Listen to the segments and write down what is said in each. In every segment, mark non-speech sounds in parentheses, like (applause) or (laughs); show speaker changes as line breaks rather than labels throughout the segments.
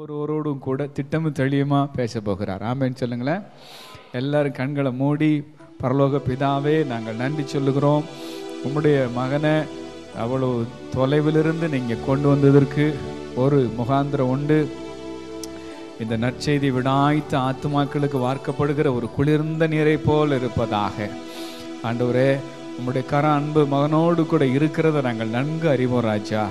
ஒருவரோடும் கூட திட்டமும் தெளிவுமா பேச போகிறார் ஆமேன்னு சொல்லுங்களேன் எல்லாரும் கண்களை மூடி பரலோக பிதாவே நாங்கள் நன்றி சொல்லுகிறோம் உம்முடைய மகனை அவ்வளவு தொலைவிலிருந்து நீங்கள் கொண்டு வந்ததற்கு ஒரு முகாந்திரம் உண்டு இந்த நற்செய்தி விடாய்த்த ஆத்துமாக்களுக்கு வார்க்கப்படுகிற ஒரு குளிர்ந்த நீரை போல் இருப்பதாக ஆண்டவரே உம்முடைய கர அன்பு மகனோடு கூட இருக்கிறத நாங்கள் நன்கு அறிவோம் ராஜா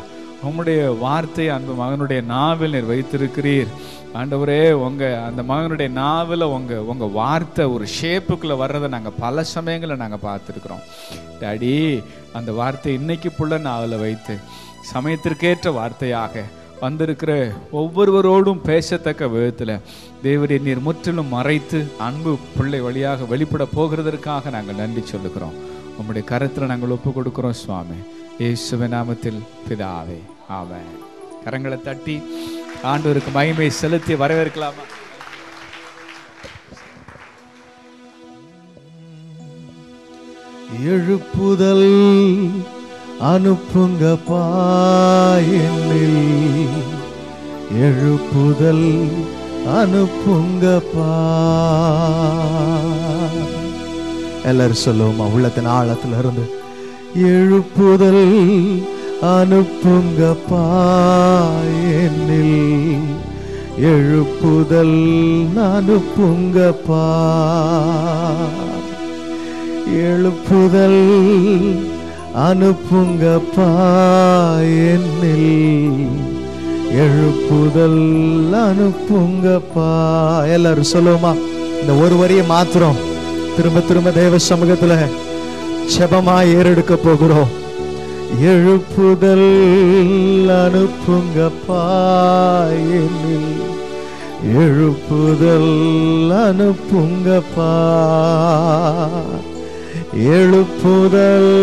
உம்முடைய வார்த்தை அன்பு மகனுடைய நாவில் நீர் வைத்திருக்கிறீர் ஆண்டவரே உங்கள் அந்த மகனுடைய நாவில் உங்கள் உங்கள் வார்த்தை ஒரு ஷேப்புக்குள்ளே வர்றதை நாங்கள் பல சமயங்களில் நாங்கள் பார்த்துருக்குறோம் டாடி அந்த வார்த்தை இன்னைக்கு புள்ள நாவில் வைத்து சமயத்திற்கேற்ற வார்த்தையாக வந்திருக்கிற ஒவ்வொருவரோடும் பேசத்தக்க விதத்தில் தேவரை நீர் முற்றிலும் மறைத்து அன்பு பிள்ளை வழியாக வெளிப்பட போகிறதற்காக நாங்கள் நன்றி சொல்லுகிறோம் உங்களுடைய கருத்தில் நாங்கள் ஒப்பு கொடுக்குறோம் சுவாமி ஏசுவ நாமத்தில் பிதாவே ஆவ கரங்களை தட்டி ஆண்டவருக்கு மகிமை செலுத்தி வரவேற்கலாமா
எழுப்புதல் அனுப்புங்க பாயில் எழுப்புதல் அனுப்புங்க பா எல்லாரும் சொல்லுவோம் உள்ளத்தின் ஆழத்துல இருந்து எழுப்புதல் அனுப்புங்கப்பா என்னில் எழுப்புதல் அனுப்புங்கப்பா எழுப்புதல் அனுப்புங்க என்னில் எழுப்புதல் அனுப்புங்கப்பா எல்லாரும் சொல்லுவோமா இந்த ஒரு வரிய மாத்துறோம் திரும்ப திரும்ப தேவ சமூகத்தில் செபமா ஏறெடுக்க போகிறோம் எழுப்புதல் அனுப்புங்கப்பா என்னில் எழுப்புதல் அனுப்புங்கப்பா எழுப்புதல்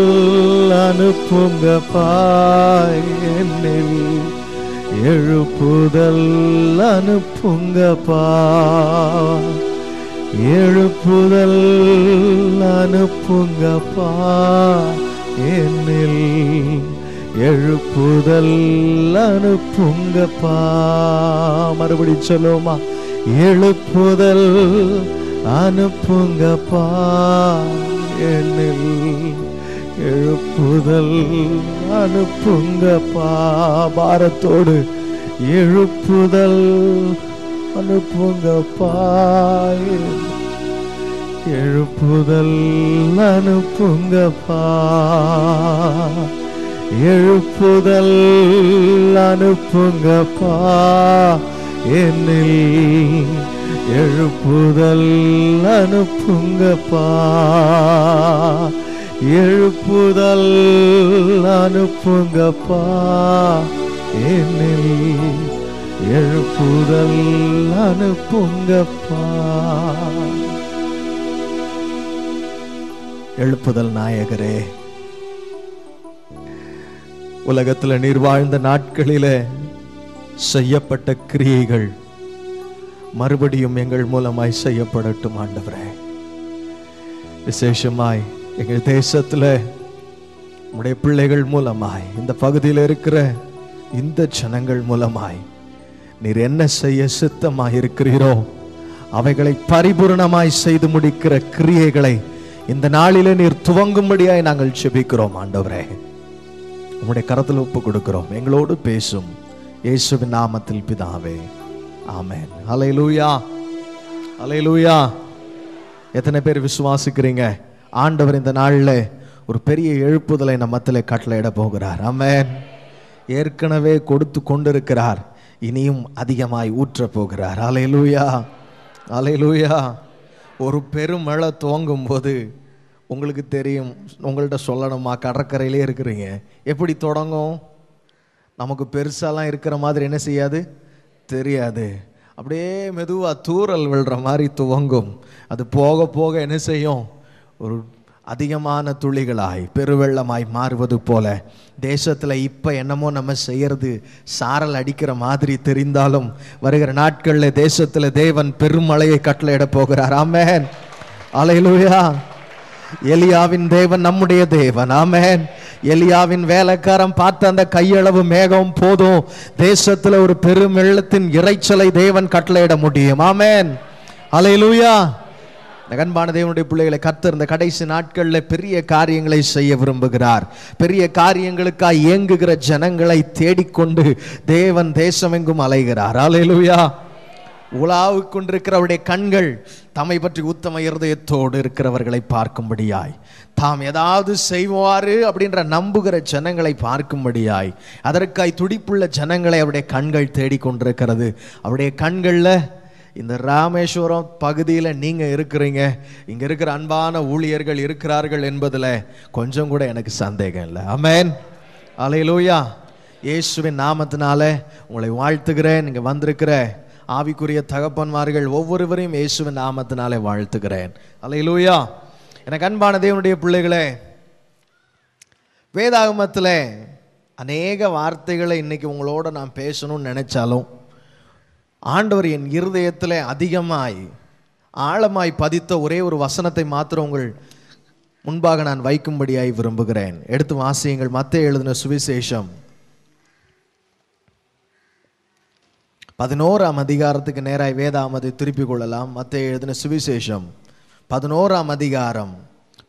அனுப்புங்கப்பா என்னில் எழுப்புதல் அனுப்புங்கப்பா எழுப்புதல் அனுப்புங்கப்பா என்னில் எழுப்புதல் அனுப்புங்கப்பா மறுபடி சொல்லுவோமா எழுப்புதல் அனுப்புங்கப்பா என்னில் எழுப்புதல் அனுப்புங்கப்பா பாரத்தோடு எழுப்புதல் அனுப்புங்கப்பா எழுப்புதல் அனுப்புங்கப்பா எழுப்புதல் அனுப்புங்கப்பா என்னில் எழுப்புதல் அனுப்புங்கப்பா எழுப்புதல் அனுப்புங்கப்பா என்னில் எழுப்புதல் அனுப்புங்கப்பா எழுப்புதல் நாயகரே
உலகத்தில் நீர் வாழ்ந்த நாட்களில செய்யப்பட்ட கிரியைகள் மறுபடியும் எங்கள் மூலமாய் செய்யப்படட்டும் ஆண்டவரே விசேஷமாய் எங்கள் தேசத்தில் உடைய பிள்ளைகள் மூலமாய் இந்த பகுதியில் இருக்கிற இந்த ஜனங்கள் மூலமாய் நீர் என்ன செய்ய சித்தமாக இருக்கிறீரோ அவைகளை பரிபூர்ணமாய் செய்து முடிக்கிற கிரியைகளை இந்த நாளிலே நீர் துவங்கும்படியாய் நாங்கள் செபிக்கிறோம் ஆண்டவரே உங்களுடைய கரத்தில் ஒப்பு கொடுக்கிறோம் எங்களோடு பேசும் இயேசுவின் நாமத்தில் பிதாவே ஆமேன் அலை லூயா அலை லூயா எத்தனை பேர் விசுவாசிக்கிறீங்க ஆண்டவர் இந்த நாளில் ஒரு பெரிய எழுப்புதலை நம்ம மத்தியில் கட்டளையிட போகிறார் ஆமேன் ஏற்கனவே கொடுத்து கொண்டிருக்கிறார் இனியும் அதிகமாய் ஊற்ற போகிறார் அலை லூயா அலை லூயா ஒரு பெருமழை துவங்கும் போது உங்களுக்கு தெரியும் உங்கள்கிட்ட சொல்லணுமா கடற்கரையிலே இருக்கிறீங்க எப்படி தொடங்கும் நமக்கு பெருசாலாம் இருக்கிற மாதிரி என்ன செய்யாது தெரியாது அப்படியே மெதுவாக தூரல் விழுற மாதிரி துவங்கும் அது போக போக என்ன செய்யும் ஒரு அதிகமான துளிகளாய் பெருவெள்ளமாய் மாறுவது போல தேசத்தில் இப்போ என்னமோ நம்ம செய்கிறது சாரல் அடிக்கிற மாதிரி தெரிந்தாலும் வருகிற நாட்களில் தேசத்தில் தேவன் பெருமழையை கட்டளையிட போகிறார் ஆமேன் அலையிலுயா எலியாவின் தேவன் நம்முடைய தேவன் ஆமேன் எலியாவின் வேலைக்காரன் பார்த்த அந்த கையளவு மேகம் போதும் தேசத்தில் ஒரு பெருமெள்ளத்தின் இறைச்சலை தேவன் கட்டளையிட முடியும் ஆமேன் அலையிலுயா இந்த அன்பான தேவனுடைய பிள்ளைகளை கத்திருந்த கடைசி நாட்களில் பெரிய காரியங்களை செய்ய விரும்புகிறார் பெரிய காரியங்களுக்காக இயங்குகிற ஜனங்களை தேடிக்கொண்டு தேவன் தேசமெங்கும் அலைகிறார் அலையலுயா கொண்டிருக்கிற அவருடைய கண்கள் தம்மை பற்றி உத்தம இருதயத்தோடு இருக்கிறவர்களை பார்க்கும்படியாய் தாம் ஏதாவது செய்வாரு அப்படின்ற நம்புகிற ஜனங்களை பார்க்கும்படியாய் அதற்காய் துடிப்புள்ள ஜனங்களை அவருடைய கண்கள் தேடிக்கொண்டிருக்கிறது அவருடைய கண்களில் இந்த ராமேஸ்வரம் பகுதியில் நீங்கள் இருக்கிறீங்க இங்கே இருக்கிற அன்பான ஊழியர்கள் இருக்கிறார்கள் என்பதில் கொஞ்சம் கூட எனக்கு சந்தேகம் இல்லை அமேன் அலையிலூயா இயேசுவின் நாமத்தினால உங்களை வாழ்த்துக்கிறேன் நீங்கள் வந்திருக்கிற ஆவிக்குரிய தகப்பன்மார்கள் ஒவ்வொருவரையும் இயேசுவின் நாமத்தினாலே வாழ்த்துக்கிறேன் அலையிலூயா எனக்கு அன்பான தேவனுடைய பிள்ளைகளே வேதாகமத்தில் அநேக வார்த்தைகளை இன்றைக்கி உங்களோட நான் பேசணும்னு நினச்சாலும் ஆண்டவர் என் இருதயத்தில் அதிகமாய் ஆழமாய் பதித்த ஒரே ஒரு வசனத்தை மாத்திரம் உங்கள் முன்பாக நான் வைக்கும்படியாய் விரும்புகிறேன் எடுத்து வாசியுங்கள் மத்திய எழுதின சுவிசேஷம் பதினோராம் அதிகாரத்துக்கு நேராய் வேதாமதை திருப்பிக் கொள்ளலாம் மத்திய எழுதின சுவிசேஷம் பதினோராம் அதிகாரம்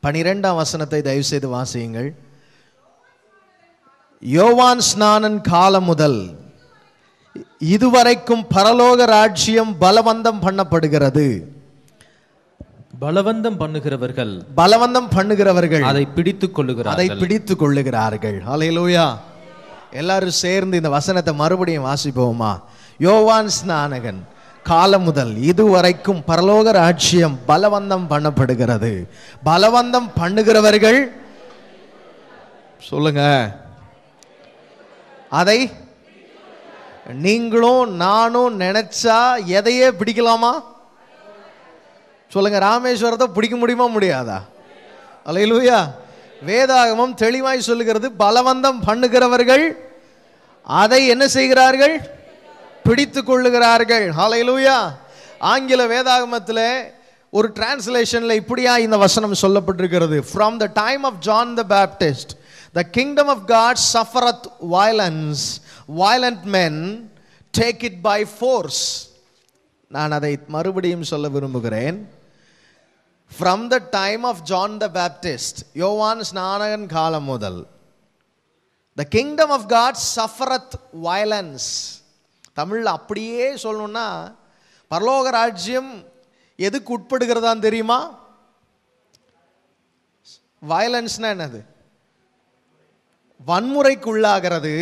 பனிரெண்டாம் வசனத்தை தயவு செய்து வாசியுங்கள் யோவான் ஸ்நானன் காலம் முதல் இதுவரைக்கும் பரலோக ராஜ்யம் பலவந்தம் பண்ணப்படுகிறது
பலவந்தம் பண்ணுகிறவர்கள்
பலவந்தம் பண்ணுகிறவர்கள் அதை
பிடித்துக் கொள்ளுகிறார் அதை
பிடித்துக் கொள்ளுகிறார்கள் எல்லாரும் சேர்ந்து இந்த வசனத்தை மறுபடியும் வாசிப்போமா யோவான் ஸ்நானகன் காலம் முதல் இதுவரைக்கும் பரலோக ராஜ்யம் பலவந்தம் பண்ணப்படுகிறது பலவந்தம் பண்ணுகிறவர்கள் சொல்லுங்க அதை நீங்களும் நானும் நினச்சா எதையே பிடிக்கலாமா சொல்லுங்கள் ராமேஸ்வரத்தை பிடிக்க முடியுமா முடியாதா அலையிலுயா வேதாகமம் தெளிவாய் சொல்லுகிறது பலவந்தம் பண்ணுகிறவர்கள் அதை என்ன செய்கிறார்கள் பிடித்து கொள்ளுகிறார்கள் ஹலையிலுயா ஆங்கில வேதாகமத்தில் ஒரு டிரான்ஸ்லேஷன்ல இப்படியா இந்த வசனம் சொல்லப்பட்டிருக்கிறது from the time of John the Baptist the kingdom of God suffereth violence violent men take it by force நான் அதை மறுபடியும் சொல்ல விரும்புகிறேன் from the time of John the Baptist Yovan ஸ்நானகன் காலம் முதல் the kingdom of God suffereth violence தமிழில் அப்படியே சொல்லணும்னா பரலோக ராஜ்யம் எதுக்கு உட்படுகிறதான் தெரியுமா வயலன்ஸ்னா என்னது வன்முறைக்குள்ளாகிறது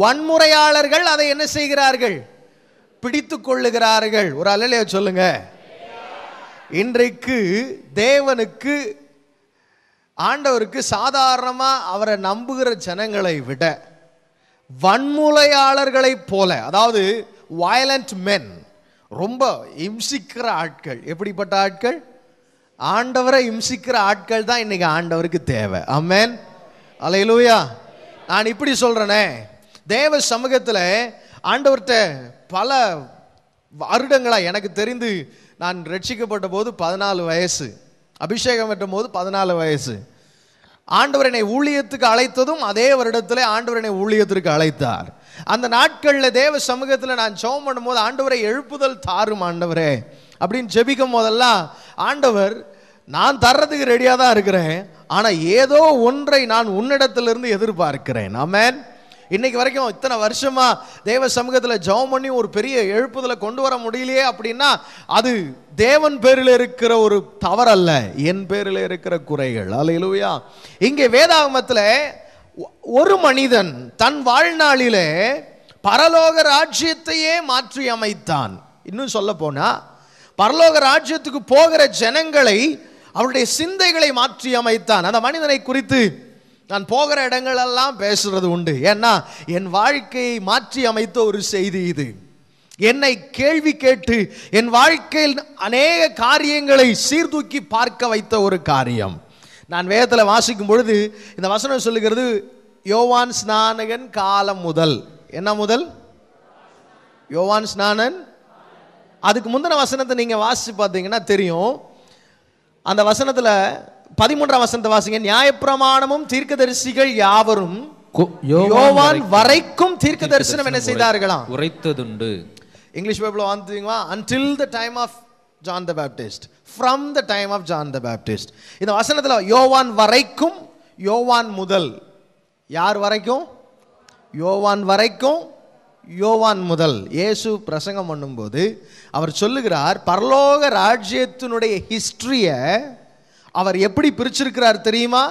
வன்முறையாளர்கள் அதை என்ன செய்கிறார்கள் பிடித்து கொள்ளுகிறார்கள் ஒரு அல்லையா சொல்லுங்க இன்றைக்கு தேவனுக்கு ஆண்டவருக்கு சாதாரணமாக அவரை நம்புகிற ஜனங்களை விட வன்முறையாளர்களைப் போல அதாவது வயலண்ட் மென் ரொம்ப இம்சிக்கிற ஆட்கள் எப்படிப்பட்ட ஆட்கள் ஆண்டவரை இம்சிக்கிற ஆட்கள் தான் இன்னைக்கு ஆண்டவருக்கு தேவை அம்மேன் அலையிலூயா நான் இப்படி சொல்கிறேனே தேவ சமூகத்தில் ஆண்டவர்கிட்ட பல வருடங்களாக எனக்கு தெரிந்து நான் ரட்சிக்கப்பட்ட போது பதினாலு வயசு அபிஷேகம் பெற்ற போது பதினாலு வயசு ஆண்டவரனை ஊழியத்துக்கு அழைத்ததும் அதே வருடத்தில் ஆண்டவரனை ஊழியத்திற்கு அழைத்தார் அந்த நாட்களில் தேவ சமூகத்தில் நான் சோம் பண்ணும்போது ஆண்டவரை எழுப்புதல் தாரும் ஆண்டவரே அப்படின்னு ஜெபிக்கும் போதெல்லாம் ஆண்டவர் நான் தர்றதுக்கு ரெடியாக தான் இருக்கிறேன் ஆனால் ஏதோ ஒன்றை நான் உன்னிடத்திலிருந்து எதிர்பார்க்கிறேன் ஆமேன் இன்னைக்கு வரைக்கும் இத்தனை வருஷமாக தேவ சமூகத்தில் ஜெபம் பண்ணி ஒரு பெரிய எழுப்புதலை கொண்டு வர முடியலையே அப்படின்னா அது தேவன் பேரில் இருக்கிற ஒரு தவறல்ல என் பேரில் இருக்கிற குறைகள் அலையிலுவையா இங்கே வேதாகமத்தில் ஒரு மனிதன் தன் வாழ்நாளிலே பரலோக ராஜ்யத்தையே மாற்றி அமைத்தான் இன்னும் சொல்ல போனா பரலோக ராஜ்யத்துக்கு போகிற ஜனங்களை அவருடைய சிந்தைகளை மாற்றி அமைத்தான் அந்த மனிதனை குறித்து நான் போகிற இடங்களெல்லாம் பேசுறது உண்டு ஏன்னா என் வாழ்க்கையை மாற்றி அமைத்த ஒரு செய்தி இது என்னை கேள்வி கேட்டு என் வாழ்க்கையில் அநேக காரியங்களை சீர்தூக்கி பார்க்க வைத்த ஒரு காரியம் நான் வேதத்தில் வாசிக்கும் பொழுது இந்த வசனம் சொல்லுகிறது யோவான் ஸ்நானகன் காலம் முதல் என்ன முதல் யோவான் ஸ்நானன் அதுக்கு முந்தின வசனத்தை நீங்கள் வாசித்து பார்த்தீங்கன்னா தெரியும் அந்த வசனத்தில் பதிமூன்றாம் வசந்த வாசிங்க நியாயப்பிரமாணமும் தீர்க்க தரிசிகள் யாவரும்
யோவான் வரைக்கும்
தீர்க்க தரிசனம் என்ன செய்தார்களாம்
உரைத்ததுண்டு
இங்கிலீஷ் பைபிள் வாங்குவீங்களா until the time of John the Baptist from the time of John the Baptist இந்த வசனத்தில் யோவான் வரைக்கும் யோவான் முதல் யார் வரைக்கும் யோவான் வரைக்கும் யோவான் முதல் இயேசு பிரசங்கம் பண்ணும்போது அவர் சொல்லுகிறார் பரலோக ராஜ்யத்தினுடைய ஹிஸ்ட்ரியை அவர் எப்படி பிரிச்சிருக்கிறார் தெரியுமா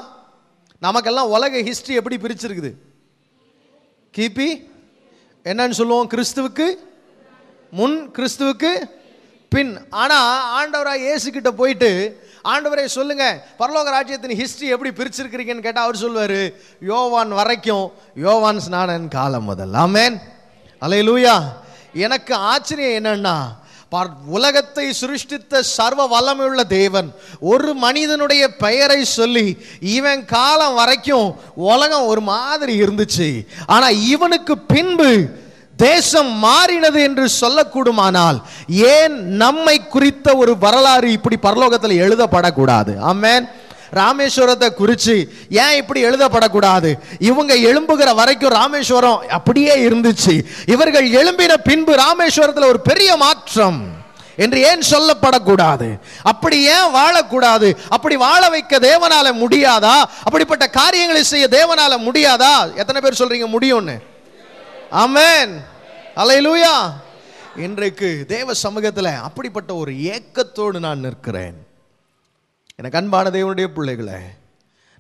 நமக்கெல்லாம் உலக ஹிஸ்ட்ரி எப்படி பிரிச்சிருக்குது கிபி என்னன்னு சொல்லுவோம் கிறிஸ்துவுக்கு முன் கிறிஸ்துவுக்கு பின் ஆனால் ஆண்டவராக இயேசுக்கிட்ட போயிட்டு ஆண்டவரை சொல்லுங்க பரலோக ராஜ்யத்தின் ஹிஸ்ட்ரி எப்படி பிரிச்சிருக்கிறீங்கன்னு கேட்டால் அவர் சொல்லுவார் யோவான் வரைக்கும் யோவான் ஸ்நானன் காலம் முதல் ஆமேன் அலையிலூயா எனக்கு ஆச்சரியம் என்னன்னா உலகத்தை சிருஷ்டித்த சர்வ வல்லமையுள்ள தேவன் ஒரு மனிதனுடைய பெயரை சொல்லி இவன் காலம் வரைக்கும் உலகம் ஒரு மாதிரி இருந்துச்சு ஆனால் இவனுக்கு பின்பு தேசம் மாறினது என்று சொல்லக்கூடுமானால் ஏன் நம்மை குறித்த ஒரு வரலாறு இப்படி பரலோகத்தில் எழுதப்படக்கூடாது ஆமேன் ராமேஸ்வரத்தை குறித்து ஏன் இப்படி எழுதப்படக்கூடாது இவங்க எழும்புகிற வரைக்கும் ராமேஸ்வரம் அப்படியே இருந்துச்சு இவர்கள் எழும்பின பின்பு ராமேஸ்வரத்தில் ஒரு பெரிய மாற்றம் என்று ஏன் சொல்லப்படக்கூடாது அப்படி ஏன் வாழக்கூடாது அப்படி வாழ வைக்க தேவனால முடியாதா அப்படிப்பட்ட காரியங்களை செய்ய தேவனால முடியாதா எத்தனை பேர் சொல்றீங்க முடியும்னு ஆமேன் அலையிலூயா இன்றைக்கு தேவ சமூகத்தில் அப்படிப்பட்ட ஒரு ஏக்கத்தோடு நான் நிற்கிறேன் எனக்கு அன்பான தேவனுடைய பிள்ளைகளை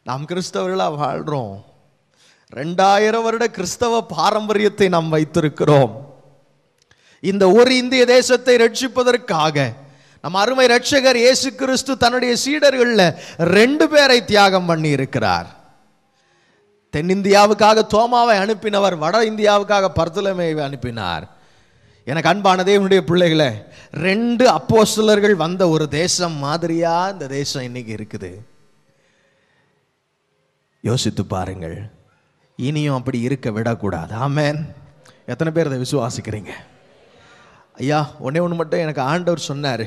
நாம் கிறிஸ்தவர்களாக வாழ்கிறோம் ரெண்டாயிரம் வருட கிறிஸ்தவ பாரம்பரியத்தை நாம் வைத்திருக்கிறோம் இந்த ஒரு இந்திய தேசத்தை ரட்சிப்பதற்காக நம் அருமை ரட்சகர் இயேசு கிறிஸ்து தன்னுடைய சீடர்களில் ரெண்டு பேரை தியாகம் பண்ணி இருக்கிறார் தென்னிந்தியாவுக்காக தோமாவை அனுப்பினவர் வட இந்தியாவுக்காக பர்தலமேவை அனுப்பினார் எனக்கு அன்பானதே என்னுடைய பிள்ளைகளை ரெண்டு அப்போஸ்தலர்கள் வந்த ஒரு தேசம் மாதிரியா இந்த தேசம் இன்னைக்கு இருக்குது யோசித்து பாருங்கள் இனியும் அப்படி இருக்க விடக்கூடாது ஆமேன் எத்தனை பேர் அதை விசுவாசிக்கிறீங்க ஐயா ஒன்னே ஒன்று மட்டும் எனக்கு ஆண்டவர் சொன்னார்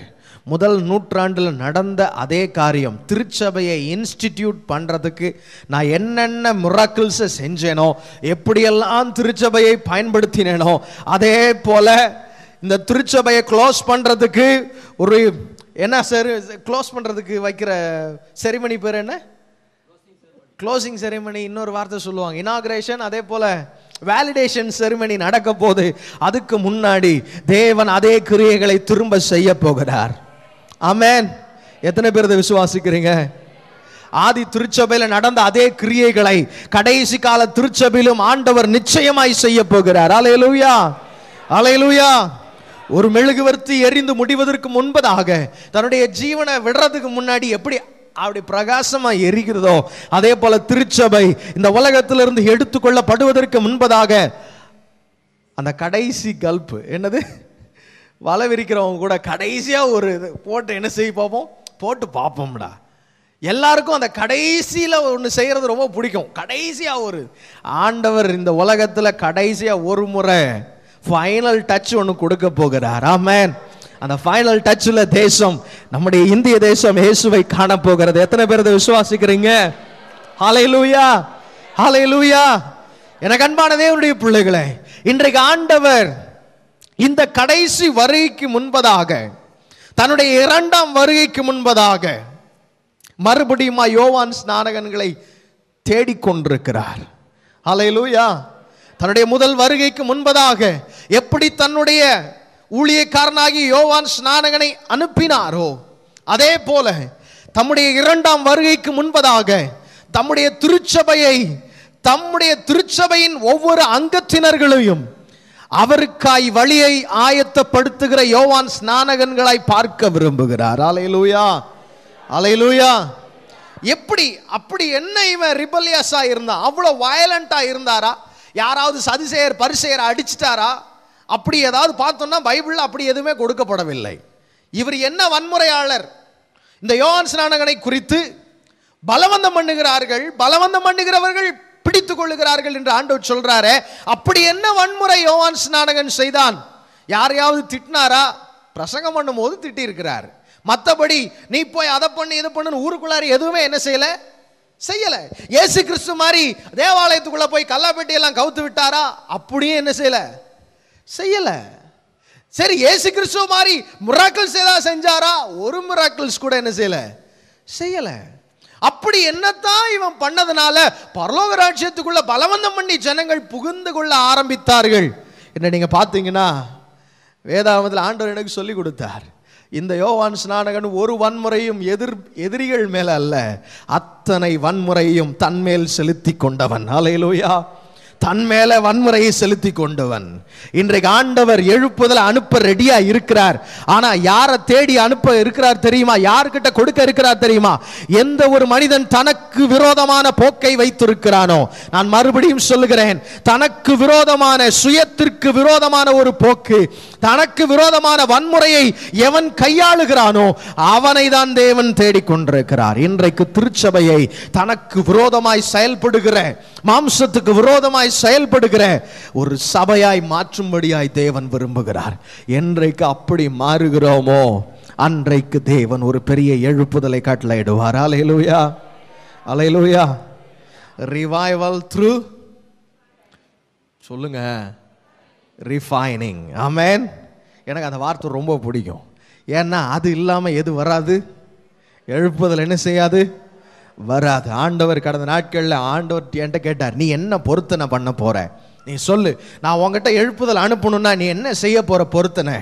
முதல் நூற்றாண்டில் நடந்த அதே காரியம் திருச்சபையை இன்ஸ்டிடியூட் பண்ணுறதுக்கு நான் என்னென்ன முறக்கிள்ஸை செஞ்சேனோ எப்படியெல்லாம் திருச்சபையை பயன்படுத்தினேனோ அதே போல் இந்த திருச்சபையை க்ளோஸ் பண்ணுறதுக்கு ஒரு என்ன சார் க்ளோஸ் பண்ணுறதுக்கு வைக்கிற செரிமணி பேர் என்ன க்ளோசிங் செரிமணி இன்னொரு வார்த்தை சொல்லுவாங்க இனாக்ரேஷன் அதே போல் வேலிடேஷன் செரிமனி நடக்க போது அதுக்கு முன்னாடி தேவன் அதே கிரியைகளை திரும்ப செய்ய போகிறார் ஆமேன் எத்தனை பேர் இதை விசுவாசிக்கிறீங்க ஆதி திருச்சபையில் நடந்த அதே கிரியைகளை கடைசி கால திருச்சபையிலும் ஆண்டவர் நிச்சயமாய் செய்ய போகிறார் அலையலூயா அலையலூயா ஒரு மெழுகுவர்த்தி எரிந்து முடிவதற்கு முன்பதாக தன்னுடைய ஜீவனை விடுறதுக்கு முன்னாடி எப்படி அப்படி பிரகாசமாக எரிகிறதோ அதே போல திருச்சபை இந்த உலகத்திலிருந்து எடுத்துக்கொள்ளப்படுவதற்கு முன்பதாக அந்த கடைசி கல்ப்பு என்னது வலை விரிக்கிறவங்க கூட கடைசியாக ஒரு இது போட்டு என்ன செய்ய பார்ப்போம் போட்டு பார்ப்போம்டா எல்லாருக்கும் அந்த கடைசியில் ஒன்று செய்கிறது ரொம்ப பிடிக்கும் கடைசியாக ஒரு ஆண்டவர் இந்த உலகத்தில் கடைசியாக ஒரு முறை ஃபைனல் டச் ஒன்று கொடுக்க போகிறார் ஆமேன் அந்த ஃபைனல் டச்சில் தேசம் நம்முடைய இந்திய தேசம் இயேசுவை காண போகிறது எத்தனை பேர் இதை விசுவாசிக்கிறீங்க ஹாலை லூயா ஹாலை லூயா எனக்கு கண்பானதே உன்னுடைய பிள்ளைகளே இன்றைக்கு ஆண்டவர் இந்த கடைசி வருகைக்கு முன்பதாக தன்னுடைய இரண்டாம் வருகைக்கு முன்பதாக மறுபடியும் யோவான் ஸ்நானகன்களை தேடிக்கொண்டிருக்கிறார் அலையலூயா தன்னுடைய முதல் வருகைக்கு முன்பதாக எப்படி தன்னுடைய ஊழியக்காரனாகி யோவான் ஸ்நானகனை அனுப்பினாரோ அதே போல தம்முடைய இரண்டாம் வருகைக்கு முன்பதாக தம்முடைய திருச்சபையை தம்முடைய திருச்சபையின் ஒவ்வொரு அங்கத்தினர்களையும் அவருக்காய் வழியை ஆயத்தப்படுத்துகிற யோவான் ஸ்நானகன்களாய் பார்க்க விரும்புகிறார் அலையலூயா அலையலூயா எப்படி அப்படி என்ன இவன் ரிபல்யஸாக இருந்தா அவ்வளோ வயலண்டா இருந்தாரா யாராவது சதிசெயர் பரிசெயர் அடிச்சிட்டாரா அப்படி ஏதாவது பார்த்தோம்னா பைபிள் அப்படி எதுவுமே கொடுக்கப்படவில்லை இவர் என்ன வன்முறையாளர் இந்த யோகான் ஸ்நானகனை குறித்து பலவந்தம் பண்ணுகிறார்கள் பலவந்தம் பண்ணுகிறவர்கள் பிடித்து கொள்ளுகிறார்கள் என்று ஆண்டவர் சொல்றாரு அப்படி என்ன வன்முறை யோவான் ஸ்நானகன் செய்தான் யாரையாவது திட்டினாரா பிரசங்கம் பண்ணும் போது திட்டிருக்கிறார் மற்றபடி நீ போய் அதை பண்ணு இதை பண்ணுன்னு ஊருக்குள்ளார எதுவுமே என்ன செய்யலை செய்யலை ஏசு கிறிஸ்து மாதிரி தேவாலயத்துக்குள்ளே போய் எல்லாம் கவுத்து விட்டாரா அப்படியே என்ன செய்யலை செய்யலை சரி ஏசு கிறிஸ்துவ மாதிரி முராக்கிள்ஸ் ஏதாவது செஞ்சாரா ஒரு முராக்கிள்ஸ் கூட என்ன செய்யலை செய்யலை அப்படி என்னத்தான் இவன் பண்ணதுனால பரலோக ராஜ்யத்துக்குள்ள பலவந்தம் பண்ணி ஜனங்கள் புகுந்து கொள்ள ஆரம்பித்தார்கள் என்ன நீங்கள் பார்த்தீங்கன்னா வேதாமத்தில் ஆண்டவர் எனக்கு சொல்லி கொடுத்தார் இந்த யோவான் ஸ்நானகன் ஒரு வன்முறையும் எதிர் எதிரிகள் மேலே அல்ல அத்தனை வன்முறையும் தன்மேல் செலுத்தி கொண்டவன் அலையிலோயா தன் மேல வன்முறையை செலுத்தி கொண்டவன் இன்றைக்கு ஆண்டவர் எழுப்புதல அனுப்ப ரெடியா இருக்கிறார் ஆனா யாரை தேடி அனுப்ப இருக்கிறார் தெரியுமா யார்கிட்ட கொடுக்க இருக்கிறார் தெரியுமா எந்த ஒரு மனிதன் தனக்கு விரோதமான போக்கை வைத்திருக்கிறானோ நான் மறுபடியும் சொல்லுகிறேன் தனக்கு விரோதமான சுயத்திற்கு விரோதமான ஒரு போக்கு தனக்கு விரோதமான வன்முறையை எவன் கையாளுகிறானோ அவனை தான் தேவன் தேடிக்கொண்டிருக்கிறார் இன்றைக்கு திருச்சபையை தனக்கு விரோதமாய் செயல்படுகிற மாம்சத்துக்கு விரோதமாய் மூலமாய் செயல்படுகிற ஒரு சபையாய் மாற்றும்படியாய் தேவன் விரும்புகிறார் என்றைக்கு அப்படி மாறுகிறோமோ அன்றைக்கு தேவன் ஒரு பெரிய எழுப்புதலை கட்டளையிடுவார் அலையலூயா அலையலூயா ரிவைவல் த்ரூ சொல்லுங்க ரிஃபைனிங் ஆமேன் எனக்கு அந்த வார்த்தை ரொம்ப பிடிக்கும் ஏன்னா அது இல்லாமல் எது வராது எழுப்புதல் என்ன செய்யாது வராது ஆண்டவர் கடந்த நாட்களில் ஆண்டவர் என்கிட்ட கேட்டார் நீ என்ன பொருத்தனை பண்ண போற நீ சொல்லு நான் உங்ககிட்ட எழுப்புதல் அனுப்பணும்னா நீ என்ன செய்ய போற பொருத்தனை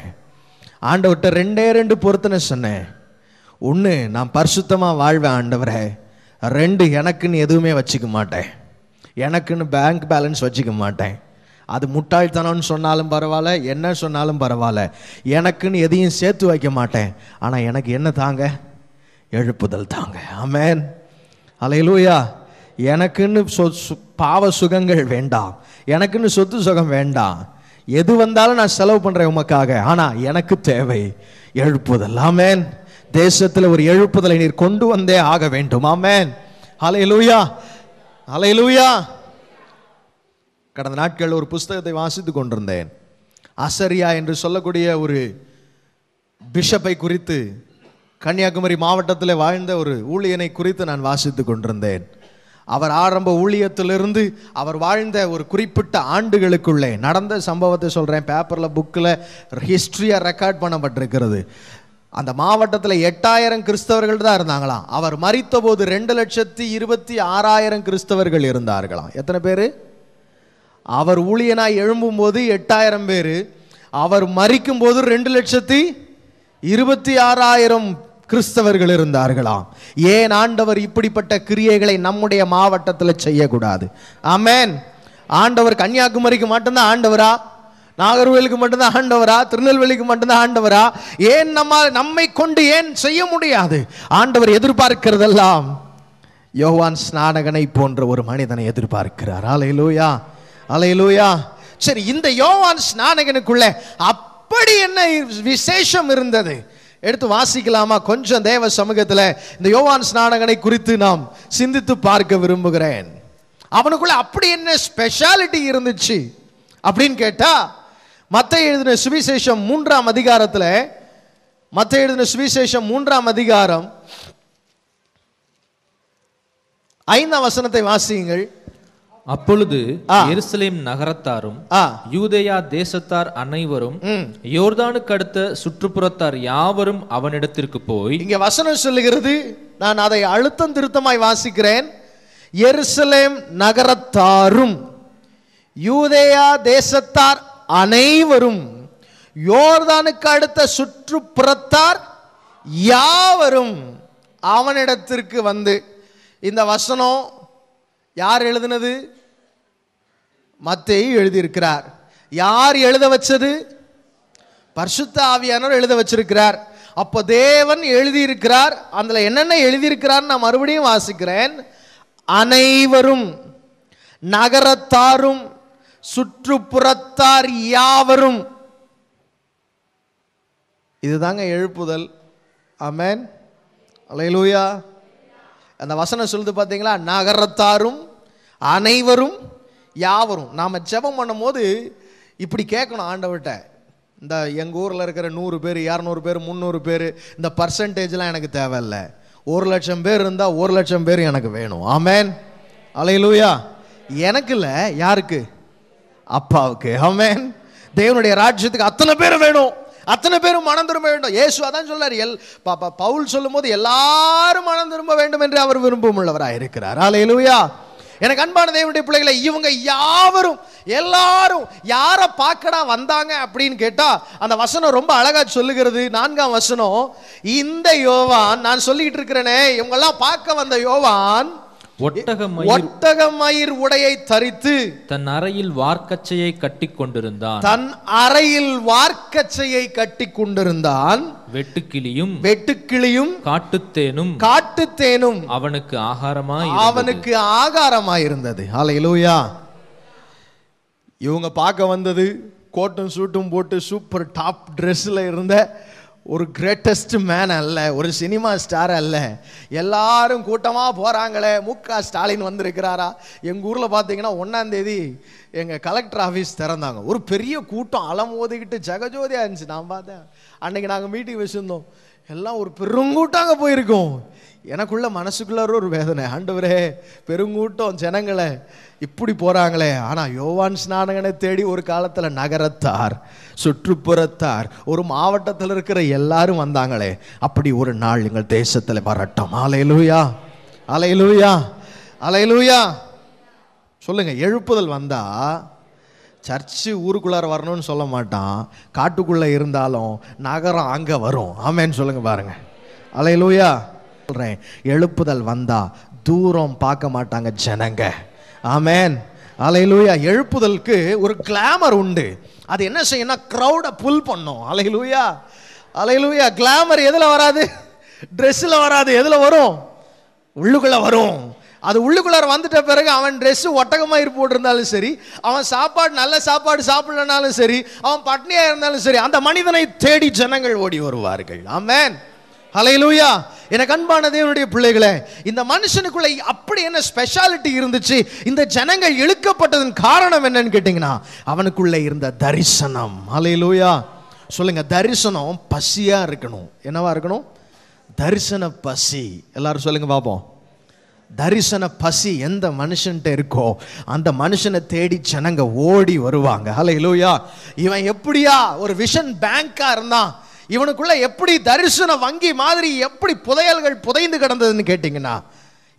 ஆண்டவர்கிட்ட ரெண்டே ரெண்டு பொருத்தனை சொன்னேன் ஒன்று நான் பரிசுத்தமாக வாழ்வேன் ஆண்டவரை ரெண்டு எனக்குன்னு எதுவுமே வச்சுக்க மாட்டேன் எனக்குன்னு பேங்க் பேலன்ஸ் வச்சுக்க மாட்டேன் அது முட்டாள்தனம்னு சொன்னாலும் பரவாயில்ல என்ன சொன்னாலும் பரவாயில்ல எனக்குன்னு எதையும் சேர்த்து வைக்க மாட்டேன் ஆனால் எனக்கு என்ன தாங்க எழுப்புதல் தாங்க ஆமேன் லூயா எனக்குன்னு பாவ சுகங்கள் வேண்டாம் எனக்குன்னு சொத்து சுகம் வேண்டாம் எது வந்தாலும் நான் செலவு பண்ணுறேன் உமக்காக ஆனால் எனக்கு தேவை எழுப்புதல்லாமேன் தேசத்தில் ஒரு எழுப்புதலை நீர் கொண்டு வந்தே ஆக வேண்டும் ஆமேன் அலையலூயா அலையலூயா கடந்த நாட்கள் ஒரு புஸ்தகத்தை வாசித்து கொண்டிருந்தேன் அசரியா என்று சொல்லக்கூடிய ஒரு பிஷப்பை குறித்து கன்னியாகுமரி மாவட்டத்தில் வாழ்ந்த ஒரு ஊழியனை குறித்து நான் வாசித்து கொண்டிருந்தேன் அவர் ஆரம்ப ஊழியத்திலிருந்து அவர் வாழ்ந்த ஒரு குறிப்பிட்ட ஆண்டுகளுக்குள்ளே நடந்த சம்பவத்தை சொல்கிறேன் பேப்பரில் புக்கில் ஹிஸ்ட்ரியாக ரெக்கார்ட் பண்ணப்பட்டிருக்கிறது அந்த மாவட்டத்தில் எட்டாயிரம் கிறிஸ்தவர்கள் தான் இருந்தாங்களாம் அவர் மறித்த போது ரெண்டு லட்சத்தி இருபத்தி ஆறாயிரம் கிறிஸ்தவர்கள் இருந்தார்களாம் எத்தனை பேர் அவர் ஊழியனாய் போது எட்டாயிரம் பேர் அவர் மறிக்கும் போது ரெண்டு லட்சத்தி இருபத்தி ஆறாயிரம் கிறிஸ்தவர்கள் இருந்தார்களாம் ஏன் ஆண்டவர் இப்படிப்பட்ட கிரியைகளை நம்முடைய மாவட்டத்தில் செய்யக்கூடாது ஆமேன் ஆண்டவர் கன்னியாகுமரிக்கு மட்டும்தான் ஆண்டவரா நாகர்கோவிலுக்கு மட்டும்தான் ஆண்டவரா திருநெல்வேலிக்கு மட்டும்தான் ஆண்டவரா ஏன் நம்ம நம்மை கொண்டு ஏன் செய்ய முடியாது ஆண்டவர் எதிர்பார்க்கிறதெல்லாம் யோவான் ஸ்நானகனை போன்ற ஒரு மனிதனை எதிர்பார்க்கிறார் அலையலூயா அலையலூயா சரி இந்த யோவான் ஸ்நானகனுக்குள்ள அப்படி என்ன விசேஷம் இருந்தது எடுத்து வாசிக்கலாமா கொஞ்சம் தேவ சமூகத்தில் இந்த யோவான் ஸ்நானகனை குறித்து நாம் சிந்தித்து பார்க்க விரும்புகிறேன் அவனுக்குள்ள அப்படி என்ன ஸ்பெஷாலிட்டி இருந்துச்சு அப்படின்னு கேட்டா மத்த எழுதின சுவிசேஷம் மூன்றாம் அதிகாரத்தில் மத்த எழுதின சுவிசேஷம் மூன்றாம் அதிகாரம் ஐந்தாம் வசனத்தை வாசியுங்கள்
அப்பொழுது எருசலேம் நகரத்தாரும் யூதேயா தேசத்தார் அனைவரும் யோர்தானுக்கு அடுத்த சுற்றுப்புறத்தார் யாவரும் அவனிடத்திற்கு போய் இங்க வசனம் சொல்லுகிறது நான் அதை
அழுத்தம் திருத்தமாய் வாசிக்கிறேன் எருசலேம் நகரத்தாரும் யூதேயா தேசத்தார் அனைவரும் யோர்தானுக்கு அடுத்த சுற்றுப்புறத்தார் யாவரும் அவனிடத்திற்கு வந்து இந்த வசனம் யார் எழுதுனது மத்தையும் எழுதியிருக்கிறார் யார் எழுத வச்சது பர்சுத்த ஆவியானவர் எழுத வச்சிருக்கிறார் அப்போ தேவன் எழுதியிருக்கிறார் அதில் என்னென்ன எழுதியிருக்கிறார் நான் மறுபடியும் வாசிக்கிறேன் அனைவரும் நகரத்தாரும் சுற்றுப்புறத்தார் யாவரும் இதுதாங்க எழுப்புதல் அமேன் அலையலூயா அந்த வசனம் சொல்லுது பார்த்தீங்களா நகரத்தாரும் அனைவரும் யாவரும் நாம் ஜெபம் பண்ணும்போது இப்படி கேட்கணும் ஆண்டவர்கிட்ட இந்த எங்கள் ஊரில் இருக்கிற நூறு பேர் இரநூறு பேர் முந்நூறு பேர் இந்த பர்சன்டேஜ்லாம் எனக்கு தேவையில்ல ஒரு லட்சம் பேர் இருந்தால் ஒரு லட்சம் பேர் எனக்கு வேணும் ஆமேன் அலையிலூயா எனக்கு இல்லை யாருக்கு அப்பாவுக்கு ஆமேன் தேவனுடைய ராஜ்யத்துக்கு அத்தனை பேர் வேணும் அத்தனை பேரும் மனம் திரும்ப வேண்டும் ஏசுவா அதான் சொல்றார் எல் பாப்பா பவுல் சொல்லும் போது எல்லாரும் மனம் திரும்ப வேண்டும் என்று அவர் விரும்பும் உள்ளவராக இருக்கிறார் எழுவியா எனக்கு அன்பான தேவனுடைய பிள்ளைகளை இவங்க யாவரும் எல்லாரும் யாரை பார்க்கடா வந்தாங்க அப்படின்னு கேட்டால் அந்த வசனம் ரொம்ப அழகா சொல்லுகிறது நான்காம் வசனம் இந்த யோவான் நான் சொல்லிக்கிட்டு இருக்கிறேனே இவங்கெல்லாம் பார்க்க வந்த யோவான்
ஒட்டக
மயிர் உடையை தரித்து
தன் அறையில் வார்க்கச்சையை கட்டி கொண்டிருந்தான் தன்
அறையில் வார்க்கச்சையை கட்டி
கொண்டிருந்தான் வெட்டுக்கிளியும் வெட்டுக்கிளியும் காட்டுத்தேனும் காட்டுத்தேனும் அவனுக்கு ஆகாரமாய் அவனுக்கு
ஆகாரமாய் இருந்தது ஹalleluya இவங்க பார்க்க வந்தது கோட்டும் சூட்டும் போட்டு சூப்பர் டாப் ட்ரெஸ்ஸில் இருந்த ஒரு கிரேட்டஸ்ட் மேன் அல்ல ஒரு சினிமா ஸ்டார் அல்ல எல்லாரும் கூட்டமாக போகிறாங்களே மு க ஸ்டாலின் வந்திருக்கிறாரா எங்கள் ஊரில் பார்த்தீங்கன்னா ஒன்றாந்தேதி எங்கள் கலெக்டர் ஆஃபீஸ் திறந்தாங்க ஒரு பெரிய கூட்டம் அலம் ஓதிக்கிட்டு ஜெகஜோதியாக இருந்துச்சு நான் பார்த்தேன் அன்றைக்கி நாங்கள் மீட்டிங் வச்சுருந்தோம் எல்லாம் ஒரு பெருங்கூட்டாங்க போயிருக்கும் எனக்குள்ள மனசுக்குள்ளார ஒரு வேதனை ஆண்டவரே பெருங்கூட்டம் ஜனங்களை இப்படி போகிறாங்களே ஆனால் யோவான் ஸ்நானகனை தேடி ஒரு காலத்தில் நகரத்தார் சுற்றுப்புறத்தார் ஒரு மாவட்டத்தில் இருக்கிற எல்லாரும் வந்தாங்களே அப்படி ஒரு நாள் எங்கள் தேசத்தில் வரட்டும் அலையலூயா அலையலூயா அலையலூயா சொல்லுங்கள் எழுப்புதல் வந்தால் சர்ச்சு ஊருக்குள்ளார வரணும்னு சொல்ல மாட்டான் காட்டுக்குள்ளே இருந்தாலும் நகரம் அங்கே வரும் ஆமேன்னு சொல்லுங்கள் பாருங்கள் அலை லூயா சொல்கிறேன் எழுப்புதல் வந்தால் தூரம் பார்க்க மாட்டாங்க ஜனங்க ஆமேன் அலை லூயா எழுப்புதலுக்கு ஒரு கிளாமர் உண்டு அது என்ன செய்யணும்னா க்ரௌடை புல் பண்ணும் அலை லூயா அலை லூயா கிளாமர் எதில் வராது ட்ரெஸ்ஸில் வராது எதில் வரும் உள்ளுக்குள்ளே வரும் அது உள்ளுக்குள்ளார வந்துட்ட பிறகு அவன் ட்ரெஸ்ஸு ஒட்டகமாக போட்டிருந்தாலும் சரி அவன் சாப்பாடு நல்ல சாப்பாடு சாப்பிடலனாலும் சரி அவன் பட்னியாக இருந்தாலும் சரி அந்த மனிதனை தேடி ஜனங்கள் ஓடி வருவார்கள் ஆமேன் ஹலையிலூயா எனக்கு அன்பான தேவனுடைய பிள்ளைகளே இந்த மனுஷனுக்குள்ள அப்படி என்ன ஸ்பெஷாலிட்டி இருந்துச்சு இந்த ஜனங்கள் இழுக்கப்பட்டதன் காரணம் என்னன்னு கேட்டிங்கன்னா அவனுக்குள்ளே இருந்த தரிசனம் ஹலையிலூயா சொல்லுங்க தரிசனம் பசியாக இருக்கணும் என்னவா இருக்கணும் தரிசன பசி எல்லாரும் சொல்லுங்க பார்ப்போம் தரிசன பசி எந்த மனுஷன்ட்ட இருக்கோ அந்த மனுஷனை தேடி ஜனங்க ஓடி வருவாங்க ஹலோ இலோயா இவன் எப்படியா ஒரு விஷன் பேங்கா இருந்தான் இவனுக்குள்ள எப்படி தரிசன வங்கி மாதிரி எப்படி புதையல்கள் புதைந்து கிடந்ததுன்னு கேட்டிங்கன்னா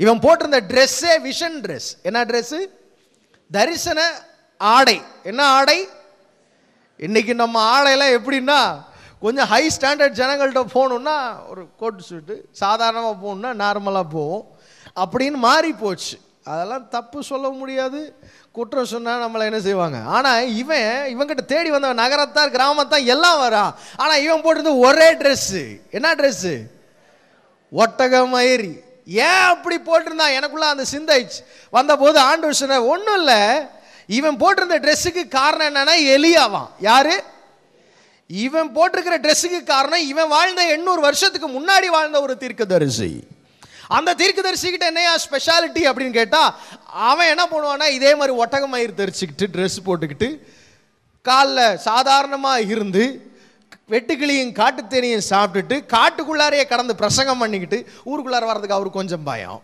இவன் போட்டிருந்த ட்ரெஸ்ஸே விஷன் ட்ரெஸ் என்ன ட்ரெஸ்ஸு தரிசன ஆடை என்ன ஆடை இன்னைக்கு நம்ம ஆடையெல்லாம் எப்படின்னா கொஞ்சம் ஹை ஸ்டாண்டர்ட் ஜனங்கள்கிட்ட போகணுன்னா ஒரு கோட் சூட்டு சாதாரணமாக போகணுன்னா நார்மலாக போவோம் அப்படின்னு மாறி போச்சு அதெல்லாம் தப்பு சொல்ல முடியாது குற்றம் சொன்னால் நம்மளை என்ன செய்வாங்க ஆனால் இவன் இவங்கிட்ட தேடி வந்தவன் நகரத்தார் கிராமத்தான் எல்லாம் வரான் ஆனால் இவன் போட்டிருந்த ஒரே ட்ரெஸ்ஸு என்ன ட்ரெஸ்ஸு ஒட்டகமயிரி ஏன் அப்படி போட்டிருந்தான் எனக்குள்ள அந்த சிந்தாயிடுச்சு வந்தபோது ஆண்டு சொன்ன ஒன்றும் இல்லை இவன் போட்டிருந்த ட்ரெஸ்ஸுக்கு காரணம் என்னன்னா எலியாவான் யாரு இவன் போட்டிருக்கிற ட்ரெஸ்ஸுக்கு காரணம் இவன் வாழ்ந்த எண்ணூறு வருஷத்துக்கு முன்னாடி வாழ்ந்த ஒரு தீர்க்கதரிசி அந்த தரிசிக்கிட்ட என்னையா ஸ்பெஷாலிட்டி அப்படின்னு கேட்டால் அவன் என்ன பண்ணுவான்னா இதே மாதிரி ஒட்டக மயிர் தெரிச்சுக்கிட்டு ட்ரெஸ் போட்டுக்கிட்டு காலில் சாதாரணமாக இருந்து வெட்டுக்கிளியும் தேனியும் சாப்பிட்டுட்டு காட்டுக்குள்ளாரையே கடந்து பிரசங்கம் பண்ணிக்கிட்டு ஊருக்குள்ளார வர்றதுக்கு அவருக்கு கொஞ்சம் பயம்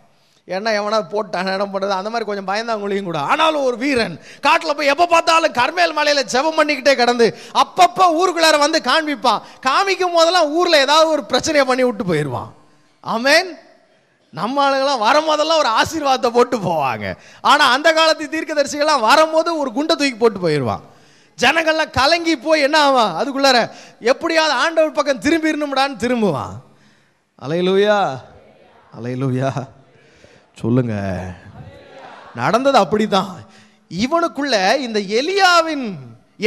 ஏன்னா எவனா போட்டான் இடம் பண்ணுறது அந்த மாதிரி கொஞ்சம் உங்களையும் கூட ஆனாலும் ஒரு வீரன் காட்டில் போய் எப்போ பார்த்தாலும் கர்மேல் மலையில் ஜெபம் பண்ணிக்கிட்டே கடந்து அப்பப்போ ஊருக்குள்ளார வந்து காண்பிப்பான் காமிக்கும் போதெல்லாம் ஊரில் ஏதாவது ஒரு பிரச்சனையை பண்ணி விட்டு போயிடுவான் அமேன் நம்ம ஆளுங்கெல்லாம் வரும்போதெல்லாம் ஒரு ஆசீர்வாதத்தை போட்டு போவாங்க ஆனால் அந்த காலத்து தீர்க்கதரிசிகள்லாம் வரும்போது ஒரு குண்டை தூக்கி போட்டு போயிடுவான் ஜனங்கள்லாம் கலங்கி போய் என்ன ஆவான் அதுக்குள்ளார எப்படியாவது ஆண்டவர் பக்கம் திரும்பிடணும்டான்னு திரும்புவான் அலையலூயா அலையலூயா சொல்லுங்க நடந்தது அப்படி தான் இவனுக்குள்ள இந்த எலியாவின்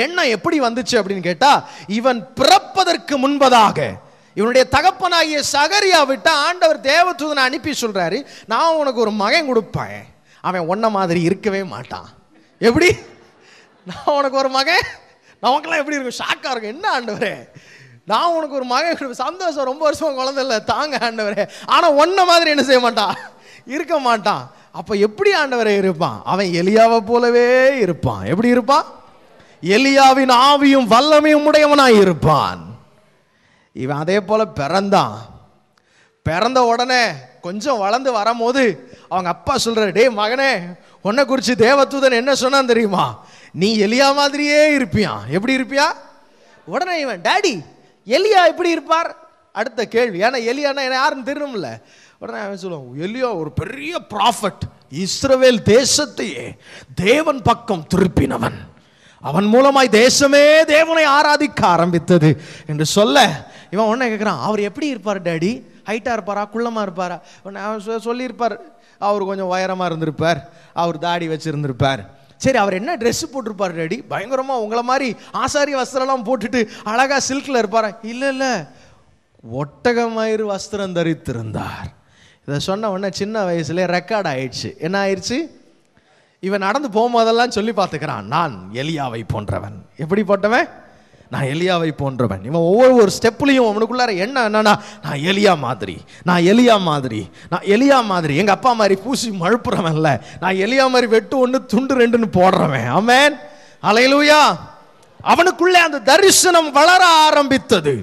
எண்ணம் எப்படி வந்துச்சு அப்படின்னு கேட்டால் இவன் பிறப்பதற்கு முன்பதாக இவனுடைய தகப்பனாகிய சகரியா விட்டால் ஆண்டவர் தேவதூதனை அனுப்பி சொல்கிறாரு நான் உனக்கு ஒரு மகன் கொடுப்பேன் அவன் ஒன்ன மாதிரி இருக்கவே மாட்டான் எப்படி நான் உனக்கு ஒரு மகன் நமக்கெல்லாம் எப்படி இருக்கும் ஷாக்காக இருக்கும் என்ன ஆண்டவரே நான் உனக்கு ஒரு மகன் சந்தோஷம் ரொம்ப வருஷம் குழந்தைல இல்லை தாங்க ஆண்டவரே ஆனால் ஒன்ன மாதிரி என்ன செய்ய மாட்டான் இருக்க மாட்டான் அப்போ எப்படி ஆண்டவரே இருப்பான் அவன் எலியாவை போலவே இருப்பான் எப்படி இருப்பான் எலியாவின் ஆவியும் வல்லமையும் உடையவனாக இருப்பான் இவன் அதே போல் பிறந்தான் பிறந்த உடனே கொஞ்சம் வளர்ந்து வரும்போது அவங்க அப்பா சொல்கிற டே மகனே உன்னை குறித்து தேவதூதன் என்ன சொன்னான் தெரியுமா நீ எலியா மாதிரியே இருப்பியான் எப்படி இருப்பியா உடனே இவன் டேடி எலியா எப்படி இருப்பார் அடுத்த கேள்வி ஏன்னா எலியானா என்ன யாருன்னு தெரியணும்ல உடனே அவன் சொல்லுவான் எலியா ஒரு பெரிய ப்ராஃபட் இஸ்ரவேல் தேசத்தையே தேவன் பக்கம் திருப்பினவன் அவன் மூலமாய் தேசமே தேவனை ஆராதிக்க ஆரம்பித்தது என்று சொல்ல இவன் ஒன்று கேட்குறான் அவர் எப்படி இருப்பார் டேடி ஹைட்டாக இருப்பாரா குள்ளமாக இருப்பாரா அவன் சொல்லியிருப்பார் அவர் கொஞ்சம் உயரமாக இருந்திருப்பார் அவர் தாடி வச்சுருந்துருப்பார் சரி அவர் என்ன ட்ரெஸ்ஸு போட்டிருப்பார் டேடி பயங்கரமாக உங்களை மாதிரி ஆசாரி வஸ்திரம்லாம் போட்டுட்டு அழகாக சில்கில் இருப்பார் இல்லை இல்லை ஒட்டகமாயிரு வஸ்திரம் தரித்திருந்தார் இதை சொன்ன உடனே சின்ன வயசுல ரெக்கார்ட் ஆயிடுச்சு என்ன ஆயிடுச்சு இவன் நடந்து போகும்போதெல்லாம் சொல்லி பார்த்துக்கிறான் நான் எலியாவை போன்றவன் எப்படிப்பட்டவன் நான் எலியாவை போன்றவன் இவன் ஒவ்வொரு ஒரு ஸ்டெப்லையும் அவனுக்குள்ளார என்ன என்னன்னா நான் எலியா மாதிரி நான் எலியா மாதிரி நான் எலியா மாதிரி எங்கள் அப்பா மாதிரி பூசி மழுப்புறவன்ல நான் எலியா மாதிரி வெட்டு ஒன்று துண்டு ரெண்டுன்னு போடுறவன் அவன் அலையிலூயா அவனுக்குள்ளே அந்த தரிசனம் வளர ஆரம்பித்தது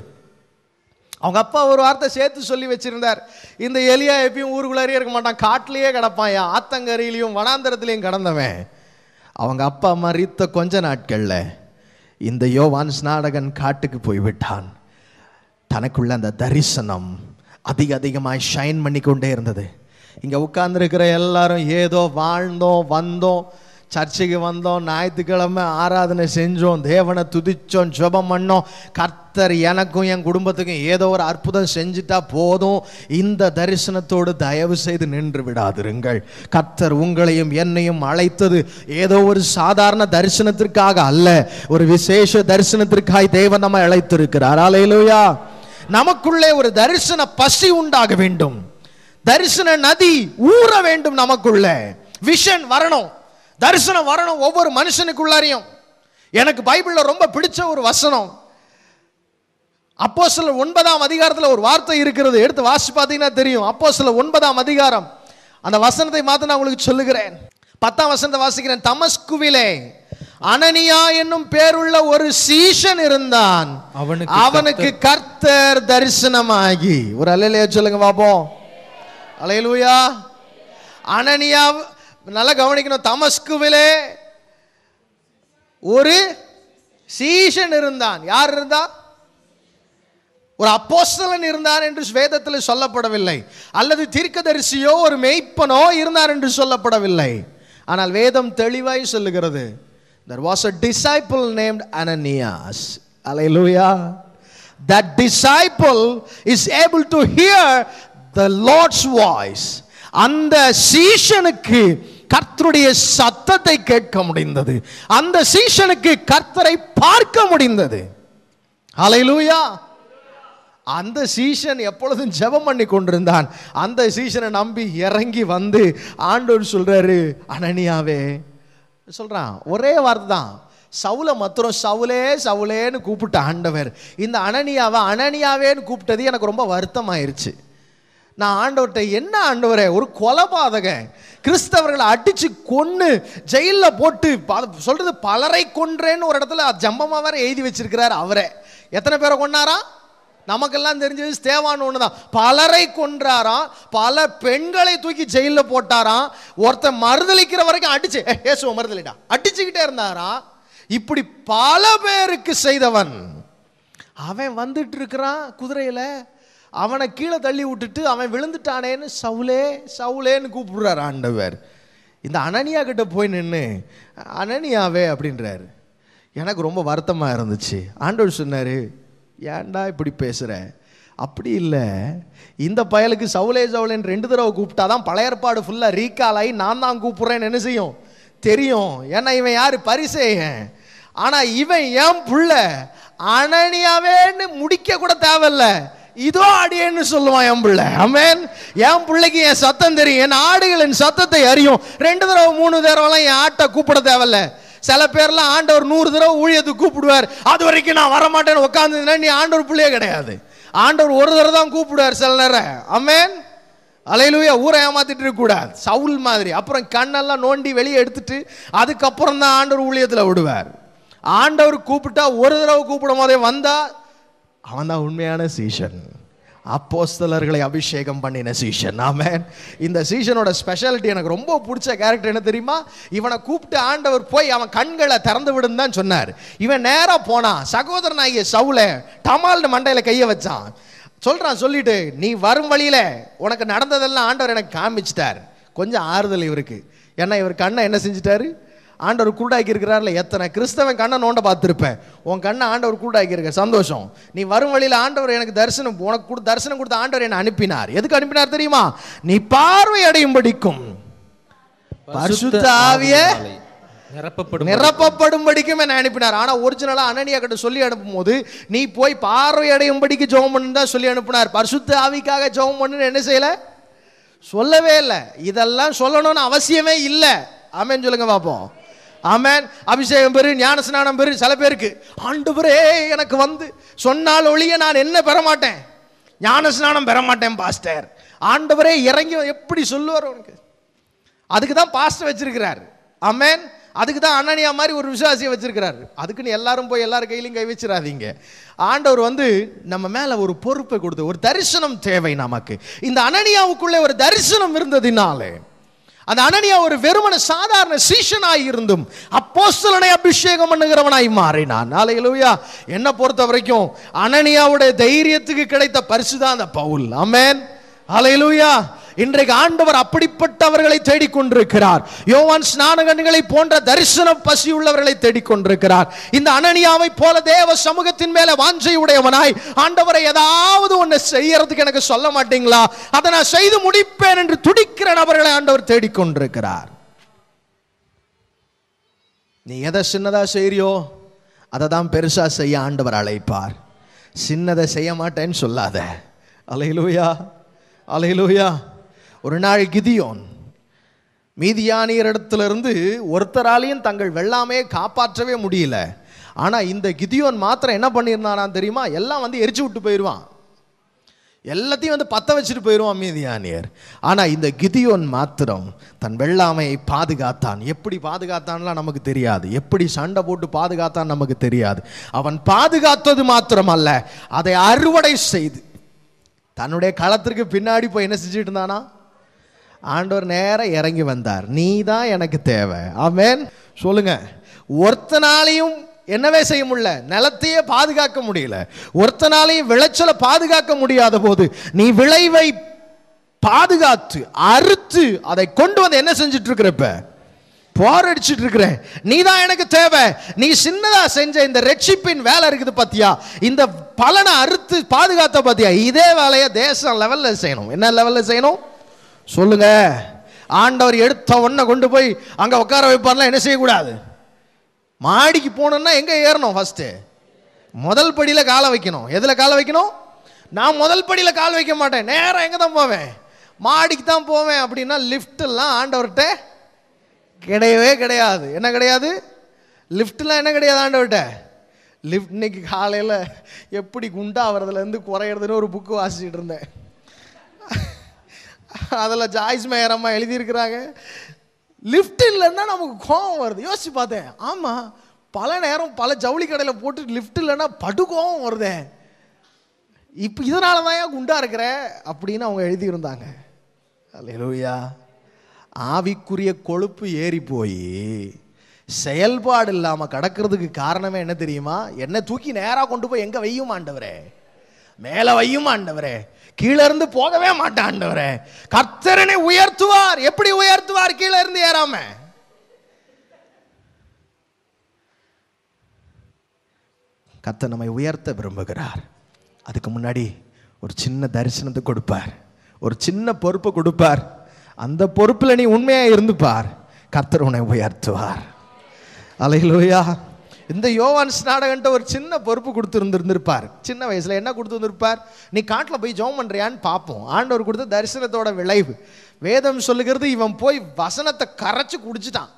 அவங்க அப்பா ஒரு வார்த்தை சேர்த்து சொல்லி வச்சிருந்தார் இந்த எலியா எப்பயும் ஊருக்குள்ளாரியே இருக்க மாட்டான் காட்டிலேயே கிடப்பான் ஆத்தங்கரையிலையும் வனாந்தரத்துலேயும் கிடந்தவன் அவங்க அப்பா அம்மா ரீத்த கொஞ்ச நாட்களில் இந்த யோவான் ஸ்நாடகன் காட்டுக்கு போய்விட்டான் தனக்குள்ள அந்த தரிசனம் அதிக அதிகமாக ஷைன் பண்ணி கொண்டே இருந்தது இங்கே உட்கார்ந்துருக்கிற எல்லாரும் ஏதோ வாழ்ந்தோம் வந்தோம் சர்ச்சைக்கு வந்தோம் ஞாயிற்றுக்கிழமை ஆராதனை செஞ்சோம் தேவனை துதித்தோம் ஜபம் பண்ணோம் கர்த்தர் எனக்கும் என் குடும்பத்துக்கும் ஏதோ ஒரு அற்புதம் செஞ்சுட்டா போதும் இந்த தரிசனத்தோடு தயவு செய்து நின்று விடாதிருங்கள் கர்த்தர் உங்களையும் என்னையும் அழைத்தது ஏதோ ஒரு சாதாரண தரிசனத்திற்காக அல்ல ஒரு விசேஷ தரிசனத்திற்காய் தேவன் நம்ம அழைத்திருக்கிறார் அலையிலோயா நமக்குள்ளே ஒரு தரிசன பசி உண்டாக வேண்டும் தரிசன நதி ஊற வேண்டும் நமக்குள்ள விஷன் வரணும் தரிசனம் வரணும் ஒவ்வொரு மனுஷனுக்குள்ளாரையும் எனக்கு பைபிளில் ரொம்ப பிடிச்ச ஒரு வசனம் அப்போ சில ஒன்பதாம் அதிகாரத்தில் ஒரு வார்த்தை இருக்கிறது எடுத்து வாசி பார்த்தீங்கன்னா தெரியும் அப்போ சில ஒன்பதாம் அதிகாரம் அந்த வசனத்தை மாற்ற நான் உங்களுக்கு சொல்லுகிறேன் பத்தாம் வசனத்தை வாசிக்கிறேன் தமஸ்குவிலே அனனியா என்னும் பேருள்ள ஒரு சீஷன் இருந்தான்
அவனுக்கு அவனுக்கு
கர்த்தர் தரிசனமாகி ஒரு அலையிலேயே சொல்லுங்க பாப்போம் அலையலூயா அனனியா நல்லா கவனிக்கணும் தமஸ்குவிலே ஒரு சீசன் இருந்தான் யார் இருந்தா ஒரு அப்போஸ்தலன் இருந்தான் என்று வேதத்தில் சொல்லப்படவில்லை அல்லது தீர்க்கதரிசியோ ஒரு மெய்ப்பனோ இருந்தார் என்று சொல்லப்படவில்லை ஆனால் வேதம் தெளிவாய் சொல்லுகிறது there was a disciple named Ananias அலையிலூயா that disciple is able to hear the Lord's voice அந்த சீஷனுக்கு கர்த்தருடைய சத்தத்தை கேட்க முடிந்தது அந்த சீஷனுக்கு கர்த்தரை பார்க்க முடிந்தது அலையிலூயா அந்த சீசன் எப்பொழுதும் ஜெபம் பண்ணி கொண்டிருந்தான் அந்த சீசனை நம்பி இறங்கி வந்து ஆண்டோர் சொல்கிறாரு அனனியாவே சொல்கிறான் ஒரே வார்த்தை தான் சவுல மத்திரம் சவுலே சவுலேன்னு கூப்பிட்ட ஆண்டவர் இந்த அனனியாவை அனனியாவேன்னு கூப்பிட்டது எனக்கு ரொம்ப வருத்தமாயிருச்சு நான் ஆண்டவர்கிட்ட என்ன ஆண்டவரே ஒரு கொலபாதகன் கிறிஸ்தவர்களை அடிச்சு கொன்று ஜெயிலில் போட்டு சொல்கிறது பலரை கொன்றேன்னு ஒரு இடத்துல ஜம்பமாக வேற எழுதி வச்சிருக்கிறார் அவரே எத்தனை பேரை கொண்டாரா நமக்கெல்லாம் தெரிஞ்சது தேவான் ஒன்று தான் பலரை கொன்றாராம் பல பெண்களை தூக்கி ஜெயிலில் போட்டாராம் ஒருத்தன் மறுதளிக்கிற வரைக்கும் அடிச்சு ஏசுவ மறுதலிடா அடிச்சுக்கிட்டே இருந்தாரா இப்படி பல பேருக்கு செய்தவன் அவன் வந்துட்டு இருக்கிறான் குதிரையில் அவனை கீழே தள்ளி விட்டுட்டு அவன் விழுந்துட்டானேன்னு சவுலே சவுலேன்னு கூப்பிடுறார் ஆண்டவர் இந்த அனனியா கிட்ட போய் நின்று அனனியாவே அப்படின்றாரு எனக்கு ரொம்ப வருத்தமாக இருந்துச்சு ஆண்டவர் சொன்னார் ஏண்டா இப்படி பேசுகிற அப்படி இல்லை இந்த பயலுக்கு சவுலே சவுலேன்னு ரெண்டு தடவை கூப்பிட்டா தான் பழைய ஏற்பாடு ஃபுல்லாக ரீகால் ஆகி நான் தான் கூப்பிட்றேன்னு என்ன செய்யும் தெரியும் ஏன்னா இவன் யார் பரிசேயன் ஆனால் இவன் ஏன் புள்ள அனனியாவேன்னு முடிக்க கூட தேவையில்லை இதோ அடியேன்னு சொல்லுவான் என் பிள்ளை அமேன் என் பிள்ளைக்கு என் சத்தம் தெரியும் என் ஆடுகளின் சத்தத்தை அறியும் ரெண்டு தடவை மூணு தடவைலாம் என் ஆட்டை கூப்பிட தேவையில்ல சில பேர்லாம் ஆண்டவர் நூறு தடவை ஊழியத்துக்கு கூப்பிடுவார் அது வரைக்கும் நான் வரமாட்டேன்னு உட்காந்துன்னா நீ ஆண்டவர் பிள்ளையே கிடையாது ஆண்டவர் ஒரு தடவை தான் கூப்பிடுவார் சில நேரம் அமேன் அலையிலுயா ஊரை ஏமாத்திட்டு இருக்கக்கூடாது சவுல் மாதிரி அப்புறம் கண்ணெல்லாம் நோண்டி வெளியே எடுத்துட்டு அதுக்கப்புறம் தான் ஆண்டவர் ஊழியத்தில் விடுவார் ஆண்டவர் கூப்பிட்டா ஒரு தடவை கூப்பிடும் போதே வந்தால் அவன் தான் உண்மையான சீசன் அப்போஸ்தலர்களை அபிஷேகம் பண்ணின சீசன் ஆமேன் இந்த சீசனோட ஸ்பெஷாலிட்டி எனக்கு ரொம்ப பிடிச்ச கேரக்டர் என்ன தெரியுமா இவனை கூப்பிட்டு ஆண்டவர் போய் அவன் கண்களை திறந்து விடுன்னு தான் சொன்னார் இவன் நேராக போனான் சகோதரன் ஆகிய சவுல டமால்னு மண்டையில் கையை வச்சான் சொல்கிறான் சொல்லிட்டு நீ வரும் வழியில் உனக்கு நடந்ததெல்லாம் ஆண்டவர் எனக்கு காமிச்சிட்டார் கொஞ்சம் ஆறுதல் இவருக்கு ஏன்னா இவர் கண்ணை என்ன செஞ்சிட்டாரு ஆண்டவர் குருடாக்கி இருக்கிறார்ல எத்தனை கிறிஸ்தவன் கண்ணை நோண்ட பார்த்துருப்பேன் உன் கண்ணை ஆண்டவர் கூடாக்கி இருக்க சந்தோஷம் நீ வரும் வழியில் ஆண்டவர் எனக்கு தரிசனம் உனக்கு கொடு தரிசனம் கொடுத்த ஆண்டவர் என்னை அனுப்பினார் எதுக்கு அனுப்பினார் தெரியுமா நீ பார்வை அடையும் படிக்கும்
பரிசுத்த ஆவிய நிரப்பப்படும்
படிக்கும் என்ன அனுப்பினார் ஆனால் ஒரிஜினலாக அனனியா கிட்ட சொல்லி அனுப்பும் போது நீ போய் பார்வை அடையும் படிக்க ஜோம் பண்ணு தான் சொல்லி அனுப்பினார் பரிசுத்த ஆவிக்காக ஜோம் பண்ணுன்னு என்ன செய்யலை சொல்லவே இல்லை இதெல்லாம் சொல்லணும்னு அவசியமே இல்லை ஆமேன்னு சொல்லுங்க பார்ப்போம் ஆமேன் அபிஷேகம் பெரு ஞானஸ்நானம் பெரு சில பேருக்கு ஆண்டவரே எனக்கு வந்து சொன்னால் ஒழிய நான் என்ன பெற மாட்டேன் ஞானஸ்நானம் பெற மாட்டேன் பாஸ்டர் ஆண்டவரே இறங்கி எப்படி சொல்லுவார் உனக்கு அதுக்கு தான் பாஸ்டர் வச்சிருக்கிறார் ஆமேன் அதுக்கு தான் அண்ணனியா மாதிரி ஒரு விசுவாசியை வச்சிருக்கிறாரு அதுக்குன்னு எல்லாரும் போய் எல்லார் கையிலையும் கை வச்சிடாதீங்க ஆண்டவர் வந்து நம்ம மேலே ஒரு பொறுப்பை கொடுத்து ஒரு தரிசனம் தேவை நமக்கு இந்த அனனியாவுக்குள்ளே ஒரு தரிசனம் இருந்ததுனாலே அந்த அனனியா ஒரு வெறுமன சாதாரண சீஷனாய் இருந்தும் அப்போஸ்தலனை அபிஷேகம் பண்ணுகிறவனாய் மாறினான் அலையலுயா என்ன பொறுத்த வரைக்கும் அனனியாவுடைய தைரியத்துக்கு கிடைத்த பரிசு தான் அந்த பவுல் அமேன் அலையலுயா இன்றைக்கு ஆண்டவர் அப்படிப்பட்டவர்களை தேடிக்கொண்டிருக்கிறார் யோவான் ஸ்நானகன்களை போன்ற தரிசன பசி உள்ளவர்களை தேடிக்கொண்டிருக்கிறார் இந்த அனனியாவை போல தேவ சமூகத்தின் மேல வாஞ்சை உடையவனாய் ஆண்டவரை ஏதாவது ஒன்று செய்யறதுக்கு எனக்கு சொல்ல மாட்டீங்களா அதை நான் செய்து முடிப்பேன் என்று துடிக்கிற நபர்களை ஆண்டவர் தேடிக்கொண்டிருக்கிறார் நீ எதை சின்னதா செய்யறியோ அதை தான் பெருசா செய்ய ஆண்டவர் அழைப்பார் சின்னதை செய்ய மாட்டேன்னு சொல்லாத அலையிலூயா அலையிலூயா ஒரு நாள் கிதியோன் மீதியானியர் இடத்துலேருந்து ஒருத்தராலையும் தங்கள் வெள்ளாமையை காப்பாற்றவே முடியல ஆனால் இந்த கிதியோன் மாத்திரம் என்ன பண்ணியிருந்தானா தெரியுமா எல்லாம் வந்து எரிச்சு விட்டு போயிடுவான் எல்லாத்தையும் வந்து பற்ற வச்சுட்டு போயிடுவான் மீதியானியர் ஆனால் இந்த கிதியோன் மாத்திரம் தன் வெள்ளாமையை பாதுகாத்தான் எப்படி பாதுகாத்தான்லாம் நமக்கு தெரியாது எப்படி சண்டை போட்டு பாதுகாத்தான் நமக்கு தெரியாது அவன் பாதுகாத்தது மாத்திரம் அல்ல அதை அறுவடை செய்து தன்னுடைய களத்திற்கு பின்னாடி போய் என்ன செஞ்சுட்டு இருந்தானா ஆண்டவர் நேரம் இறங்கி வந்தார் நீ தான் எனக்கு தேவை ஆமேன் சொல்லுங்க ஒருத்தனாலையும் என்னவே செய்ய முடியல நிலத்தையே பாதுகாக்க முடியல ஒருத்தனாலையும் விளைச்சலை பாதுகாக்க முடியாத போது நீ விளைவை பாதுகாத்து அறுத்து அதை கொண்டு வந்து என்ன செஞ்சுட்டு இருக்கிறப்ப போர் அடிச்சுட்டு இருக்கிறேன் நீ தான் எனக்கு தேவை நீ சின்னதா செஞ்ச இந்த ரெட்சிப்பின் வேலை இருக்குது பாத்தியா இந்த பலனை அறுத்து பாதுகாத்த பாத்தியா இதே வேலையை தேசம் லெவல்ல செய்யணும் என்ன லெவல்ல செய்யணும் சொல்லுங்க ஆண்டவர் எடுத்த உடனே கொண்டு போய் அங்கே உட்கார வைப்பார்லாம் என்ன செய்யக்கூடாது மாடிக்கு போகணுன்னா எங்கே ஏறணும் ஃபஸ்ட்டு முதல் படியில் காலை வைக்கணும் எதில் காலை வைக்கணும் நான் முதல் படியில் கால் வைக்க மாட்டேன் நேரம் எங்கே தான் போவேன் மாடிக்கு தான் போவேன் அப்படின்னா லிஃப்ட்டெல்லாம் ஆண்டவர்கிட்ட கிடையவே கிடையாது என்ன கிடையாது லிஃப்ட்லாம் என்ன கிடையாது ஆண்டவர்கிட்ட லிஃப்ட் இன்னைக்கு காலையில் எப்படி குண்டா குண்டாகிறதுலேருந்து குறையிறதுன்னு ஒரு புக்கு வாசிச்சுட்டு இருந்தேன் அதில் ஜாய்ஸ் மேயரம்மா எழுதியிருக்கிறாங்க லிஃப்ட் இல்லைன்னா நமக்கு கோபம் வருது யோசிச்சு பார்த்தேன் ஆமாம் பல நேரம் பல ஜவுளி கடையில் போட்டு லிஃப்ட் இல்லைன்னா படு கோபம் வருதே இப்போ இதனால தான் ஏன் குண்டா இருக்கிற அப்படின்னு அவங்க எழுதியிருந்தாங்க லூயா ஆவிக்குரிய கொழுப்பு ஏறி போய் செயல்பாடு இல்லாமல் கிடக்கிறதுக்கு காரணமே என்ன தெரியுமா என்னை தூக்கி நேராக கொண்டு போய் எங்கே வையும் ஆண்டவரே மேலே வையும் ஆண்டவரே கீழே இருந்து போகவே மாட்டான் கர்த்தரனை உயர்த்துவார் எப்படி உயர்த்துவார் கீழே இருந்து ஏறாம கத்த நம்மை உயர்த்த விரும்புகிறார் அதுக்கு முன்னாடி ஒரு சின்ன தரிசனத்தை கொடுப்பார் ஒரு சின்ன பொறுப்பை கொடுப்பார் அந்த பொறுப்பில் நீ உண்மையாக இருந்துப்பார் கத்தர் உன்னை உயர்த்துவார் அலையிலோயா இந்த யோவான் ஸ்நாடகன்ட்ட ஒரு சின்ன பொறுப்பு கொடுத்துருந்துருந்திருப்பார் சின்ன வயசில் என்ன கொடுத்துருந்துருப்பார் நீ காட்டில் போய் ஜோம் பண்ணுறியான்னு பார்ப்போம் ஆண்டவர் கொடுத்த தரிசனத்தோட விளைவு வேதம் சொல்லுகிறது இவன் போய் வசனத்தை கரைச்சி குடிச்சிட்டான்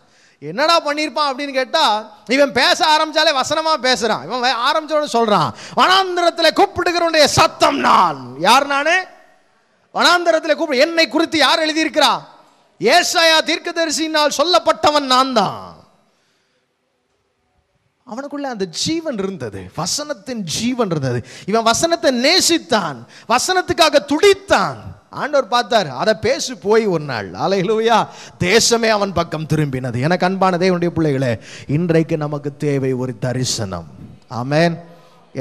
என்னடா பண்ணியிருப்பான் அப்படின்னு கேட்டால் இவன் பேச ஆரம்பித்தாலே வசனமாக பேசுகிறான் இவன் ஆரம்பித்தோட சொல்கிறான் வனாந்திரத்தில் கூப்பிடுகிறவனுடைய சத்தம் நான் யார் நான் வனாந்திரத்தில் கூப்பிடு என்னை குறித்து யார் எழுதியிருக்கிறா ஏசாயா தீர்க்கதரிசினால் சொல்லப்பட்டவன் நான் தான் அவனுக்குள்ள அந்த ஜீவன் இருந்தது வசனத்தின் ஜீவன் இருந்தது இவன் வசனத்தை நேசித்தான் வசனத்துக்காக துடித்தான் ஆண்டவர் பார்த்தார் அதை பேசி போய் ஒரு நாள் அலையிலுவையா தேசமே அவன் பக்கம் திரும்பினது எனக்கு அன்பான தேவனுடைய பிள்ளைகளே இன்றைக்கு நமக்கு தேவை ஒரு தரிசனம் ஆமேன்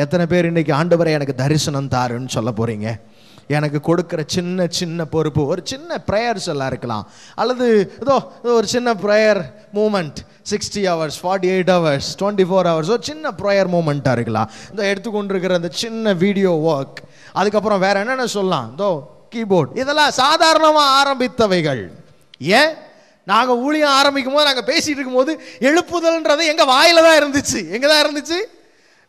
எத்தனை பேர் இன்னைக்கு ஆண்டவரை எனக்கு தரிசனம் தாருன்னு சொல்ல போறீங்க எனக்கு கொடுக்குற சின்ன சின்ன பொறுப்பு ஒரு சின்ன ப்ரேயர்ஸ் எல்லாம் இருக்கலாம் அல்லது ஏதோ ஒரு சின்ன prayer moment sixty hours forty eight hours twenty four hours ஒரு சின்ன ப்ரேயர் மூமெண்ட்டாக இருக்கலாம் இந்த எடுத்துக்கொண்டிருக்கிற அந்த சின்ன வீடியோ ஒர்க் அதுக்கப்புறம் வேறு என்னென்ன சொல்லலாம் இதோ கீபோர்ட் இதெல்லாம் சாதாரணமாக ஆரம்பித்தவைகள் ஏன் நாங்கள் ஊழியம் ஆரம்பிக்கும் போது நாங்கள் பேசிகிட்டு இருக்கும்போது எழுப்புதல்ன்றது எங்கள் வாயில் தான் இருந்துச்சு எங்கே தான் இருந்துச்சு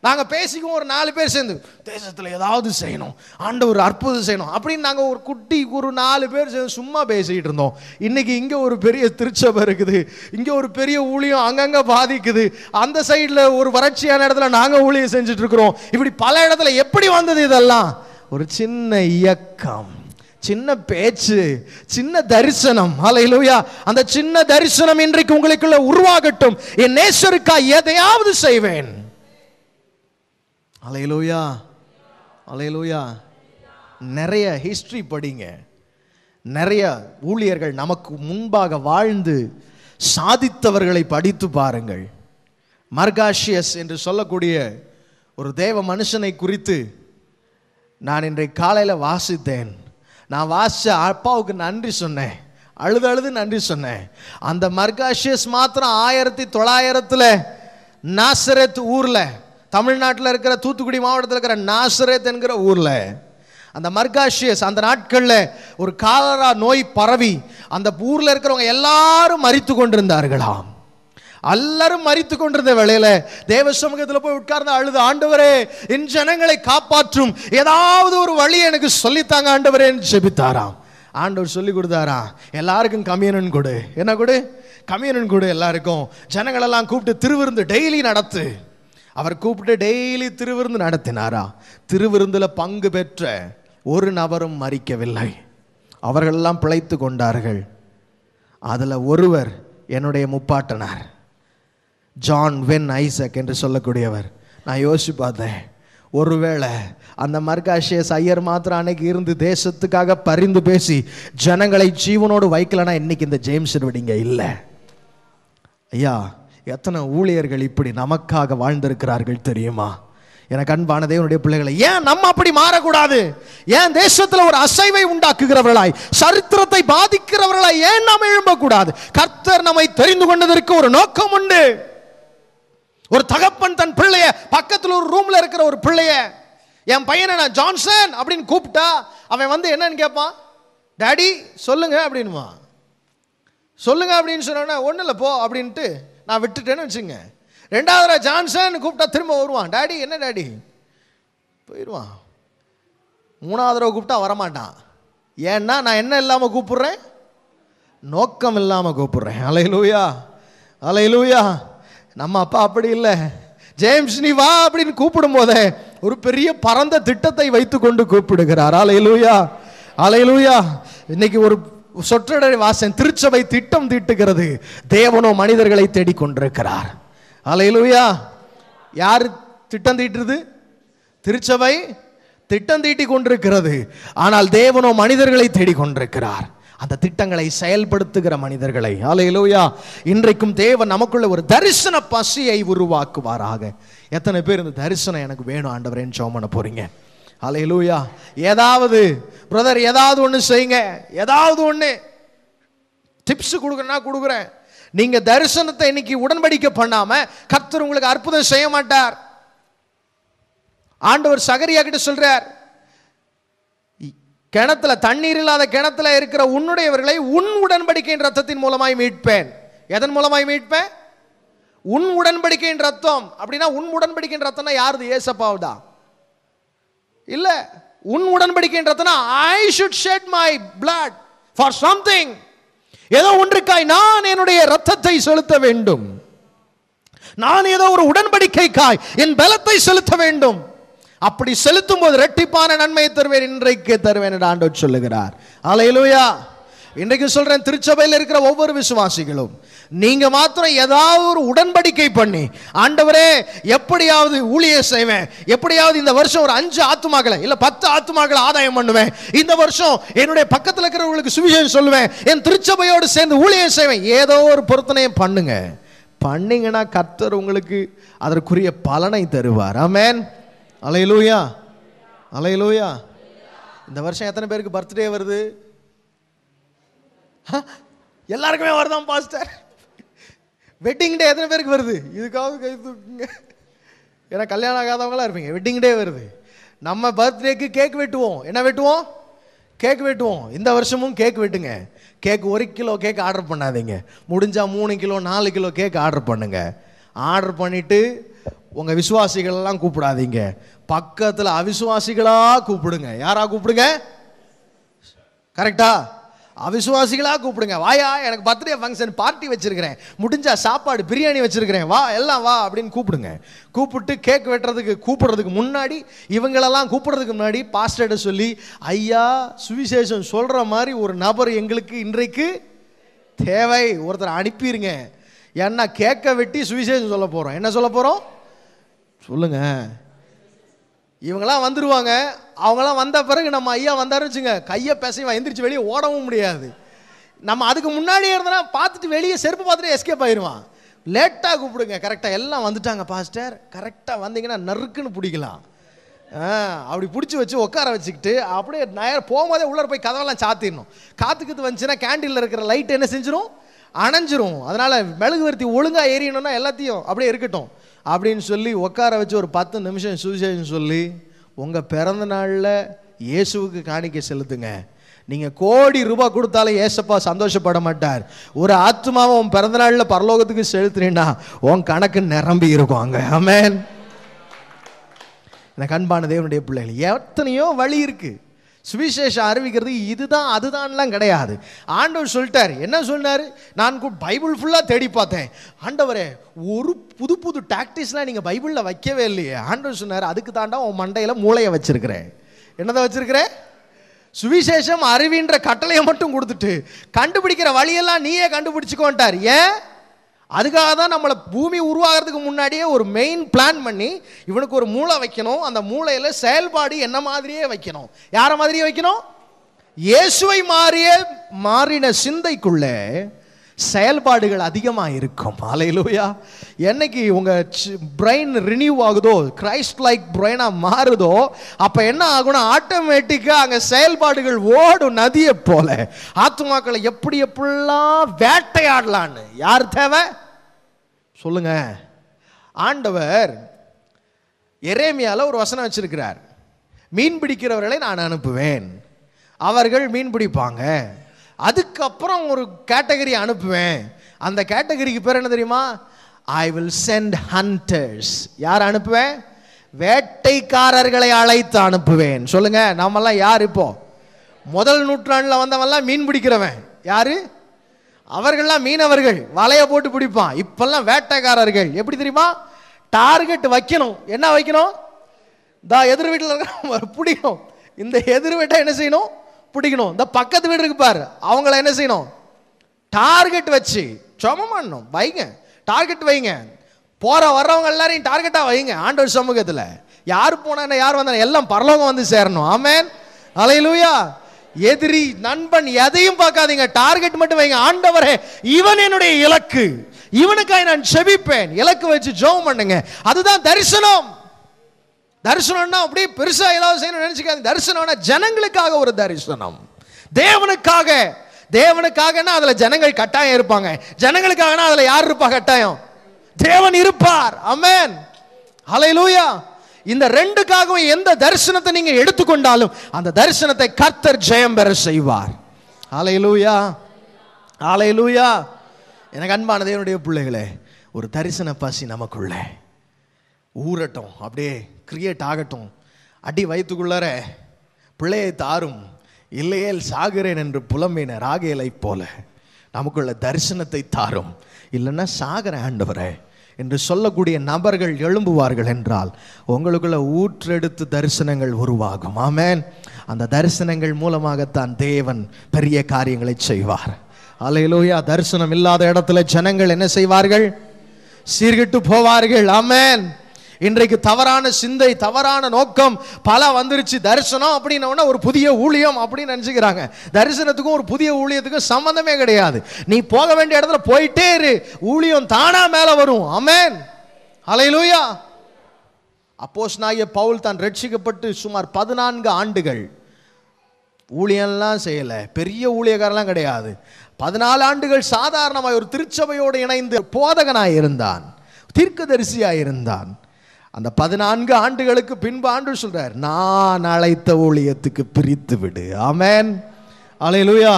நாங்கள் பேசிக்குவோம் ஒரு நாலு பேர் சேர்ந்து தேசத்தில் ஏதாவது செய்யணும் ஆண்ட ஒரு அற்புதம் செய்யணும் அப்படின்னு நாங்கள் ஒரு குட்டி ஒரு நாலு பேர் சேர்ந்து சும்மா பேசிக்கிட்டு இருந்தோம் இன்றைக்கி இங்கே ஒரு பெரிய திருச்சபை இருக்குது இங்கே ஒரு பெரிய ஊழியம் அங்கங்கே பாதிக்குது அந்த சைடில் ஒரு வறட்சியான இடத்துல நாங்கள் ஊழியம் செஞ்சிட்ருக்குறோம் இப்படி பல இடத்துல எப்படி வந்தது இதெல்லாம் ஒரு சின்ன இயக்கம் சின்ன பேச்சு சின்ன தரிசனம் அலையிலுயா அந்த சின்ன தரிசனம் இன்றைக்கு உங்களுக்குள்ள உருவாகட்டும் என் நேசருக்கா எதையாவது செய்வேன் அலையலோயா அலையலோயா நிறைய ஹிஸ்ட்ரி படிங்க நிறைய ஊழியர்கள் நமக்கு முன்பாக வாழ்ந்து சாதித்தவர்களை படித்து பாருங்கள் மர்காஷியஸ் என்று சொல்லக்கூடிய ஒரு தேவ மனுஷனை குறித்து நான் இன்றைக்கு காலையில் வாசித்தேன் நான் வாசித்த அப்பாவுக்கு நன்றி சொன்னேன் அழுது அழுது நன்றி சொன்னேன் அந்த மர்காஷியஸ் மாத்திரம் ஆயிரத்தி தொள்ளாயிரத்தில் நாசரத் ஊரில் தமிழ்நாட்டில் இருக்கிற தூத்துக்குடி மாவட்டத்தில் இருக்கிற நாசரேத் என்கிற ஊரில் அந்த மர்காஷியஸ் அந்த நாட்களில் ஒரு காலரா நோய் பரவி அந்த ஊரில் இருக்கிறவங்க எல்லாரும் மறித்து கொண்டிருந்தார்களாம் எல்லாரும் மறித்து கொண்டிருந்த வேளையில தேவ சமூகத்தில் போய் உட்கார்ந்து அழுது ஆண்டவரே என் ஜனங்களை காப்பாற்றும் ஏதாவது ஒரு வழி எனக்கு சொல்லித்தாங்க ஆண்டவரேன்னு செபித்தாராம் ஆண்டவர் சொல்லி கொடுத்தாராம் எல்லாருக்கும் கம்யூனன் கொடு என்ன கொடு கம்யூனன் கொடு எல்லாருக்கும் ஜனங்களெல்லாம் கூப்பிட்டு திருவிருந்து டெய்லி நடத்து அவர் கூப்பிட்டு டெய்லி திருவிருந்து நடத்தினாரா திருவிருந்தில் பங்கு பெற்ற ஒரு நபரும் மறிக்கவில்லை அவர்களெல்லாம் பிழைத்து கொண்டார்கள் அதில் ஒருவர் என்னுடைய முப்பாட்டனார் ஜான் வென் ஐசக் என்று சொல்லக்கூடியவர் நான் யோசிச்சு பார்த்தேன் ஒருவேளை அந்த மர்காஷியஸ் ஐயர் மாத்திரம் அன்னைக்கு இருந்து தேசத்துக்காக பரிந்து பேசி ஜனங்களை ஜீவனோடு வைக்கலன்னா இன்னைக்கு இந்த ஜேம்ஸ் விடிங்க இல்லை ஐயா எத்தனை ஊழியர்கள் இப்படி நமக்காக வாழ்ந்திருக்கிறார்கள் தெரியுமா எனக்கு அன்பான தேவனுடைய பிள்ளைகளை ஏன் நம்ம அப்படி மாறக்கூடாது ஏன் தேசத்தில் ஒரு அசைவை உண்டாக்குகிறவர்களாய் சரித்திரத்தை பாதிக்கிறவர்களாய் ஏன் நாம் எழும்பக்கூடாது கர்த்தர் நம்மை தெரிந்து கொண்டதற்கு ஒரு நோக்கம் உண்டு ஒரு தகப்பன் தன் பிள்ளைய பக்கத்தில் ஒரு ரூம்ல இருக்கிற ஒரு பிள்ளைய என் பையனை நான் ஜான்சன் அப்படின்னு கூப்பிட்டா அவன் வந்து என்னன்னு கேட்பான் டேடி சொல்லுங்க அப்படின்வான் சொல்லுங்க அப்படின்னு சொன்னா ஒண்ணு இல்லை போ அப்படின்ட்டு நான் விட்டுட்டேன்னு வச்சுங்க ரெண்டாவது ஜான்சன் கூப்பிட்டா திரும்ப வருவான் டேடி என்ன டேடி போயிடுவான் மூணாவது தடவை கூப்பிட்டா வரமாட்டான் ஏன்னா நான் என்ன இல்லாமல் கூப்பிட்றேன் நோக்கம் இல்லாமல் கூப்பிட்றேன் அலை லூயா லூயா நம்ம அப்பா அப்படி இல்லை ஜேம்ஸ் நீ வா அப்படின்னு கூப்பிடும் போதே ஒரு பெரிய பரந்த திட்டத்தை வைத்து கொண்டு கூப்பிடுகிறார் அலை லூயா இன்னைக்கு ஒரு சொற்றடரை வாசன் திருச்சபை திட்டம் தீட்டுகிறது தேவனோ மனிதர்களை தேடிக்கொண்டிருக்கிறார் அலையிலுயா யார் திட்டம் தீட்டுறது திருச்சபை திட்டம் தீட்டி கொண்டிருக்கிறது ஆனால் தேவனோ மனிதர்களை தேடிக்கொண்டிருக்கிறார் அந்த திட்டங்களை செயல்படுத்துகிற மனிதர்களை அலையிலுயா இன்றைக்கும் தேவன் நமக்குள்ள ஒரு தரிசன பசியை உருவாக்குவாராக எத்தனை பேர் இந்த தரிசனம் எனக்கு வேணும் ஆண்டவரேன்னு சோமன போறீங்க அலையலூயா ஏதாவது பிரதர் ஏதாவது ஒன்று செய்யுங்க ஏதாவது ஒன்று டிப்ஸ் கொடுக்குறேன்னா கொடுக்குறேன் நீங்கள் தரிசனத்தை இன்னைக்கு உடன்படிக்கை பண்ணாமல் கர்த்தர் உங்களுக்கு அற்புதம் செய்ய மாட்டார் ஆண்டவர் சகரியா கிட்ட சொல்கிறார் கிணத்துல தண்ணீர் இல்லாத கிணத்துல இருக்கிற உன்னுடையவர்களை உன் உடன்படிக்கையின் ரத்தத்தின் மூலமாய் மீட்பேன் எதன் மூலமாய் மீட்பேன் உன் உடன்படிக்கையின் ரத்தம் அப்படின்னா உன் உடன்படிக்கையின் ரத்தம்னா யாருது ஏசப்பாவுதான் இல்லை உன் உடன்படிக்கைன்றதுனா I should shed my blood for something ஏதோ ஒன்றுக்காய் நான் என்னுடைய ரத்தத்தை செலுத்த வேண்டும் நான் ஏதோ ஒரு உடன்படிக்கைக்காய் என் பலத்தை செலுத்த வேண்டும் அப்படி செலுத்தும் போது இரட்டிப்பான நன்மையை தருவேன் இன்றைக்கு தருவேன் என்று ஆண்டோர் சொல்லுகிறார் அலையிலுயா இன்றைக்கு சொல்கிறேன் திருச்சபையில் இருக்கிற ஒவ்வொரு விசுவாசிகளும் நீங்கள் மாத்திரம் ஏதாவது ஒரு உடன்படிக்கை பண்ணி ஆண்டவரே எப்படியாவது ஊழிய செய்வேன் எப்படியாவது இந்த வருஷம் ஒரு அஞ்சு ஆத்மாக்களை இல்லை பத்து ஆத்மாக்களை ஆதாயம் பண்ணுவேன் இந்த வருஷம் என்னுடைய பக்கத்தில் இருக்கிறவங்களுக்கு சுவிசேஷம் சொல்லுவேன் என் திருச்சபையோடு சேர்ந்து ஊழியம் செய்வேன் ஏதோ ஒரு பொருத்தனையும் பண்ணுங்க பண்ணீங்கன்னா கர்த்தர் உங்களுக்கு அதற்குரிய பலனை தருவார் ஆமேன் அலையலூயா அலையலூயா இந்த வருஷம் எத்தனை பேருக்கு பர்த்டே வருது எல்லாருக்குமே வருதான் பாஸ்டர் வெட்டிங் டே எத்தனை பேருக்கு வருது இதுக்காவது கை தூக்குங்க ஏன்னா கல்யாணம் ஆகாதவங்களாம் இருப்பீங்க வெட்டிங் டே வருது நம்ம பர்த்டேக்கு கேக் வெட்டுவோம் என்ன வெட்டுவோம் கேக் வெட்டுவோம் இந்த வருஷமும் கேக் வெட்டுங்க கேக் ஒரு கிலோ கேக் ஆர்டர் பண்ணாதீங்க முடிஞ்சால் மூணு கிலோ நாலு கிலோ கேக் ஆர்டர் பண்ணுங்க ஆர்டர் பண்ணிவிட்டு உங்கள் விசுவாசிகளெல்லாம் கூப்பிடாதீங்க பக்கத்தில் அவிசுவாசிகளாக கூப்பிடுங்க யாராக கூப்பிடுங்க கரெக்டாக அவிசுவாசிகளாக கூப்பிடுங்க வாயா எனக்கு பர்த்டே ஃபங்க்ஷன் பார்ட்டி வச்சிருக்கிறேன் முடிஞ்சால் சாப்பாடு பிரியாணி வச்சிருக்கிறேன் வா எல்லாம் வா அப்படின்னு கூப்பிடுங்க கூப்பிட்டு கேக் வெட்டுறதுக்கு கூப்பிடுறதுக்கு முன்னாடி இவங்களெல்லாம் கூப்பிடுறதுக்கு முன்னாடி பாஸ்டர்கிட்ட சொல்லி ஐயா சுவிசேஷம் சொல்கிற மாதிரி ஒரு நபர் எங்களுக்கு இன்றைக்கு தேவை ஒருத்தர் அனுப்பிடுங்க ஏன்னா கேக்கை வெட்டி சுவிசேஷம் சொல்ல போகிறோம் என்ன சொல்ல போகிறோம் சொல்லுங்கள் இவங்களாம் வந்துடுவாங்க அவங்களாம் வந்த பிறகு நம்ம ஐயா வந்தாருன்னு வச்சுங்க கையை பேசையும் எந்திரிச்சு வெளியே ஓடவும் முடியாது நம்ம அதுக்கு முன்னாடியே இருந்தனா பார்த்துட்டு வெளியே செருப்பு பார்த்துட்டு எஸ்கேப் ஆயிடுவான் லேட்டாக கூப்பிடுங்க கரெக்டாக எல்லாம் வந்துட்டாங்க பாஸ்டர் கரெக்டாக வந்தீங்கன்னா நறுக்குன்னு பிடிக்கலாம் அப்படி பிடிச்சி வச்சு உட்கார வச்சுக்கிட்டு அப்படியே நயர் போகும்போதே உள்ளே போய் கதவெல்லாம் சாத்திடணும் காத்துக்கிட்டு வந்துச்சுன்னா கேண்டீனில் இருக்கிற லைட் என்ன செஞ்சிடும் அணைஞ்சிரும் அதனால் மெழுகுவர்த்தி ஒழுங்காக ஏறியணும்னா எல்லாத்தையும் அப்படியே இருக்கட்டும் அப்படின்னு சொல்லி உட்கார வச்சு ஒரு பத்து நிமிஷம் சுவிசேஷம் சொல்லி உங்கள் பிறந்த நாளில் இயேசுவுக்கு காணிக்க செலுத்துங்க நீங்கள் கோடி ரூபாய் கொடுத்தாலும் ஏசப்பா சந்தோஷப்பட மாட்டார் ஒரு ஆத்மாவை உன் பிறந்தநாளில் பரலோகத்துக்கு செலுத்துனீன்னா உன் கணக்கு நிரம்பி இருக்கும் அங்கே அமேன் இந்த கண்பான தேவனுடைய பிள்ளைகள் எத்தனையோ வழி இருக்குது சுவிசேஷம் அறிவிக்கிறது இதுதான் அதுதான்லாம் கிடையாது ஆண்டவர் சொல்லிட்டார் என்ன சொன்னார் நான் பைபிள் ஃபுல்லாக தேடி பார்த்தேன் ஆண்டவரே ஒரு புது புது டாக்டிஸ்லாம் நீங்கள் பைபிளில் வைக்கவே இல்லையே ஆண்டவர் சொன்னார் அதுக்கு தாண்டா உன் மண்டையில் மூளையை வச்சிருக்கிறேன் என்னதான் வச்சிருக்கிறேன் சுவிசேஷம் அறிவின்ற கட்டளையை மட்டும் கொடுத்துட்டு கண்டுபிடிக்கிற வழியெல்லாம் நீயே கண்டுபிடிச்சிக்கோன்ட்டார் ஏன் அதுக்காக தான் நம்மளை பூமி உருவாகிறதுக்கு முன்னாடியே ஒரு மெயின் பிளான் பண்ணி இவனுக்கு ஒரு மூளை வைக்கணும் அந்த மூளையில் செயல்பாடு என்ன மாதிரியே வைக்கணும் யாரை மாதிரியே வைக்கணும் இயேசுவை மாறியே மாறின சிந்தைக்குள்ளே செயல்பாடுகள் அதிகமாக இருக்கும் அலையிலூயா என்னைக்கு உங்கள் பிரெயின் ரினியூவ் ஆகுதோ கிரைஸ்ட் லைக் பிரெயினாக மாறுதோ அப்போ என்ன ஆகும்னா ஆட்டோமேட்டிக்காக அங்கே செயல்பாடுகள் ஓடும் நதியை போல ஆத்மாக்களை எப்படி எப்படிலாம் வேட்டையாடலான்னு யார் தேவை சொல்லுங்க ஆண்டவர் எரேமியாவில் ஒரு வசனம் வச்சிருக்கிறார் மீன் பிடிக்கிறவர்களை நான் அனுப்புவேன் அவர்கள் மீன் பிடிப்பாங்க அதுக்கப்புறம் ஒரு கேட்டகரி அனுப்புவேன் அந்த கேட்டகரிக்கு பேர் என்ன தெரியுமா ஐ வில் சென்ட் ஹண்டர்ஸ் யார் அனுப்புவேன் வேட்டைக்காரர்களை அழைத்து அனுப்புவேன் சொல்லுங்க நம்மெல்லாம் யார் இப்போ முதல் நூற்றாண்டில் வந்தவன்லாம் மீன் பிடிக்கிறவன் யாரு அவர்கள்லாம் மீனவர்கள் வலையை போட்டு பிடிப்பான் இப்பெல்லாம் வேட்டைக்காரர்கள் எப்படி தெரியுமா டார்கெட் வைக்கணும் என்ன வைக்கணும் இந்த எதிர் வீட்டில் இருக்கிற (laughs) பிடிக்கணும் இந்த எதிர் வீட்டை என்ன செய்யணும் பிடிக்கணும் இந்த பக்கத்து வீடு இருக்கு பாரு அவங்கள என்ன செய்யணும் டார்கெட் வச்சு சுமமானணும் வைங்க டார்கெட் வைங்க போகிற வர்றவங்க எல்லாரையும் டார்கெட்டாக வைங்க ஆண்டவர் சமூகத்தில் யார் போனா யார் வந்தா எல்லாம் பரலோகம் வந்து சேரணும் ஆமேன் அலையிலூயா எதிரி நண்பன் எதையும் பார்க்காதீங்க டார்கெட் மட்டும் வைங்க ஆண்டவரே இவன் என்னுடைய இலக்கு இவனுக்காக நான் செபிப்பேன் இலக்கு வச்சு ஜோம் பண்ணுங்க அதுதான் தரிசனம் தரிசனம்னா அப்படியே பெருசா ஏதாவது செய்யணும்னு நினைச்சுக்காது தரிசனம்னா ஜனங்களுக்காக ஒரு தரிசனம் தேவனுக்காக தேவனுக்காக அதுல ஜனங்கள் கட்டாயம் இருப்பாங்க ஜனங்களுக்காக அதுல யார் இருப்பா கட்டாயம் தேவன் இருப்பார் அமேன் அலை லூயா இந்த ரெண்டுக்காகவும் எந்த தரிசனத்தை நீங்கள் எடுத்துக்கொண்டாலும் அந்த தரிசனத்தை கர்த்தர் ஜெயம் பெற செய்வார் ஆலையலூயா ஆலையலூயா எனக்கு அன்பான தேவனுடைய பிள்ளைகளே ஒரு தரிசன பசி நமக்குள்ளே ஊறட்டும் அப்படியே கிரியேட் ஆகட்டும் அடி வயிற்றுக்குள்ளற பிள்ளையை தாரும் இல்லையேல் சாகிறேன் என்று புலம்பின ராகேலை போல நமக்குள்ள தரிசனத்தை தாரும் இல்லைன்னா சாகிற ஆண்டவரை என்று சொல்லக்கூடிய நபர்கள் எழும்புவார்கள் என்றால் உங்களுக்குள்ள ஊற்றெடுத்து தரிசனங்கள் உருவாகும் ஆமேன் அந்த தரிசனங்கள் மூலமாகத்தான் தேவன் பெரிய காரியங்களை செய்வார் அலையிலோயா தரிசனம் இல்லாத இடத்துல ஜனங்கள் என்ன செய்வார்கள் சீர்கிட்டு போவார்கள் ஆமேன் இன்றைக்கு தவறான சிந்தை தவறான நோக்கம் பல வந்துருச்சு தரிசனம் அப்படின்னா ஒரு புதிய ஊழியம் அப்படின்னு நினச்சிக்கிறாங்க தரிசனத்துக்கும் ஒரு புதிய ஊழியத்துக்கும் சம்மந்தமே கிடையாது நீ போக வேண்டிய இடத்துல போயிட்டே இரு ஊழியம் தானா மேலே வரும் அமேன் அலையிலூயா அப்போஸ் நாய பவுல் தான் ரட்சிக்கப்பட்டு சுமார் பதினான்கு ஆண்டுகள் ஊழியம்லாம் செய்யலை பெரிய ஊழியக்காரெல்லாம் கிடையாது பதினாலு ஆண்டுகள் சாதாரணமாக ஒரு திருச்சபையோடு இணைந்து போதகனாக இருந்தான் தீர்க்கதரிசியாக இருந்தான் அந்த பதினான்கு ஆண்டுகளுக்கு பின்பு ஆண்டு சொல்றார் நான் அழைத்த ஊழியத்துக்கு பிரித்து விடு ஆமேன் அலையலூயா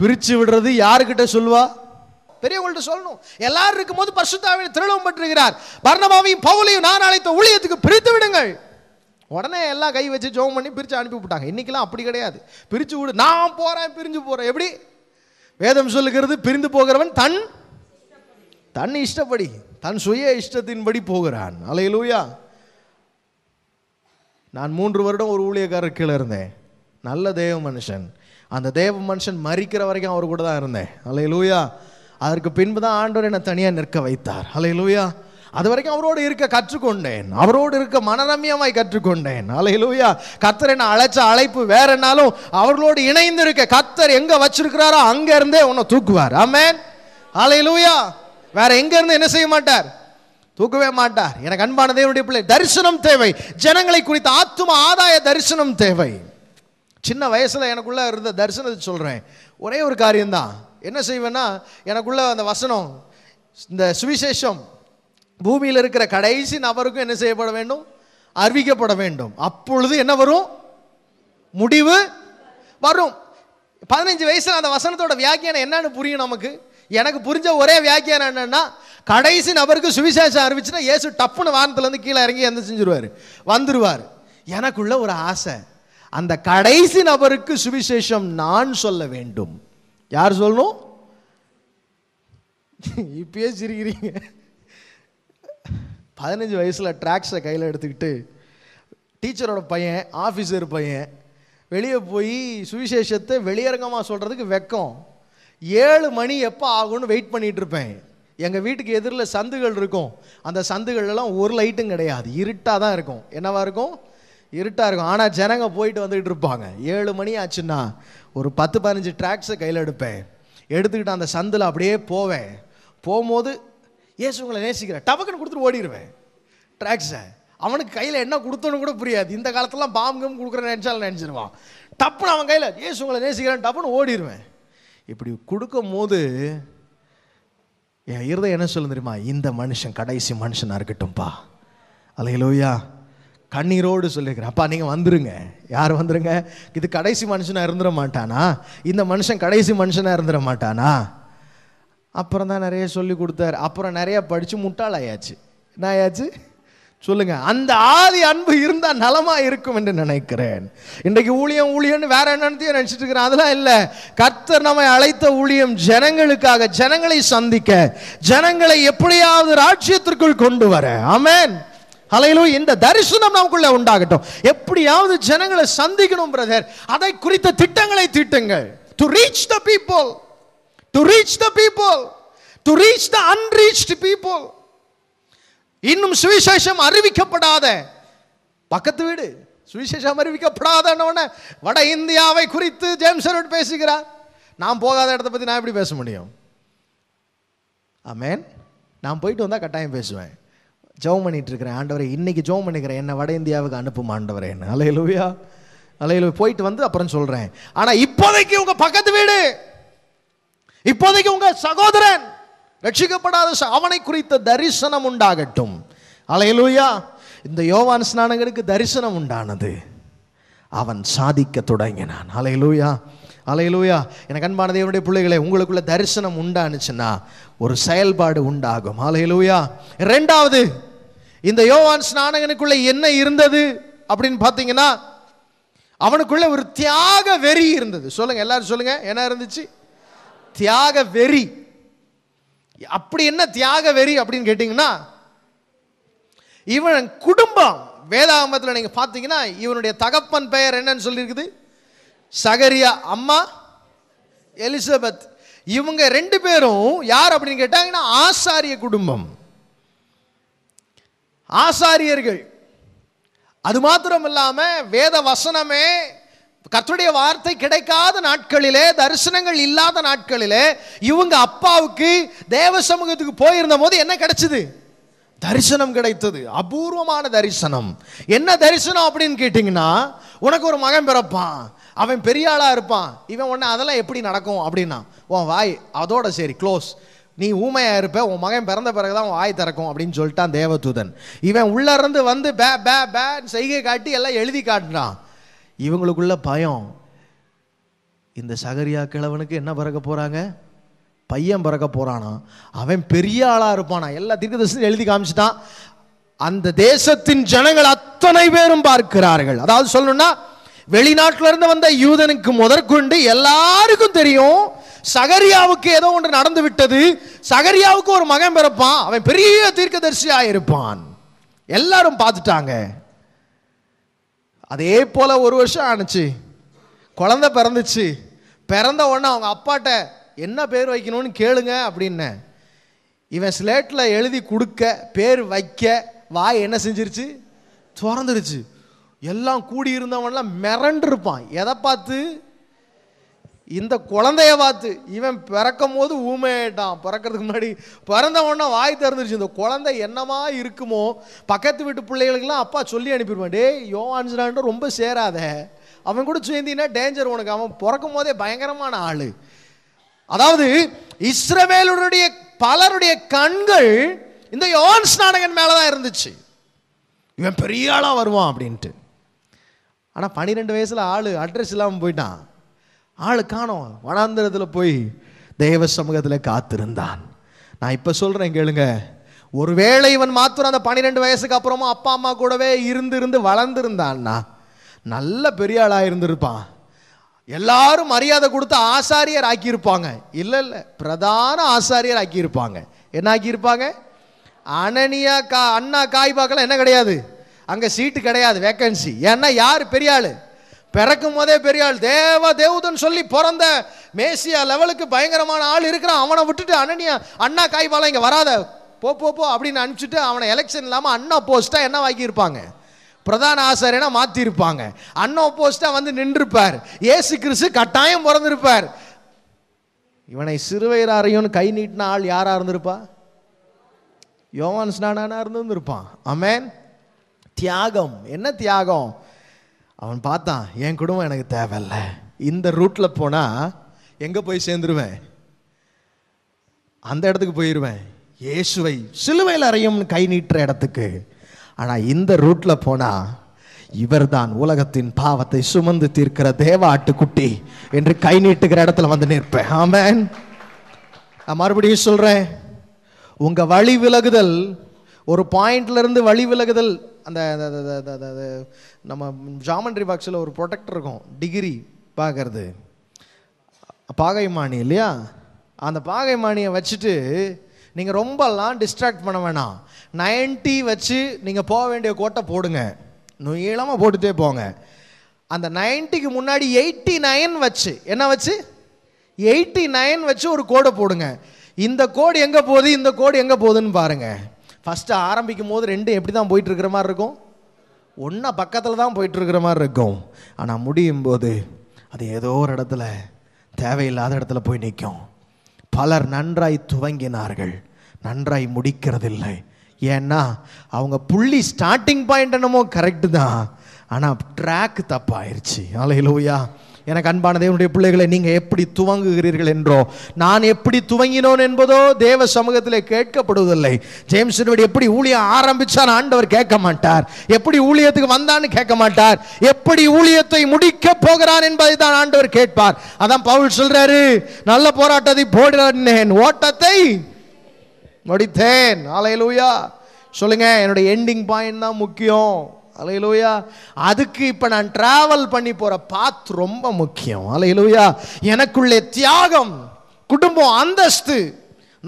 பிரித்து விடுறது யாருக்கிட்ட சொல்லுவா பெரியவங்கள்ட்ட சொல்லணும் எல்லாரும் இருக்கும்போது பரிசுத்தாவின் திருளவும் பெற்றிருக்கிறார் பர்ணமாவையும் பவுலையும் நான் அழைத்த ஊழியத்துக்கு பிரித்து விடுங்கள் உடனே எல்லாம் கை வச்சு ஜோம் பண்ணி பிரித்து அனுப்பி விட்டாங்க இன்றைக்கெலாம் அப்படி கிடையாது பிரித்து விடு நான் போகிறேன் பிரிஞ்சு போகிறேன் எப்படி வேதம் சொல்லுகிறது பிரிந்து போகிறவன் தன் தன் இஷ்டப்படி தன் சுய இஷ்டத்தின்படி போகிறான் அலையலூயா நான் மூன்று வருடம் ஒரு ஊழியக்காரர் கீழே இருந்தேன் நல்ல தேவ மனுஷன் அந்த தேவ மனுஷன் மறிக்கிற வரைக்கும் அவர் கூட தான் இருந்தேன் அலையலூயா அதற்கு பின்பு தான் ஆண்டவர் என்னை தனியாக நிற்க வைத்தார் அலையலூயா அது வரைக்கும் அவரோடு இருக்க கற்றுக்கொண்டேன் அவரோடு இருக்க மனரம்யமாய் கற்றுக்கொண்டேன் லூயா கத்தர் என்ன அழைச்ச அழைப்பு வேற என்னாலும் அவர்களோடு இணைந்து இருக்க கத்தர் எங்கே வச்சிருக்கிறாரோ அங்கே இருந்தே உன்னை தூக்குவார் ஆமேன் லூயா வேற எங்க இருந்து என்ன செய்ய மாட்டார் தூக்கவே மாட்டார் எனக்கு அன்பான தேவனுடைய பிள்ளை தரிசனம் தேவை ஜனங்களை குறித்த ஆத்தும ஆதாய தரிசனம் தேவை சின்ன வயசில் எனக்குள்ளே இருந்த தரிசனத்தை சொல்கிறேன் ஒரே ஒரு காரியம்தான் என்ன செய்வேன்னா எனக்குள்ளே அந்த வசனம் இந்த சுவிசேஷம் பூமியில் இருக்கிற கடைசி நபருக்கும் என்ன செய்யப்பட வேண்டும் அறிவிக்கப்பட வேண்டும் அப்பொழுது என்ன வரும் முடிவு வரும் பதினஞ்சு வயசில் அந்த வசனத்தோட வியாக்கியானம் என்னன்னு புரியும் நமக்கு எனக்கு புரிஞ்ச ஒரே வியாக்கியானம் என்னென்னா கடைசி நபருக்கு சுவிசேஷம் அறிவிச்சுன்னா ஏசு டப்புன்னு வானத்துலேருந்து கீழே இறங்கி எந்த செஞ்சிருவார் வந்துடுவார் எனக்குள்ள ஒரு ஆசை அந்த கடைசி நபருக்கு சுவிசேஷம் நான் சொல்ல வேண்டும் யார் சொல்லணும் இப்பயே சிரிக்கிறீங்க பதினஞ்சு வயசில் ட்ராக்ஸை கையில் எடுத்துக்கிட்டு டீச்சரோட பையன் ஆஃபீஸர் பையன் வெளியே போய் சுவிசேஷத்தை வெளியரங்கமாக சொல்கிறதுக்கு வெக்கம் ஏழு மணி எப்போ ஆகும்னு வெயிட் பண்ணிட்டு இருப்பேன் எங்கள் வீட்டுக்கு எதிரில் சந்துகள் இருக்கும் அந்த சந்துகள்லாம் ஒரு லைட்டும் கிடையாது இருட்டாக தான் இருக்கும் என்னவாக இருக்கும் இருட்டாக இருக்கும் ஆனால் ஜனங்க போயிட்டு வந்துக்கிட்டு இருப்பாங்க ஏழு மணி ஆச்சுன்னா ஒரு பத்து பதினஞ்சு ட்ராக்ஸை கையில் எடுப்பேன் எடுத்துக்கிட்டு அந்த சந்தில் அப்படியே போவேன் போகும்போது ஏசு உங்களை நேசிக்கிறேன் டபக்குன்னு கொடுத்துட்டு ஓடிடுவேன் ட்ராக்ஸை அவனுக்கு கையில் என்ன கொடுத்தோன்னு கூட புரியாது இந்த காலத்துலாம் பாம்பும் கொடுக்குறேன்னு நினச்சாலும் நினச்சிருவான் டப்புன்னு அவன் கையில் ஏசு உங்களை நேசிக்கிறேன் டப்புன்னு ஓடிடுவேன் இப்படி கொடுக்கும் போது என் இருதை என்ன சொல்ல தெரியுமா இந்த மனுஷன் கடைசி மனுஷனாக இருக்கட்டும்ப்பா அலையிலோயா கண்ணீரோடு சொல்லியிருக்கிறேன் அப்பா நீங்கள் வந்துருங்க யார் வந்துருங்க இது கடைசி மனுஷனாக இருந்துட மாட்டானா இந்த மனுஷன் கடைசி மனுஷனாக இருந்துட மாட்டானா அப்புறம் தான் நிறைய சொல்லி கொடுத்தாரு அப்புறம் நிறையா படித்து முட்டாளாயாச்சு என்ன ஆயாச்சு சொல்லுங்க அந்த ஆதி அன்பு இருந்தால் நலமா இருக்கும் என்று நினைக்கிறேன் இன்றைக்கு ஊழியம் ஊழியம்னு வேற என்னத்தையும் நினைச்சிட்டு இருக்கிறேன் அதெல்லாம் இல்லை கர்த்தர் நம்மை அழைத்த ஊழியம் ஜனங்களுக்காக ஜனங்களை சந்திக்க ஜனங்களை எப்படியாவது ராஜ்யத்திற்குள் கொண்டு வர ஆமேன் அலையிலோ இந்த தரிசனம் நமக்குள்ள உண்டாகட்டும் எப்படியாவது ஜனங்களை சந்திக்கணும் பிரதர் அதை குறித்த திட்டங்களை தீட்டுங்கள் to reach the people to reach the people to reach the unreached people இன்னும் சுவிசேஷம் அறிவிக்கப்படாத பக்கத்து வீடு சுவிசேஷம் அறிவிக்கப்படாத வட இந்தியாவை குறித்து ஜேம்ஸ் பேசுகிறார் நான் போகாத இடத்த பற்றி நான் எப்படி பேச முடியும் ஆமேன் நான் போயிட்டு வந்தால் கட்டாயம் பேசுவேன் ஜோம் பண்ணிட்டு இருக்கிறேன் ஆண்டவரை இன்னைக்கு ஜோம் பண்ணிக்கிறேன் என்னை வட இந்தியாவுக்கு அனுப்பும் ஆண்டவரை என்ன அலையலுவியா அலையலு போயிட்டு வந்து அப்புறம் சொல்கிறேன் ஆனால் இப்போதைக்கு உங்கள் பக்கத்து வீடு இப்போதைக்கு உங்கள் சகோதரன் ரட்சிக்கப்படாத அவனை குறித்த தரிசனம் உண்டாகட்டும் அலையலூயா இந்த யோவான் ஸ்நானகனுக்கு தரிசனம் உண்டானது அவன் சாதிக்க தொடங்கினான் அலையலூயா அலையலூயா எனக்கு அன்பான தேவனுடைய பிள்ளைகளை உங்களுக்குள்ள தரிசனம் உண்டானுச்சுன்னா ஒரு செயல்பாடு உண்டாகும் அலையலூயா ரெண்டாவது இந்த யோவான் ஸ்நானகனுக்குள்ள என்ன இருந்தது அப்படின்னு பார்த்தீங்கன்னா அவனுக்குள்ள ஒரு தியாக வெறி இருந்தது சொல்லுங்க எல்லாரும் சொல்லுங்க என்ன இருந்துச்சு தியாக வெறி அப்படி என்ன தியாக வெறி அப்படின்னு கேட்டிங்கன்னா இவன் குடும்பம் வேதாகமத்தில் நீங்கள் பார்த்தீங்கன்னா இவனுடைய தகப்பன் பெயர் என்னன்னு சொல்லியிருக்குது சகரியா அம்மா எலிசபெத் இவங்க ரெண்டு பேரும் யார் அப்படின்னு கேட்டாங்கன்னா ஆசாரிய குடும்பம் ஆசாரியர்கள் அது மாத்திரம் இல்லாமல் வேத வசனமே கத்துடைய வார்த்தை கிடைக்காத நாட்களிலே தரிசனங்கள் இல்லாத நாட்களிலே இவங்க அப்பாவுக்கு தேவ சமூகத்துக்கு போயிருந்த போது என்ன கிடைச்சது தரிசனம் கிடைத்தது அபூர்வமான தரிசனம் என்ன தரிசனம் அப்படின்னு கேட்டிங்கன்னா உனக்கு ஒரு மகன் பிறப்பான் அவன் பெரிய ஆளா இருப்பான் இவன் உன்ன அதெல்லாம் எப்படி நடக்கும் அப்படின்னா உன் வாய் அதோட சரி க்ளோஸ் நீ ஊமையாக இருப்ப உன் மகன் பிறந்த பிறகு தான் வாய் திறக்கும் அப்படின்னு சொல்லிட்டான் தேவதூதன் இவன் இருந்து வந்து பே பே பேன்னு செய்கை காட்டி எல்லாம் எழுதி காட்டினான் இவங்களுக்குள்ள பயம் இந்த சகரியா கிழவனுக்கு என்ன பிறக்க போகிறாங்க பையன் பிறக்க போகிறானா அவன் பெரிய ஆளாக இருப்பானா எல்லா தீர்க்கதரிசனம் எழுதி காமிச்சிட்டான் அந்த தேசத்தின் ஜனங்கள் அத்தனை பேரும் பார்க்கிறார்கள் அதாவது சொல்லணும்னா வெளிநாட்டிலிருந்து இருந்து வந்த யூதனுக்கு முதற்கொண்டு எல்லாருக்கும் தெரியும் சகரியாவுக்கு ஏதோ ஒன்று நடந்து விட்டது சகரியாவுக்கு ஒரு மகன் பிறப்பான் அவன் பெரிய தீர்க்கதரிசியாக இருப்பான் எல்லாரும் பார்த்துட்டாங்க அதே போல் ஒரு வருஷம் ஆணுச்சு குழந்த பிறந்துச்சு பிறந்த உடனே அவங்க அப்பாட்ட என்ன பேர் வைக்கணும்னு கேளுங்க அப்படின்னேன் இவன் ஸ்லேட்டில் எழுதி கொடுக்க பேர் வைக்க வாய் என்ன செஞ்சிருச்சு திறந்துருச்சு எல்லாம் கூடி மிரண்டு இருப்பான் எதை பார்த்து இந்த குழந்தைய பார்த்து இவன் பிறக்கும் போது ஊமையிட்டான் பிறக்கிறதுக்கு முன்னாடி பிறந்த உடனே வாய் திறந்துருச்சு இந்த குழந்தை என்னமா இருக்குமோ பக்கத்து வீட்டு பிள்ளைகளுக்கெல்லாம் அப்பா சொல்லி அனுப்பிடுவான் டே யோவான்ஸ்டான்ட்டு ரொம்ப சேராத அவன் கூட சேர்ந்தீங்கன்னா டேஞ்சர் உனக்கு அவன் பிறக்கும் போதே பயங்கரமான ஆள் அதாவது இஸ்ரவேலுடைய பலருடைய கண்கள் இந்த யோவான் ஸ்நானகன் மேலே தான் இருந்துச்சு இவன் பெரிய ஆளாக வருவான் அப்படின்ட்டு ஆனால் பன்னிரெண்டு வயசில் ஆள் அட்ரஸ் இல்லாமல் போயிட்டான் ஆள் காணோம் வனாந்திரத்தில் போய் தெய்வ சமூகத்தில் காத்திருந்தான் நான் இப்போ சொல்கிறேன் கேளுங்க ஒருவேளை இவன் மாத்திரம் அந்த பன்னிரெண்டு வயசுக்கு அப்புறமும் அப்பா அம்மா கூடவே இருந்து இருந்து வளர்ந்துருந்தான்னா நல்ல பெரிய ஆளாக இருந்திருப்பான் எல்லாரும் மரியாதை கொடுத்து ஆசாரியர் ஆக்கியிருப்பாங்க இல்லை இல்லை பிரதான ஆசாரியர் ஆக்கியிருப்பாங்க என்ன ஆக்கியிருப்பாங்க அனனியா கா அண்ணா காய்பாக்கெல்லாம் என்ன கிடையாது அங்கே சீட்டு கிடையாது வேக்கன்சி ஏன்னா யார் பெரிய ஆள் பிறக்கும் போதே பெரிய ஆள் தேவ தேவதன் சொல்லி பிறந்த மேசியா லெவலுக்கு பயங்கரமான ஆள் இருக்கிறான் அவனை விட்டுட்டு அண்ணனியா அண்ணா காய்பாலாம் இங்கே வராத போ போ போ அப்படின்னு அனுப்பிச்சிட்டு அவனை எலெக்ஷன் இல்லாமல் அண்ணா போஸ்ட்டாக என்ன வாங்கியிருப்பாங்க பிரதான ஆசாரியனா மாற்றிருப்பாங்க அண்ணா போஸ்ட்டாக வந்து நின்றுருப்பார் ஏசு கிறிஸ்து கட்டாயம் பிறந்திருப்பார் இவனை சிறுவயிறாரையும் கை நீட்டின ஆள் யாராக இருந்திருப்பா யோவான் ஸ்நானானா இருந்திருப்பான் அமேன் தியாகம் என்ன தியாகம் அவன் பார்த்தான் என் குடும்பம் எனக்கு தேவையில்லை இந்த ரூட்டில் போனால் எங்கே போய் சேர்ந்துருவேன் அந்த இடத்துக்கு போயிடுவேன் இயேசுவை சிலுவையில் அறையும் கை நீட்டுற இடத்துக்கு ஆனால் இந்த ரூட்டில் போனால் இவர் தான் உலகத்தின் பாவத்தை சுமந்து தீர்க்கிற தேவ ஆட்டுக்குட்டி என்று கை நீட்டுகிற இடத்துல வந்து நிற்பேன் ஆமேன் நான் மறுபடியும் சொல்கிறேன் உங்கள் வழி விலகுதல் ஒரு பாயிண்ட்லேருந்து வழி விலகுதல் அந்த நம்ம ஜாமண்ட்ரி பாக்ஸில் ஒரு ப்ரொடெக்ட் இருக்கும் டிகிரி பார்க்கறது பாகைமானி இல்லையா அந்த பாகைமானியை வச்சுட்டு நீங்கள் ரொம்பலாம் டிஸ்ட்ராக்ட் பண்ண வேணாம் நைன்ட்டி வச்சு நீங்கள் போக வேண்டிய கோட்டை போடுங்க நீளமாக போட்டுட்டே போங்க அந்த நைன்ட்டிக்கு முன்னாடி எயிட்டி நைன் வச்சு என்ன வச்சு எயிட்டி நைன் வச்சு ஒரு கோடை போடுங்க இந்த கோடு எங்கே போகுது இந்த கோடு எங்கே போகுதுன்னு பாருங்கள் ஃபஸ்ட்டு ஆரம்பிக்கும் போது ரெண்டும் எப்படி தான் போயிட்டுருக்கிற மாதிரி இருக்கும் ஒன்றா பக்கத்தில் தான் போயிட்டுருக்கிற மாதிரி இருக்கும் ஆனால் முடியும் போது அது ஏதோ ஒரு இடத்துல தேவையில்லாத இடத்துல போய் நிற்கும் பலர் நன்றாய் துவங்கினார்கள் நன்றாய் முடிக்கிறதில்லை ஏன்னா அவங்க புள்ளி ஸ்டார்டிங் பாயிண்ட் என்னமோ கரெக்டு தான் ஆனால் ட்ராக் தப்பாயிருச்சு அலையிலோயா எனக்கு அன்பான தேவனுடைய பிள்ளைகளை நீங்கள் எப்படி துவங்குகிறீர்கள் என்றோ நான் எப்படி துவங்கினோன் என்பதோ தேவ சமூகத்தில் கேட்கப்படுவதில்லை ஜேம்ஸ் எப்படி ஊழியம் ஆரம்பித்தான் ஆண்டவர் கேட்க மாட்டார் எப்படி ஊழியத்துக்கு வந்தான்னு கேட்க மாட்டார் எப்படி ஊழியத்தை முடிக்க போகிறான் என்பதை தான் ஆண்டவர் கேட்பார் அதான் பவுல் சொல்றாரு நல்ல போராட்டத்தை போடினேன் ஓட்டத்தை முடித்தேன் ஆலையிலூயா சொல்லுங்க என்னுடைய எண்டிங் பாயிண்ட் தான் முக்கியம் அலையிலூயா அதுக்கு இப்போ நான் ட்ராவல் பண்ணி போகிற பாத் ரொம்ப முக்கியம் அலையிலூயா எனக்குள்ளே தியாகம் குடும்பம் அந்தஸ்து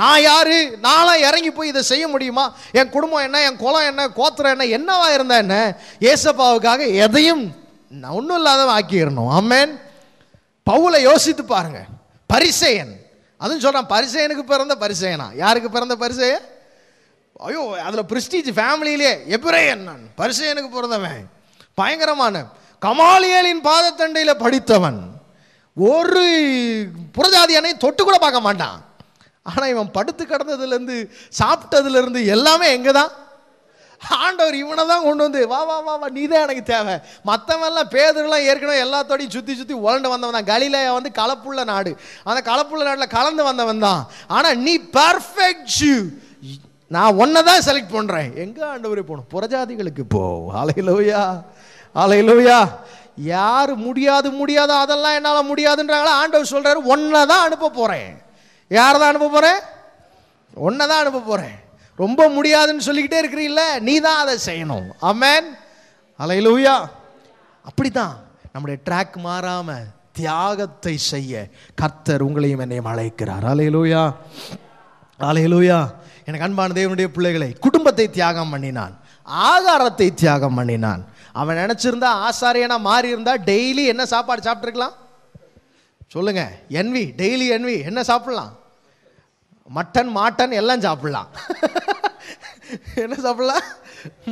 நான் யார் நானும் இறங்கி போய் இதை செய்ய முடியுமா என் குடும்பம் என்ன என் குளம் என்ன கோத்திரம் என்ன என்னவா இருந்தா என்ன ஏசப்பாவுக்காக எதையும் ஒன்றும் இல்லாத ஆக்கிடணும் ஆமேன் பவுலை யோசித்து பாருங்க பரிசெயன் அதுவும் சொல்கிறான் பரிசெயனுக்கு பிறந்த பரிசெயனா யாருக்கு பிறந்த பரிசெயன் ஐயோ அதில் பிரிஸ்டீஜ் ஃபேமிலியிலே எபிரேயன் நான் எனக்கு பிறந்தவன் பயங்கரமான கமாலியலின் பாதத்தண்டையில் படித்தவன் ஒரு புறஜாதியானை தொட்டு கூட பார்க்க மாட்டான் ஆனால் இவன் படுத்து கிடந்ததுலேருந்து சாப்பிட்டதுலேருந்து எல்லாமே எங்கே தான் ஆண்டவர் இவனை தான் கொண்டு வந்து வா வா வா வா நீ தான் எனக்கு தேவை மற்றவெல்லாம் பேதர்லாம் ஏற்கனவே எல்லாத்தோடையும் சுற்றி சுற்றி உழண்டு வந்தவன் தான் கலிலையா வந்து கலப்புள்ள நாடு அந்த கலப்புள்ள நாட்டில் கலந்து வந்தவன் தான் ஆனால் நீ பர்ஃபெக்ட் நான் ஒன்றை தான் செலக்ட் பண்ணுறேன் எங்கே ஆண்டவரே போகணும் புறஜாதிகளுக்கு போ ஆலையிலவையா ஆலையிலவையா யார் முடியாது முடியாது அதெல்லாம் என்னால் முடியாதுன்றாங்களோ ஆண்டவர் சொல்கிறாரு ஒன்றை தான் அனுப்ப போகிறேன் யார் தான் அனுப்ப போகிறேன் ஒன்றை தான் அனுப்ப போகிறேன் ரொம்ப முடியாதுன்னு சொல்லிக்கிட்டே இருக்கிறீல்ல நீ தான் அதை செய்யணும் அமேன் அலையிலூயா அப்படி தான் நம்முடைய ட்ராக் மாறாமல் தியாகத்தை செய்ய கர்த்தர் உங்களையும் என்னையும் அழைக்கிறார் அலையிலூயா அலையிலூயா எனக்கு அன்பான தேவனுடைய பிள்ளைகளை குடும்பத்தை தியாகம் பண்ணினான் ஆகாரத்தை தியாகம் பண்ணினான் அவன் நினச்சிருந்தா ஆசாரியனா மாறி இருந்தா டெய்லி என்ன சாப்பாடு சாப்பிட்ருக்கலாம் சொல்லுங்க என்வி டெய்லி என்வி என்ன சாப்பிட்லாம் மட்டன் மாட்டன் எல்லாம் சாப்பிட்லாம் (laughs) என்ன சாப்பிடலாம்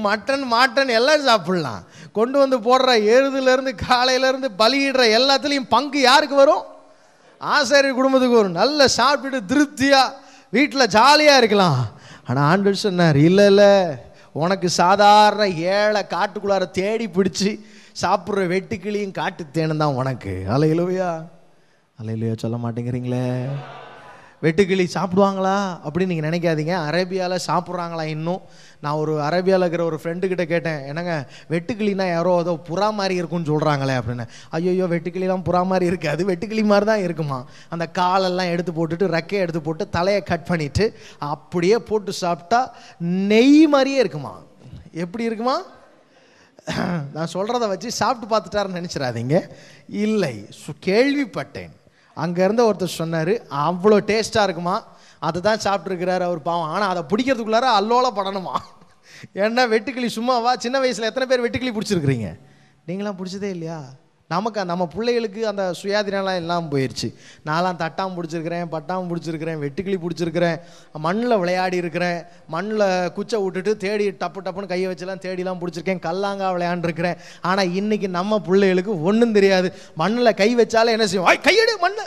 மட்டன் மாட்டன் எல்லாம் சாப்பிட்லாம் கொண்டு வந்து போடுற எருதுலேருந்து காலையிலேருந்து பலியிடுற எல்லாத்துலேயும் பங்கு யாருக்கு வரும் ஆசாரியர் குடும்பத்துக்கு வரும் நல்ல சாப்பிட்டுட்டு திருப்தியாக வீட்டில் ஜாலியாக இருக்கலாம் ஆனால் ஆண்டு சொன்னார் இல்லை இல்லை உனக்கு சாதாரண ஏழை காட்டுக்குள்ளார தேடி பிடிச்சி சாப்பிட்ற வெட்டுக்கிளியும் காட்டு தேனும் தான் உனக்கு அலையிலுவையா அலையிலுவையா சொல்ல மாட்டேங்கிறீங்களே வெட்டுக்கிளி சாப்பிடுவாங்களா அப்படின்னு நீங்கள் நினைக்காதீங்க அரேபியாவில் சாப்பிட்றாங்களா இன்னும் நான் ஒரு அரேபியாவில் இருக்கிற ஒரு ஃப்ரெண்டுக்கிட்ட கேட்டேன் என்னங்க வெட்டுக்கிளினா யாரோ ஏதோ புறா மாதிரி இருக்கும்னு சொல்கிறாங்களே அப்படின்னு ஐயோயோ வெட்டுக்கிளிலாம் புறா மாதிரி இருக்காது வெட்டுக்கிளி மாதிரி தான் இருக்குமா அந்த காலெல்லாம் எடுத்து போட்டுட்டு ரெக்கையை எடுத்து போட்டு தலையை கட் பண்ணிவிட்டு அப்படியே போட்டு சாப்பிட்டா நெய் மாதிரியே இருக்குமா எப்படி இருக்குமா நான் சொல்கிறத வச்சு சாப்பிட்டு பார்த்துட்டாருன்னு நினச்சிடாதீங்க இல்லை கேள்விப்பட்டேன் அங்கேருந்து ஒருத்தர் சொன்னார் அவ்வளோ டேஸ்ட்டாக இருக்குமா அதை தான் சாப்பிட்ருக்கிறாரு அவர் பாவம் ஆனால் அதை பிடிக்கிறதுக்குள்ளார அல்லோல படணுமா ஏன்னா வெட்டுக்கிளி சும்மாவா சின்ன வயசில் எத்தனை பேர் வெட்டுக்கிளி பிடிச்சிருக்கிறீங்க நீங்களாம் பிடிச்சதே இல்லையா நமக்கு நம்ம பிள்ளைகளுக்கு அந்த சுயாதீனம்லாம் எல்லாம் போயிடுச்சு நான்லாம் தட்டாம் பிடிச்சிருக்கிறேன் பட்டாம் பிடிச்சிருக்கிறேன் வெட்டுக்கிளி பிடிச்சிருக்கிறேன் மண்ணில் விளையாடி இருக்கிறேன் மண்ணில் குச்சை விட்டுட்டு தேடி டப்பு டப்புன்னு கையை வச்சுலாம் தேடிலாம் பிடிச்சிருக்கேன் கல்லாங்கா விளையாண்டுருக்கிறேன் ஆனால் இன்றைக்கி நம்ம பிள்ளைகளுக்கு ஒன்றும் தெரியாது மண்ணில் கை வச்சாலே என்ன செய்வோம் கையடு மண்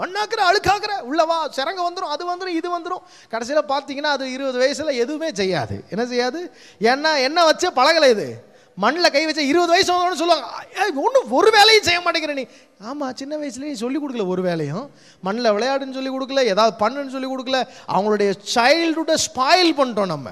மண்ணாக்குற அழுக்காக்குற உள்ளவா சிறங்க வந்துடும் அது வந்துடும் இது வந்துடும் கடைசியில் பார்த்தீங்கன்னா அது இருபது வயசில் எதுவுமே செய்யாது என்ன செய்யாது ஏன்னா என்ன வச்சே பழகலை இது மண்ணில் கை வச்சா இருபது வயசு வந்தோன்னு சொல்லுவாங்க ஒன்றும் ஒரு வேலையும் செய்ய மாட்டேங்கிற நீ ஆமாம் சின்ன வயசுலேயே சொல்லிக் கொடுக்கல ஒரு வேலையும் மண்ணில் விளையாடுன்னு சொல்லி கொடுக்கல ஏதாவது பண்ணுன்னு சொல்லி கொடுக்கல அவங்களுடைய சைல்டுஹுட்டை ஸ்பாயில் பண்ணிட்டோம் நம்ம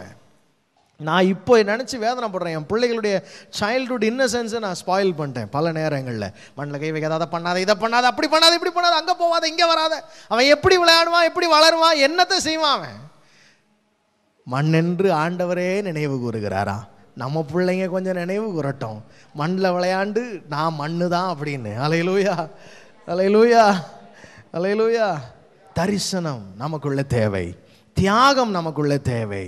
நான் இப்போ நினச்சி வேதனை போடுறேன் என் பிள்ளைகளுடைய சைல்டுஹுட் இன்னசென்ஸை நான் ஸ்பாயில் பண்ணிட்டேன் பல நேரங்களில் மண்ணில் கை வைக்காத அதை பண்ணாத இதை பண்ணாத அப்படி பண்ணாத இப்படி பண்ணாத அங்கே போவாத இங்கே வராத அவன் எப்படி விளையாடுவான் எப்படி வளருவான் என்னத்தை செய்வான் அவன் மண்ணென்று ஆண்டவரே நினைவு கூறுகிறாரா நம்ம பிள்ளைங்க கொஞ்சம் நினைவு குரட்டும் மண்ணில் விளையாண்டு நான் மண்ணு தான் அப்படின்னு அலையிலூயா அலையிலூயா அலையிலூயா தரிசனம் நமக்குள்ள தேவை தியாகம் நமக்குள்ள தேவை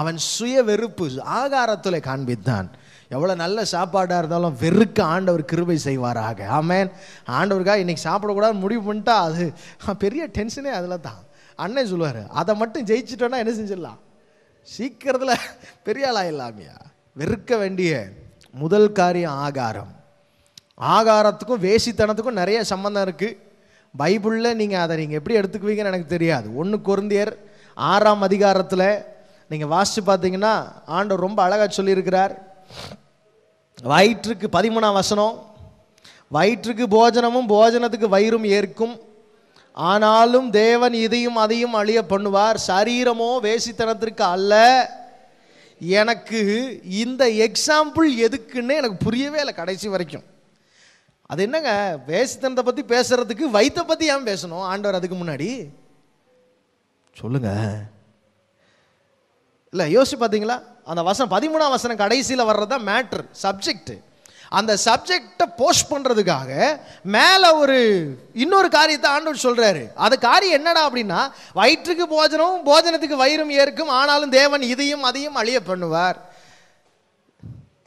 அவன் சுய வெறுப்பு ஆகாரத்தில் காண்பித்தான் எவ்வளோ நல்ல சாப்பாடாக இருந்தாலும் வெறுக்க ஆண்டவர் கிருபை செய்வாராக ஆமேன் ஆண்டவருக்காக இன்றைக்கி சாப்பிடக்கூடாது முடிவு பண்ணிட்டா அது பெரிய டென்ஷனே அதில் தான் அண்ணன் சொல்லுவார் அதை மட்டும் ஜெயிச்சிட்டோன்னா என்ன செஞ்சிடலாம் சீக்கிரத்தில் பெரிய ஆளாக இல்லாமையா வெறுக்க வேண்டிய முதல் காரியம் ஆகாரம் ஆகாரத்துக்கும் வேசித்தனத்துக்கும் நிறைய சம்மந்தம் இருக்குது பைபிளில் நீங்கள் அதை நீங்கள் எப்படி எடுத்துக்குவீங்கன்னு எனக்கு தெரியாது ஒன்று குருந்தியர் ஆறாம் அதிகாரத்தில் நீங்கள் வாசித்து பார்த்தீங்கன்னா ஆண்டவர் ரொம்ப அழகாக சொல்லியிருக்கிறார் வயிற்றுக்கு பதிமூணாம் வசனம் வயிற்றுக்கு போஜனமும் போஜனத்துக்கு வயிறும் ஏற்கும் ஆனாலும் தேவன் இதையும் அதையும் அழிய பண்ணுவார் சரீரமோ வேசித்தனத்திற்கு அல்ல எனக்கு இந்த எக்ஸாம்பிள் எதுக்குன்னு எனக்கு புரியவே இல்லை கடைசி வரைக்கும் அது என்னங்க வேசித்தனத்தை பற்றி பேசுகிறதுக்கு வைத்த பற்றி ஏன் பேசணும் ஆண்டவர் அதுக்கு முன்னாடி சொல்லுங்க இல்லை யோசிச்சு பார்த்தீங்களா அந்த வசனம் பதிமூணாம் வசனம் கடைசியில் வர்றது தான் மேட்ரு சப்ஜெக்ட் அந்த சப்ஜெக்டை போஸ்ட் பண்ணுறதுக்காக மேலே ஒரு இன்னொரு காரியத்தை ஆண்டவர் சொல்கிறாரு அந்த காரியம் என்னடா அப்படின்னா வயிற்றுக்கு போஜனம் போஜனத்துக்கு வயிறும் ஏற்கும் ஆனாலும் தேவன் இதையும் அதையும் அழிய பண்ணுவார்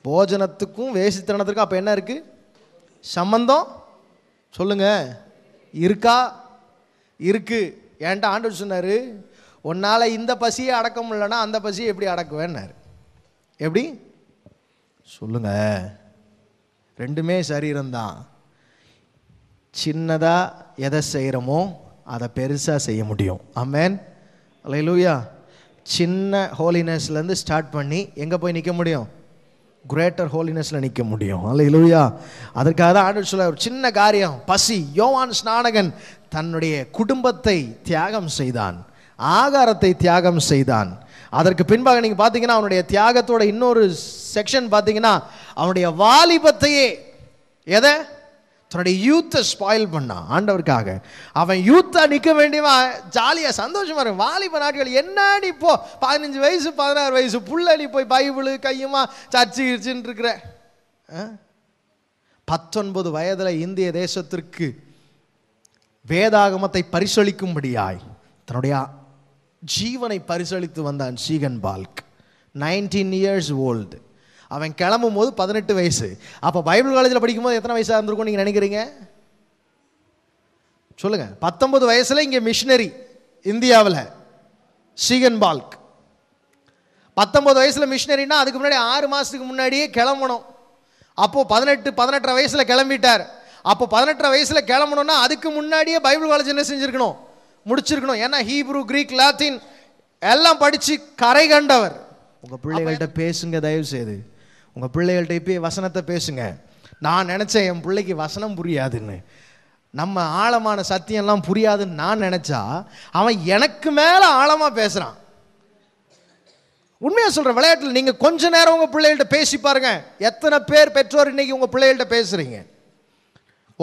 போஜனத்துக்கும் வேசித்தனத்துக்கும் அப்போ என்ன இருக்குது சம்பந்தம் சொல்லுங்கள் இருக்கா இருக்குது ஏன்ட்ட ஆண்டவர் சொன்னார் உன்னால் இந்த பசியை அடக்க முடியலன்னா அந்த பசியை எப்படி அடக்குவேன்னாரு எப்படி சொல்லுங்கள் ரெண்டுமே சரீரம்தான் சின்னதாக எதை செய்கிறோமோ அதை பெருசாக செய்ய முடியும் அம்மேன் அல்ல லூயா சின்ன ஹோலினஸ்லேருந்து ஸ்டார்ட் பண்ணி எங்கே போய் நிற்க முடியும் கிரேட்டர் ஹோலினஸில் நிற்க முடியும் அல்ல இலுவையா அதற்காக தான் ஆண்டு சொல்ல ஒரு சின்ன காரியம் பசி யோவான் ஸ்நானகன் தன்னுடைய குடும்பத்தை தியாகம் செய்தான் ஆகாரத்தை தியாகம் செய்தான் அதற்கு பின்பாக நீங்கள் பார்த்தீங்கன்னா அவனுடைய தியாகத்தோட இன்னொரு செக்ஷன் பார்த்தீங்கன்னா அவனுடைய வாலிபத்தையே எதை தன்னுடைய யூத்தை ஸ்பாயில் பண்ணான் ஆண்டவருக்காக அவன் யூத்தா நிற்க வேண்டியவன் ஜாலியாக சந்தோஷமா இருக்கும் வாலிப நாட்கள் என்ன நீ போ பதினஞ்சு வயசு பதினாறு வயசு புள்ள நீ போய் பைபிள் கையுமா சர்ச்சு கிரிச்சுன்னு இருக்கிற பத்தொன்பது வயதில் இந்திய தேசத்திற்கு வேதாகமத்தை பரிசளிக்கும்படியாய் தன்னுடைய ஜீவனை பரிசளித்து வந்தான் Ziegenbalg nineteen years old அவன் கிளம்பும் போது பதினெட்டு வயசு அப்போ பைபிள் காலேஜில் படிக்கும்போது எத்தனை வயசாக இருந்திருக்கும் நீங்கள் நினைக்கிறீங்க சொல்லுங்கள் பத்தொன்பது வயசில் இங்கே மிஷினரி இந்தியாவில் சீகன் பால்க் பத்தொம்பது வயசில் மிஷினரினா அதுக்கு முன்னாடி ஆறு மாதத்துக்கு முன்னாடியே கிளம்பணும் அப்போது பதினெட்டு பதினெட்டரை வயசில் கிளம்பிட்டார் அப்போ பதினெட்டரை வயசில் கிளம்பணும்னா அதுக்கு முன்னாடியே பைபிள் காலேஜ் என்ன செஞ்சுருக்கணும் முடிச்சிருக்கணும் ஏன்னா ஹீப்ரூ கிரீக் லாத்தின் எல்லாம் படித்து கரை கண்டவர் உங்கள் பிள்ளைகள்கிட்ட பேசுங்க தயவு செய்து உங்கள் பிள்ளைகள்கிட்ட இப்போ வசனத்தை பேசுங்க நான் நினச்சேன் என் பிள்ளைக்கு வசனம் புரியாதுன்னு நம்ம ஆழமான சத்தியம்லாம் புரியாதுன்னு நான் நினச்சா அவன் எனக்கு மேலே ஆழமாக பேசுகிறான் உண்மையாக சொல்கிறேன் விளையாட்டில் நீங்கள் கொஞ்ச நேரம் உங்கள் பிள்ளைகள்கிட்ட பேசி பாருங்கள் எத்தனை பேர் பெற்றோர் இன்றைக்கி உங்கள் பிள்ளைகள்ட்ட பேசுகிறீங்க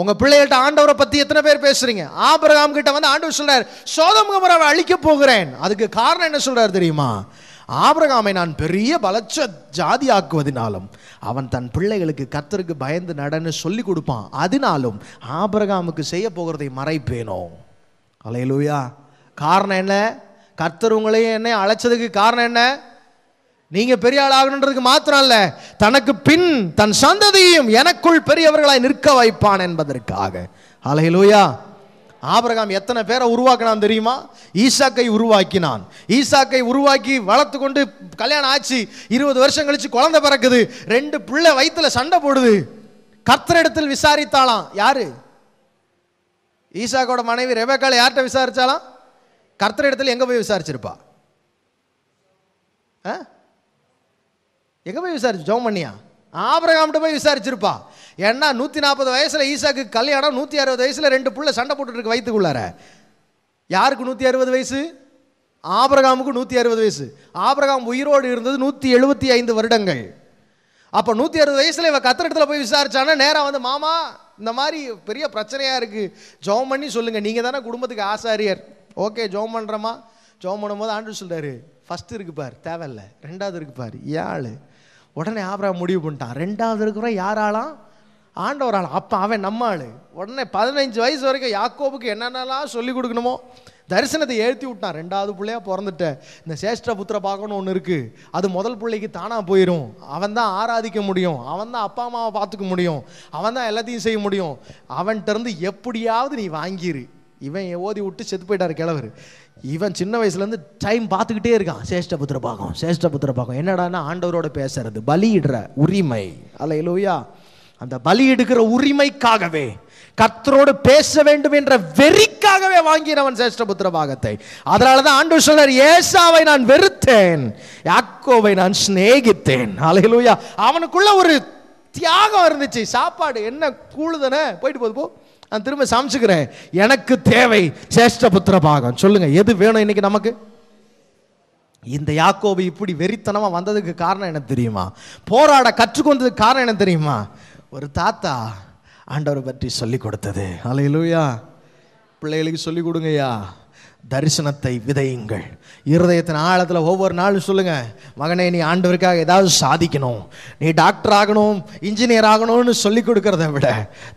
உங்கள் பிள்ளைகள்கிட்ட ஆண்டவரை பற்றி எத்தனை பேர் பேசுகிறீங்க ஆபரகாம் கிட்ட வந்து ஆண்டவர் சொல்கிறார் சோதம் அழிக்க போகிறேன் அதுக்கு காரணம் என்ன சொல்கிறார் தெரியுமா ஆபிரகாமை நான் பெரிய பலச்ச ஜாதியாக்குவதினாலும் அவன் தன் பிள்ளைகளுக்கு கத்தருக்கு பயந்து நடன்னு சொல்லி கொடுப்பான் அதனாலும் ஆபிரகாமுக்கு செய்ய போகிறதை மறைப்பேனோ அலையலூயா காரணம் என்ன கர்த்தர் உங்களையும் என்ன அழைச்சதுக்கு காரணம் என்ன நீங்க பெரிய ஆள் ஆகணுன்றதுக்கு மாத்திரம் அல்ல தனக்கு பின் தன் சந்ததியும் எனக்குள் பெரியவர்களாய் நிற்க வைப்பான் என்பதற்காக அலையலூயா ஆபரகாம் எத்தனை பேரை உருவாக்கினான் தெரியுமா ஈசாக்கை உருவாக்கினான் ஈசாக்கை உருவாக்கி வளர்த்து கொண்டு கல்யாணம் ஆச்சு இருபது வருஷம் கழிச்சு குழந்தை பிறக்குது ரெண்டு பிள்ளை வயிற்றுல சண்டை போடுது கர்த்தரிடத்தில் விசாரித்தாலாம் யாரு ஈசாக்கோட மனைவி ரெபேக்கால யார்கிட்ட விசாரிச்சாலாம் கர்த்தரிடத்தில் எங்கே போய் விசாரிச்சிருப்பா எங்கே போய் விசாரிச்சு ஜோம் பண்ணியா ஆபரகாம்கிட்ட போய் விசாரிச்சிருப்பா ஏன்னா நூற்றி நாற்பது வயசில் ஈசாக்கு கல்யாணம் நூற்றி அறுபது வயசில் ரெண்டு புள்ள சண்டை போட்டுட்ருக்கு வயிற்றுக்குள்ளார யாருக்கு நூற்றி அறுபது வயசு ஆபரகாமுக்கு நூற்றி அறுபது வயசு ஆபரகாம் உயிரோடு இருந்தது நூற்றி எழுபத்தி ஐந்து வருடங்கள் அப்போ நூற்றி அறுபது வயசில் இவன் கத்திரத்தில் இடத்துல போய் விசாரிச்சானா நேராக வந்து மாமா இந்த மாதிரி பெரிய பிரச்சனையாக இருக்குது ஜோம் பண்ணி சொல்லுங்கள் நீங்கள் தானே குடும்பத்துக்கு ஆசாரியர் ஓகே ஜோம் பண்ணுறோமா ஜோம் பண்ணும்போது ஆண்டு சொல்கிறாரு ஃபஸ்ட்டு இருக்குப்பார் பார் ரெண்டாவது இருக்குப்பார் பார் ஏழு உடனே ஆபரா முடிவு பண்ணிட்டான் ரெண்டாவது இருக்கிற யாராலாம் ஆண்டவரால் அப்போ அவன் நம்ம ஆள் உடனே பதினஞ்சு வயசு வரைக்கும் யாக்கோபுக்கு என்னென்னலாம் சொல்லிக் கொடுக்கணுமோ தரிசனத்தை ஏற்றி விட்டான் ரெண்டாவது பிள்ளையாக பிறந்துட்டேன் இந்த சேஷ்ட புத்திர பார்க்கணும்னு ஒன்று இருக்குது அது முதல் பிள்ளைக்கு தானாக போயிடும் அவன் தான் ஆராதிக்க முடியும் அவன் தான் அப்பா அம்மாவை பார்த்துக்க முடியும் அவன் தான் எல்லாத்தையும் செய்ய முடியும் அவன்கிட்டருந்து எப்படியாவது நீ வாங்கிரு இவன் ஓதி விட்டு செத்து போயிட்டார் கிழவர் இவன் சின்ன வயசுலேருந்து டைம் பார்த்துக்கிட்டே இருக்கான் புத்திர பாகம் சேஷ்டபுத்திர பாகம் என்னடானா ஆண்டவரோட பேசுறது பலியிடுற உரிமை அல்ல இல்லையா அந்த பலி எடுக்கிற உரிமைக்காகவே கத்தரோடு பேச வேண்டும் என்ற வெறிக்காகவே வாங்கினவன் புத்திர பாகத்தை அதனால தான் ஆண்டு சொன்னார் ஏசாவை நான் வெறுத்தேன் யாக்கோவை நான் சிநேகித்தேன் அலையிலூயா அவனுக்குள்ள ஒரு தியாகம் இருந்துச்சு சாப்பாடு என்ன கூழுதன போயிட்டு போகுது போ நான் திரும்ப சமைச்சுக்கிறேன் எனக்கு தேவை சேஷ்ட புத்திர பாகம் சொல்லுங்க எது வேணும் இன்னைக்கு நமக்கு இந்த யாக்கோபு இப்படி வெறித்தனமாக வந்ததுக்கு காரணம் என்ன தெரியுமா போராட கற்றுக்கொண்டதுக்கு காரணம் என்ன தெரியுமா ஒரு தாத்தா ஆண்டவரை பற்றி சொல்லி கொடுத்தது அலையிலுயா பிள்ளைகளுக்கு சொல்லி கொடுங்கய்யா தரிசனத்தை விதையுங்கள் இருதயத்தின் ஆழத்தில் ஒவ்வொரு நாளும் சொல்லுங்கள் மகனே நீ ஆண்டவருக்காக ஏதாவது சாதிக்கணும் நீ டாக்டர் ஆகணும் இன்ஜினியர் ஆகணும்னு சொல்லி கொடுக்கறத விட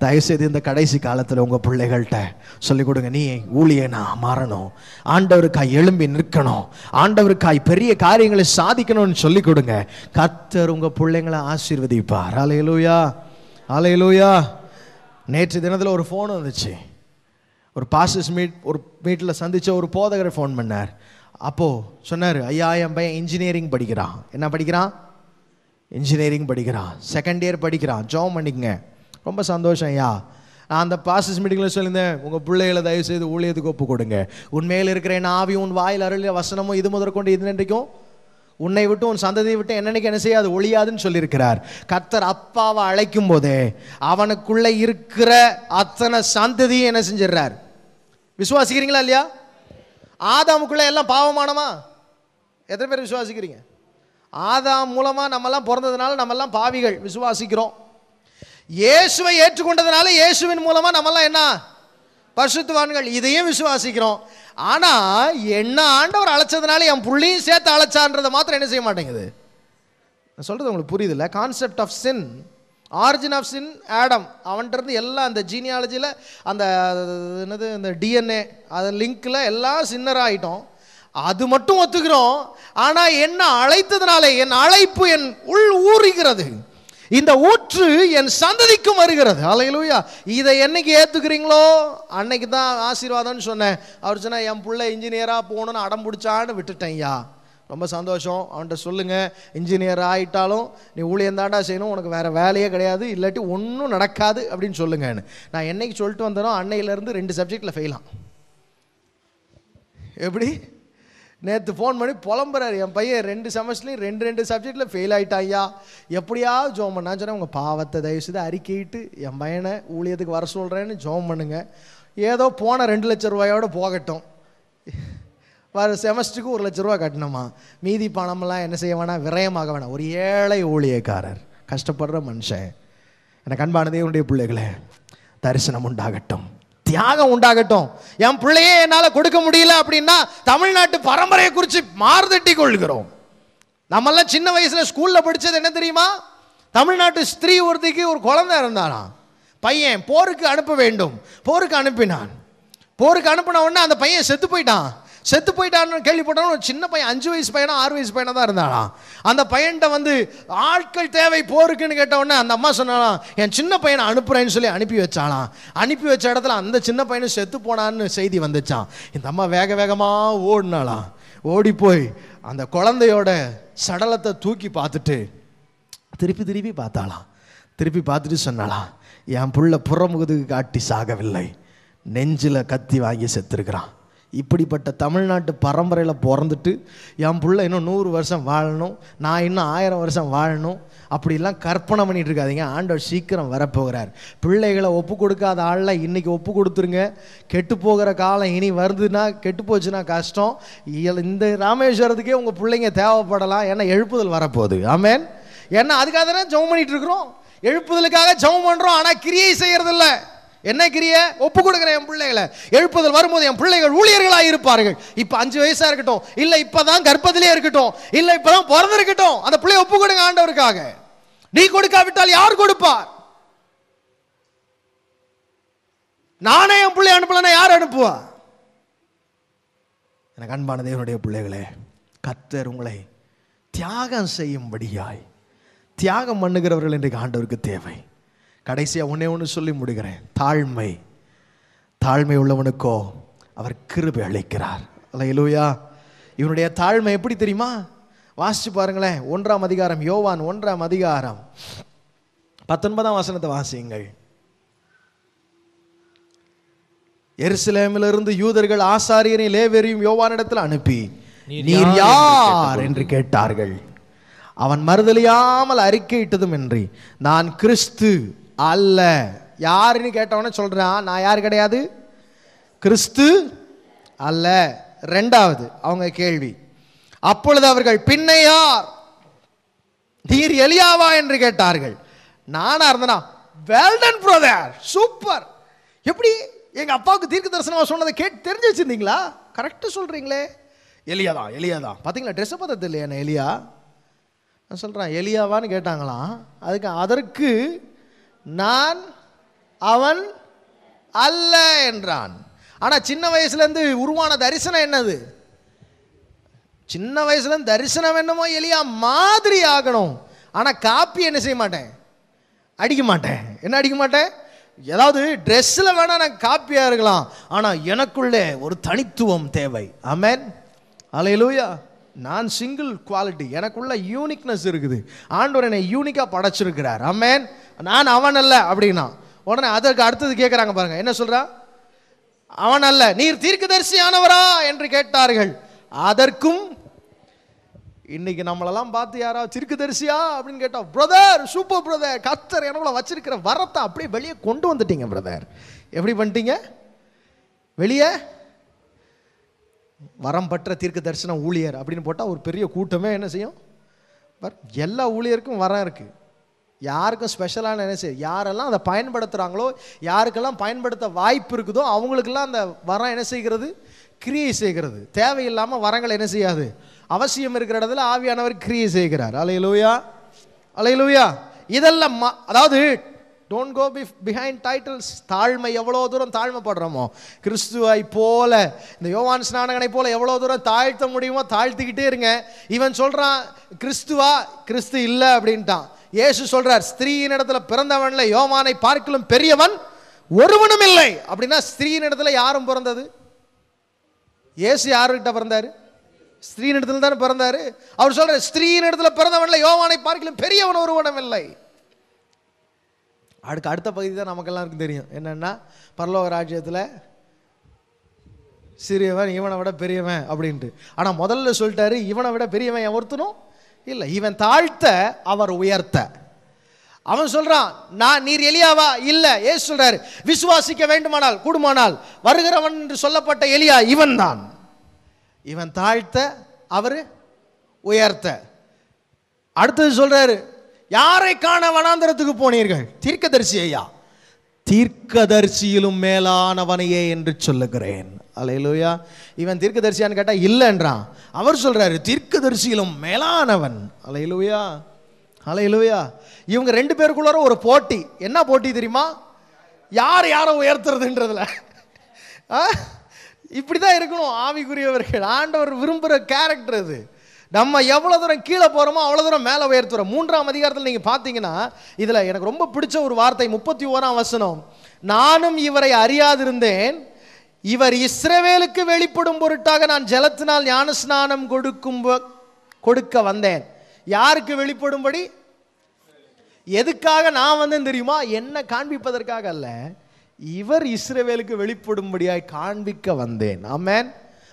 தயவுசெய்து இந்த கடைசி காலத்தில் உங்கள் பிள்ளைகள்கிட்ட சொல்லிக் கொடுங்க நீ ஊழியனா மாறணும் ஆண்டவருக்காய் எழும்பி நிற்கணும் ஆண்டவருக்காய் பெரிய காரியங்களை சாதிக்கணும்னு சொல்லிக் கொடுங்க கத்தர் உங்கள் பிள்ளைங்களை ஆசீர்வதிப்பார் அலையலூயா அலையலூயா நேற்று தினத்தில் ஒரு ஃபோன் வந்துச்சு ஒரு பாஸ்டர்ஸ் மீட் ஒரு மீட்டில் சந்தித்த ஒரு போதகரை ஃபோன் பண்ணார் அப்போது சொன்னார் ஐயா என் பையன் இன்ஜினியரிங் படிக்கிறான் என்ன படிக்கிறான் இன்ஜினியரிங் படிக்கிறான் செகண்ட் இயர் படிக்கிறான் ஜோம் பண்ணிக்கங்க ரொம்ப சந்தோஷம் ஐயா நான் அந்த பாஸ்டர்ஸ் மீட்டிங்கில் சொல்லியிருந்தேன் உங்கள் பிள்ளைகளை தயவு செய்து ஊழியத்துக்கு ஒப்பு கொடுங்க உண்மையில் இருக்கிற என் ஆவி உன் வாயில் அருளிய வசனமும் இது முதற்கொண்டு இது நன்றிக்கும் உன்னை விட்டு உன் சந்ததியை விட்டு என்னன்னைக்கு என்ன செய்யாது ஒழியாதுன்னு சொல்லியிருக்கிறார் கர்த்தர் அப்பாவை அழைக்கும் போதே அவனுக்குள்ளே இருக்கிற அத்தனை சந்ததியும் என்ன செஞ்சிடுறார் விசுவாசிக்கிறீங்களா இல்லையா ஆதாமுக்குள்ளே எல்லாம் பாவமானமா எத்தனை பேர் விசுவாசிக்கிறீங்க ஆதாம் மூலமாக நம்மெல்லாம் பிறந்ததுனால நம்மெல்லாம் பாவிகள் விசுவாசிக்கிறோம் இயேசுவை ஏற்றுக்கொண்டதுனால இயேசுவின் மூலமாக நம்மெல்லாம் என்ன பசுத்துவான்கள் இதையும் விசுவாசிக்கிறோம் ஆனால் என்ன ஆண்டவர் அழைச்சதுனால என் புள்ளியும் சேர்த்து அழைச்சான்றதை மாத்திரம் என்ன செய்ய மாட்டேங்குது நான் சொல்கிறது உங்களுக்கு இல்லை concept of sin origin of sin Adam அவன்கிட்டருந்து எல்லாம் அந்த ஜீனியாலஜியில் அந்த என்னது இந்த டிஎன்ஏ அது லிங்க்கில் எல்லாம் சின்னராக ஆகிட்டோம் அது மட்டும் ஒத்துக்கிறோம் ஆனால் என்ன அழைத்ததுனால என் அழைப்பு என் உள் ஊறுகிறது இந்த ஊற்று என் சந்ததிக்கும் வருகிறது அலையலூயா இதை என்னைக்கு ஏற்றுக்கிறீங்களோ அன்னைக்கு தான் ஆசீர்வாதம்னு சொன்னேன் அவர் சொன்னால் என் பிள்ளை இன்ஜினியராக போகணும்னு அடம் பிடிச்சான்னு விட்டுட்டேன்யா ரொம்ப சந்தோஷம் அவன்கிட்ட சொல்லுங்கள் இன்ஜினியர் ஆகிட்டாலும் நீ ஊழியம் தாண்டா செய்யணும் உனக்கு வேறு வேலையே கிடையாது இல்லாட்டி ஒன்றும் நடக்காது அப்படின்னு சொல்லுங்கன்னு நான் என்னைக்கு சொல்லிட்டு வந்தேனோ அன்னையிலேருந்து ரெண்டு சப்ஜெக்டில் ஃபெயிலாம் எப்படி நேற்று ஃபோன் பண்ணி புலம்புறாரு என் பையன் ரெண்டு செமஸ்டர்லையும் ரெண்டு ரெண்டு சப்ஜெக்டில் ஃபெயில் ஐயா எப்படியாவது ஜோம் பண்ணா சொன்னால் உங்கள் பாவத்தை தயவு செய்து அறிக்கையிட்டு என் பையனை ஊழியத்துக்கு வர சொல்கிறேன்னு ஜோம் பண்ணுங்கள் ஏதோ போன ரெண்டு லட்ச ரூபாயோடு போகட்டும் வர செமஸ்டருக்கு ஒரு லட்ச ரூபா கட்டணுமா மீதி பணமெல்லாம் என்ன செய்ய வேணாம் விரயமாக வேணாம் ஒரு ஏழை ஊழியக்காரர் கஷ்டப்படுற மனுஷன் எனக்கு அன்பான தேவனுடைய பிள்ளைகளே தரிசனம் உண்டாகட்டும் தியாகம் உண்டாகட்டும் என் பிள்ளையே என்னால் கொடுக்க முடியல அப்படின்னா தமிழ்நாட்டு பரம்பரையை குறித்து மாறுதட்டி கொள்கிறோம் நம்மெல்லாம் சின்ன வயசில் ஸ்கூலில் படித்தது என்ன தெரியுமா தமிழ்நாட்டு ஸ்திரீ ஒருத்திக்கு ஒரு குழந்தை இருந்தானா பையன் போருக்கு அனுப்ப வேண்டும் போருக்கு அனுப்பினான் போருக்கு அனுப்பின உடனே அந்த பையன் செத்து போயிட்டான் செத்து போயிட்டான்னு கேள்விப்பட்டாலும் ஒரு சின்ன பையன் அஞ்சு வயசு பையனா ஆறு வயசு பையனாக தான் இருந்தானா அந்த பையன்கிட்ட வந்து ஆட்கள் தேவை போருக்குன்னு கேட்டவுடனே அந்த அம்மா சொன்னாலாம் என் சின்ன பையனை அனுப்புகிறேன்னு சொல்லி அனுப்பி வச்சாலாம் அனுப்பி வச்ச இடத்துல அந்த சின்ன பையனும் செத்து போனான்னு செய்தி வந்துச்சான் இந்த அம்மா வேக வேகமாக ஓடினாலாம் ஓடி போய் அந்த குழந்தையோட சடலத்தை தூக்கி பார்த்துட்டு திருப்பி திருப்பி பார்த்தாலாம் திருப்பி பார்த்துட்டு சொன்னாலாம் என் புள்ள புறமுகத்துக்கு காட்டி சாகவில்லை நெஞ்சில் கத்தி வாங்கி செத்துருக்கிறான் இப்படிப்பட்ட தமிழ்நாட்டு பரம்பரையில் பிறந்துட்டு என் பிள்ளை இன்னும் நூறு வருஷம் வாழணும் நான் இன்னும் ஆயிரம் வருஷம் வாழணும் அப்படிலாம் கற்பனை பண்ணிகிட்டு இருக்காதிங்க ஆண்டவர் சீக்கிரம் வரப்போகிறார் பிள்ளைகளை ஒப்பு கொடுக்காத ஆளில் இன்றைக்கி ஒப்பு கொடுத்துருங்க கெட்டு போகிற காலம் இனி வருதுன்னா கெட்டு போச்சுன்னா கஷ்டம் இந்த ராமேஸ்வரத்துக்கே உங்கள் பிள்ளைங்க தேவைப்படலாம் ஏன்னா எழுப்புதல் வரப்போகுது ஆமேன் ஏன்னா அதுக்காக தானே ஜெபம் பண்ணிகிட்டு இருக்கிறோம் எழுப்புதலுக்காக ஜெபம் பண்ணுறோம் ஆனால் கிரியை செய்கிறதில்ல என்ன கிரிய ஒப்பு கொடுக்குறேன் என் பிள்ளைகளை எழுப்புதல் வரும்போது என் பிள்ளைகள் ஊழியர்களாக இருப்பார்கள் இப்போ அஞ்சு வயசாக இருக்கட்டும் இல்லை இப்பதான் கர்ப்பத்திலே இருக்கட்டும் இல்லை இப்போ தான் பிறந்து இருக்கட்டும் அந்த பிள்ளைய ஒப்பு கொடுங்க ஆண்டவருக்காக நீ கொடுக்காவிட்டால் யார் கொடுப்பார் நானே என் பிள்ளை அனுப்பலன்னா யார் அனுப்புவா எனக்கு அன்பான தேவனுடைய பிள்ளைகளே கத்தர் உங்களை தியாகம் செய்யும்படியாய் தியாகம் பண்ணுகிறவர்கள் இன்றைக்கு ஆண்டவருக்கு தேவை கடைசியாக ஒன்றே ஒன்று சொல்லி முடிகிறேன் தாழ்மை தாழ்மை உள்ளவனுக்கோ அவர் கிருபை அளிக்கிறார் இலுவையா இவனுடைய தாழ்மை எப்படி தெரியுமா வாசிச்சு பாருங்களேன் ஒன்றாம் அதிகாரம் யோவான் ஒன்றாம் அதிகாரம் பத்தொன்பதாம் வசனத்தை வாசியுங்கள் எருசலேமிலிருந்து யூதர்கள் ஆசாரியனை லேவேரியும் யோவானிடத்தில் அனுப்பி
நீர் யார் என்று
கேட்டார்கள் அவன் மறுதலியாமல் அறிக்கையிட்டதும் இன்றி நான் கிறிஸ்து அல்ல யாருன்னு கேட்டவொடனே சொல்கிறான் நான் யார் கிடையாது கிறிஸ்து அல்ல ரெண்டாவது அவங்க கேள்வி அப்பொழுது அவர்கள் பின்ன யார் நீர் எலியாவா என்று கேட்டார்கள் நானா இருந்தனா வெல்டன் பிரதர் சூப்பர் எப்படி எங்கள் அப்பாவுக்கு தீர்க்க தரிசனமாக சொன்னதை கேட்டு தெரிஞ்சு வச்சிருந்தீங்களா கரெக்டாக சொல்கிறீங்களே
எலியா தான் எலியா
தான் பார்த்தீங்களா ட்ரெஸ்ஸை பார்த்தது இல்லையா எலியா நான் சொல்கிறேன் எலியாவான்னு கேட்டாங்களாம் அதுக்கு அதற்கு நான் அவன் அல்ல என்றான் ஆனால் சின்ன வயசுலேருந்து உருவான தரிசனம் என்னது சின்ன வயசுலேருந்து தரிசனம் என்னமோ எளியா மாதிரி ஆகணும் ஆனால் காப்பி என்ன செய்ய மாட்டேன் அடிக்க மாட்டேன் என்ன அடிக்க மாட்டேன் ஏதாவது ட்ரெஸ்ஸில் வேணால் நான் காப்பியாக இருக்கலாம் ஆனால் எனக்குள்ளே ஒரு தனித்துவம் தேவை அமேன் அலையலூயா நான் சிங்கிள் குவாலிட்டி எனக்குள்ள யூனிக்னஸ் இருக்குது ஆண்டவர் என்னை யூனிக்காக படைச்சிருக்கிறார் அம்மேன் நான் அவன் அல்ல அப்படின்னா உடனே அதற்கு அடுத்தது கேட்குறாங்க பாருங்க என்ன சொல்கிறா அவன் அல்ல நீர் தீர்க்கதரிசியானவரா என்று கேட்டார்கள் அதற்கும் இன்னைக்கு நம்மளெல்லாம் பார்த்து யாரா தரிசியா அப்படின்னு கேட்டோம் பிரதர் சூப்பர் பிரதர் கத்தர் எனக்குள்ள வச்சிருக்கிற வரத்தை அப்படியே வெளியே கொண்டு வந்துட்டீங்க பிரதர் எப்படி பண்ணிட்டீங்க வெளியே வரம் பற்ற தீர்க்க தரிசன ஊழியர் அப்படின்னு போட்டால் ஒரு பெரிய கூட்டமே என்ன செய்யும் பட் எல்லா ஊழியருக்கும் வரம் இருக்குது யாருக்கும் ஸ்பெஷலான என்ன செய்யும் யாரெல்லாம் அதை பயன்படுத்துகிறாங்களோ யாருக்கெல்லாம் பயன்படுத்த வாய்ப்பு இருக்குதோ அவங்களுக்கெல்லாம் அந்த வரம் என்ன செய்கிறது கிரியை செய்கிறது தேவையில்லாமல் வரங்கள் என்ன செய்யாது அவசியம் இருக்கிற இடத்துல ஆவியானவர் கிரியை செய்கிறார் அலையலூயா அலையலூயா இதெல்லாம் அதாவது don't go be behind titles தாழ்மை எவ்வளோ தூரம் தாழ்மைப்படுறோமோ கிறிஸ்துவை போல இந்த யோவான் ஸ்நானகனை போல எவ்வளோ தூரம் தாழ்த்த முடியுமோ தாழ்த்திக்கிட்டே இருங்க இவன் சொல்கிறான் கிறிஸ்துவா கிறிஸ்து இல்லை அப்படின்ட்டான் ஏசு சொல்கிறார் ஸ்திரீயின் இடத்துல பிறந்தவன்ல யோவானை பார்க்கலும் பெரியவன் ஒருவனும் இல்லை அப்படின்னா ஸ்திரீயின் இடத்துல யாரும் பிறந்தது ஏசு யாருக்கிட்ட பிறந்தார் ஸ்திரீயின் இடத்துல தானே பிறந்தார் அவர் சொல்கிறார் ஸ்திரீயின் இடத்துல பிறந்தவன்ல யோவானை பார்க்கலும் பெரியவன் ஒருவனும் இல்லை அடுக்கு அடுத்த பகுதி தான் நமக்கெல்லாம் தெரியும் என்னென்னா பரலோக ராஜ்யத்தில் சிறியவன் இவனை விட பெரியவன் அப்படின்ட்டு ஆனால் முதல்ல சொல்லிட்டாரு இவனை விட பெரியவன் என் ஒருத்தனும் இல்லை இவன் தாழ்த்த அவர் உயர்த்த அவன் சொல்கிறான் நான் நீர் எலியாவா இல்லை ஏ சொல்கிறாரு விசுவாசிக்க வேண்டுமானால் கூடுமானால் வருகிறவன் என்று சொல்லப்பட்ட எலியா இவன் தான் இவன் தாழ்த்த அவர் உயர்த்த அடுத்தது சொல்கிறாரு யாரை காண வனாந்திரத்துக்கு போனீர்கள் தீர்க்கதரிசி ஐயா தீர்க்கதரிசியிலும் மேலானவனையே என்று சொல்லுகிறேன் அலையலோயா இவன் தீர்க்கதரிசியான்னு கேட்டால் இல்லைன்றான் அவர் சொல்கிறாரு தீர்க்கதரிசியிலும் மேலானவன் அலையலோயா அலையலோயா இவங்க ரெண்டு பேருக்குள்ளார ஒரு போட்டி என்ன போட்டி தெரியுமா யார் யாரை உயர்த்துறதுன்றதுல இப்படி தான் இருக்கணும் ஆவிக்குரியவர்கள் ஆண்டவர் விரும்புகிற கேரக்டர் அது நம்ம எவ்வளோ தூரம் கீழே போகிறோமோ அவ்வளோ தூரம் மேலே உயர்த்துறோம் மூன்றாம் அதிகாரத்தில் நீங்கள் பார்த்தீங்கன்னா இதில் எனக்கு ரொம்ப பிடிச்ச ஒரு வார்த்தை முப்பத்தி ஓராம் வசனம் நானும் இவரை அறியாதிருந்தேன் இவர் இஸ்ரவேலுக்கு வெளிப்படும் பொருட்டாக நான் ஜலத்தினால் ஞானஸ்நானம் கொடுக்கும் கொடுக்க வந்தேன் யாருக்கு வெளிப்படும்படி எதுக்காக நான் வந்தேன் தெரியுமா என்ன காண்பிப்பதற்காக அல்ல இவர் இஸ்ரவேலுக்கு வெளிப்படும்படியாய் காண்பிக்க வந்தேன் ஆமேன்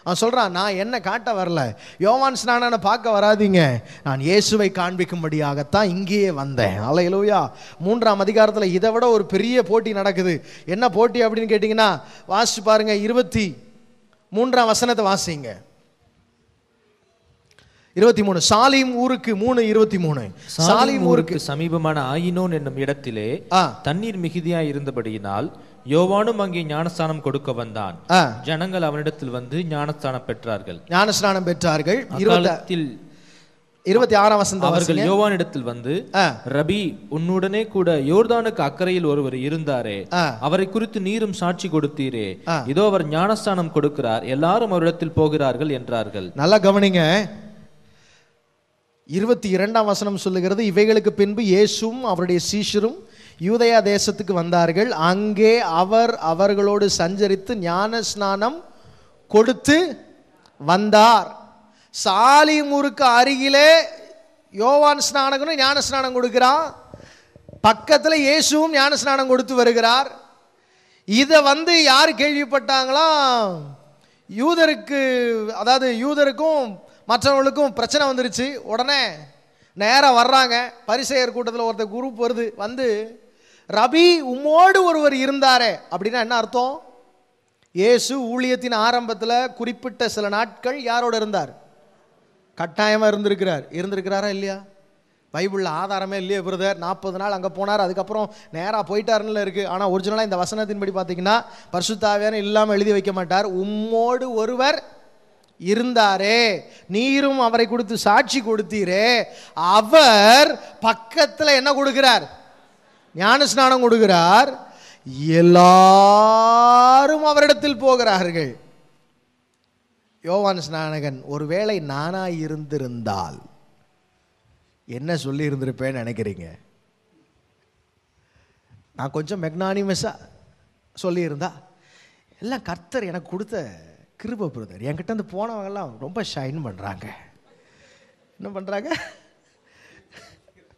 அவன் சொல்கிறான் நான் என்ன காட்ட வரல யோவான் ஸ்நானனை பார்க்க வராதிங்க நான் இயேசுவை காண்பிக்கும்படியாகத்தான் இங்கேயே வந்தேன் அலையலூயா மூன்றாம் அதிகாரத்தில் இதை விட ஒரு பெரிய போட்டி நடக்குது என்ன போட்டி அப்படின்னு கேட்டிங்கன்னா வாசிச்சு பாருங்கள் இருபத்தி மூன்றாம் வசனத்தை வாசிங்க இருபத்தி மூணு சாலிம் ஊருக்கு மூணு இருபத்தி மூணு சாலிம் ஊருக்கு
சமீபமான ஆயினோன் என்னும் இடத்திலே தண்ணீர் மிகுதியாக இருந்தபடியினால் யோவானும் அங்கே ஞானஸ்தானம் கொடுக்க வந்தான் ஜனங்கள் அவனிடத்தில் வந்து ஞானஸ்தானம் பெற்றார்கள்
ஞானஸ்தானம் பெற்றார்கள் இருபத்தி ஆறாம் வசந்த அவர்கள்
யோவானிடத்தில் வந்து ரபி உன்னுடனே கூட யோர்தானுக்கு அக்கறையில் ஒருவர் இருந்தாரே அவரை குறித்து நீரும் சாட்சி கொடுத்தீரே இதோ அவர் ஞானஸ்தானம் கொடுக்கிறார் எல்லாரும் அவரிடத்தில் போகிறார்கள் என்றார்கள் நல்லா
கவனிங்க இருபத்தி இரண்டாம் வசனம் சொல்லுகிறது இவைகளுக்கு பின்பு இயேசும் அவருடைய சீஷரும் யூதயா தேசத்துக்கு வந்தார்கள் அங்கே அவர் அவர்களோடு சஞ்சரித்து ஞான ஸ்நானம் கொடுத்து வந்தார் சாலிமூருக்கு அருகிலே யோவான் ஸ்நானகனும் ஞான ஸ்நானம் கொடுக்கிறான் பக்கத்தில் இயேசுவும் ஞான ஸ்நானம் கொடுத்து வருகிறார் இதை வந்து யார் கேள்விப்பட்டாங்களாம் யூதருக்கு அதாவது யூதருக்கும் மற்றவர்களுக்கும் பிரச்சனை வந்துருச்சு உடனே நேராக வர்றாங்க பரிசெயர் கூட்டத்தில் ஒருத்தர் குரூப் வருது வந்து ரபி உம்மோடு ஒருவர் இருந்தாரே அப்படின்னா என்ன அர்த்தம் இயேசு ஊழியத்தின் ஆரம்பத்தில் குறிப்பிட்ட சில நாட்கள் யாரோட இருந்தார் கட்டாயமாக இருந்திருக்கிறார் இருந்திருக்கிறாரா இல்லையா பைபிளில் ஆதாரமே இல்லையே விருதர் நாற்பது நாள் அங்கே போனார் அதுக்கப்புறம் நேராக போயிட்டாருன்னு இருக்குது ஆனால் ஒரிஜினலாக இந்த வசனத்தின்படி பார்த்தீங்கன்னா பரிசுத்தாவியான இல்லாமல் எழுதி வைக்க மாட்டார் உம்மோடு ஒருவர் இருந்தாரே நீரும் அவரை கொடுத்து சாட்சி கொடுத்தீரே அவர் பக்கத்தில் என்ன கொடுக்கிறார் ஞானஸ்நானம் கொடுக்கிறார் எல்லாரும் அவரிடத்தில் போகிறார்கள் யோவான் ஸ்நானகன் ஒருவேளை நானாக இருந்திருந்தால் என்ன சொல்லி இருந்திருப்பேன்னு நினைக்கிறீங்க நான் கொஞ்சம் மெக்னானிமஸாக சொல்லியிருந்தா எல்லாம் கர்த்தர் எனக்கு கொடுத்த கிருப பிரதர் என்கிட்ட வந்து போனவங்கெல்லாம் ரொம்ப ஷைன் பண்ணுறாங்க என்ன பண்ணுறாங்க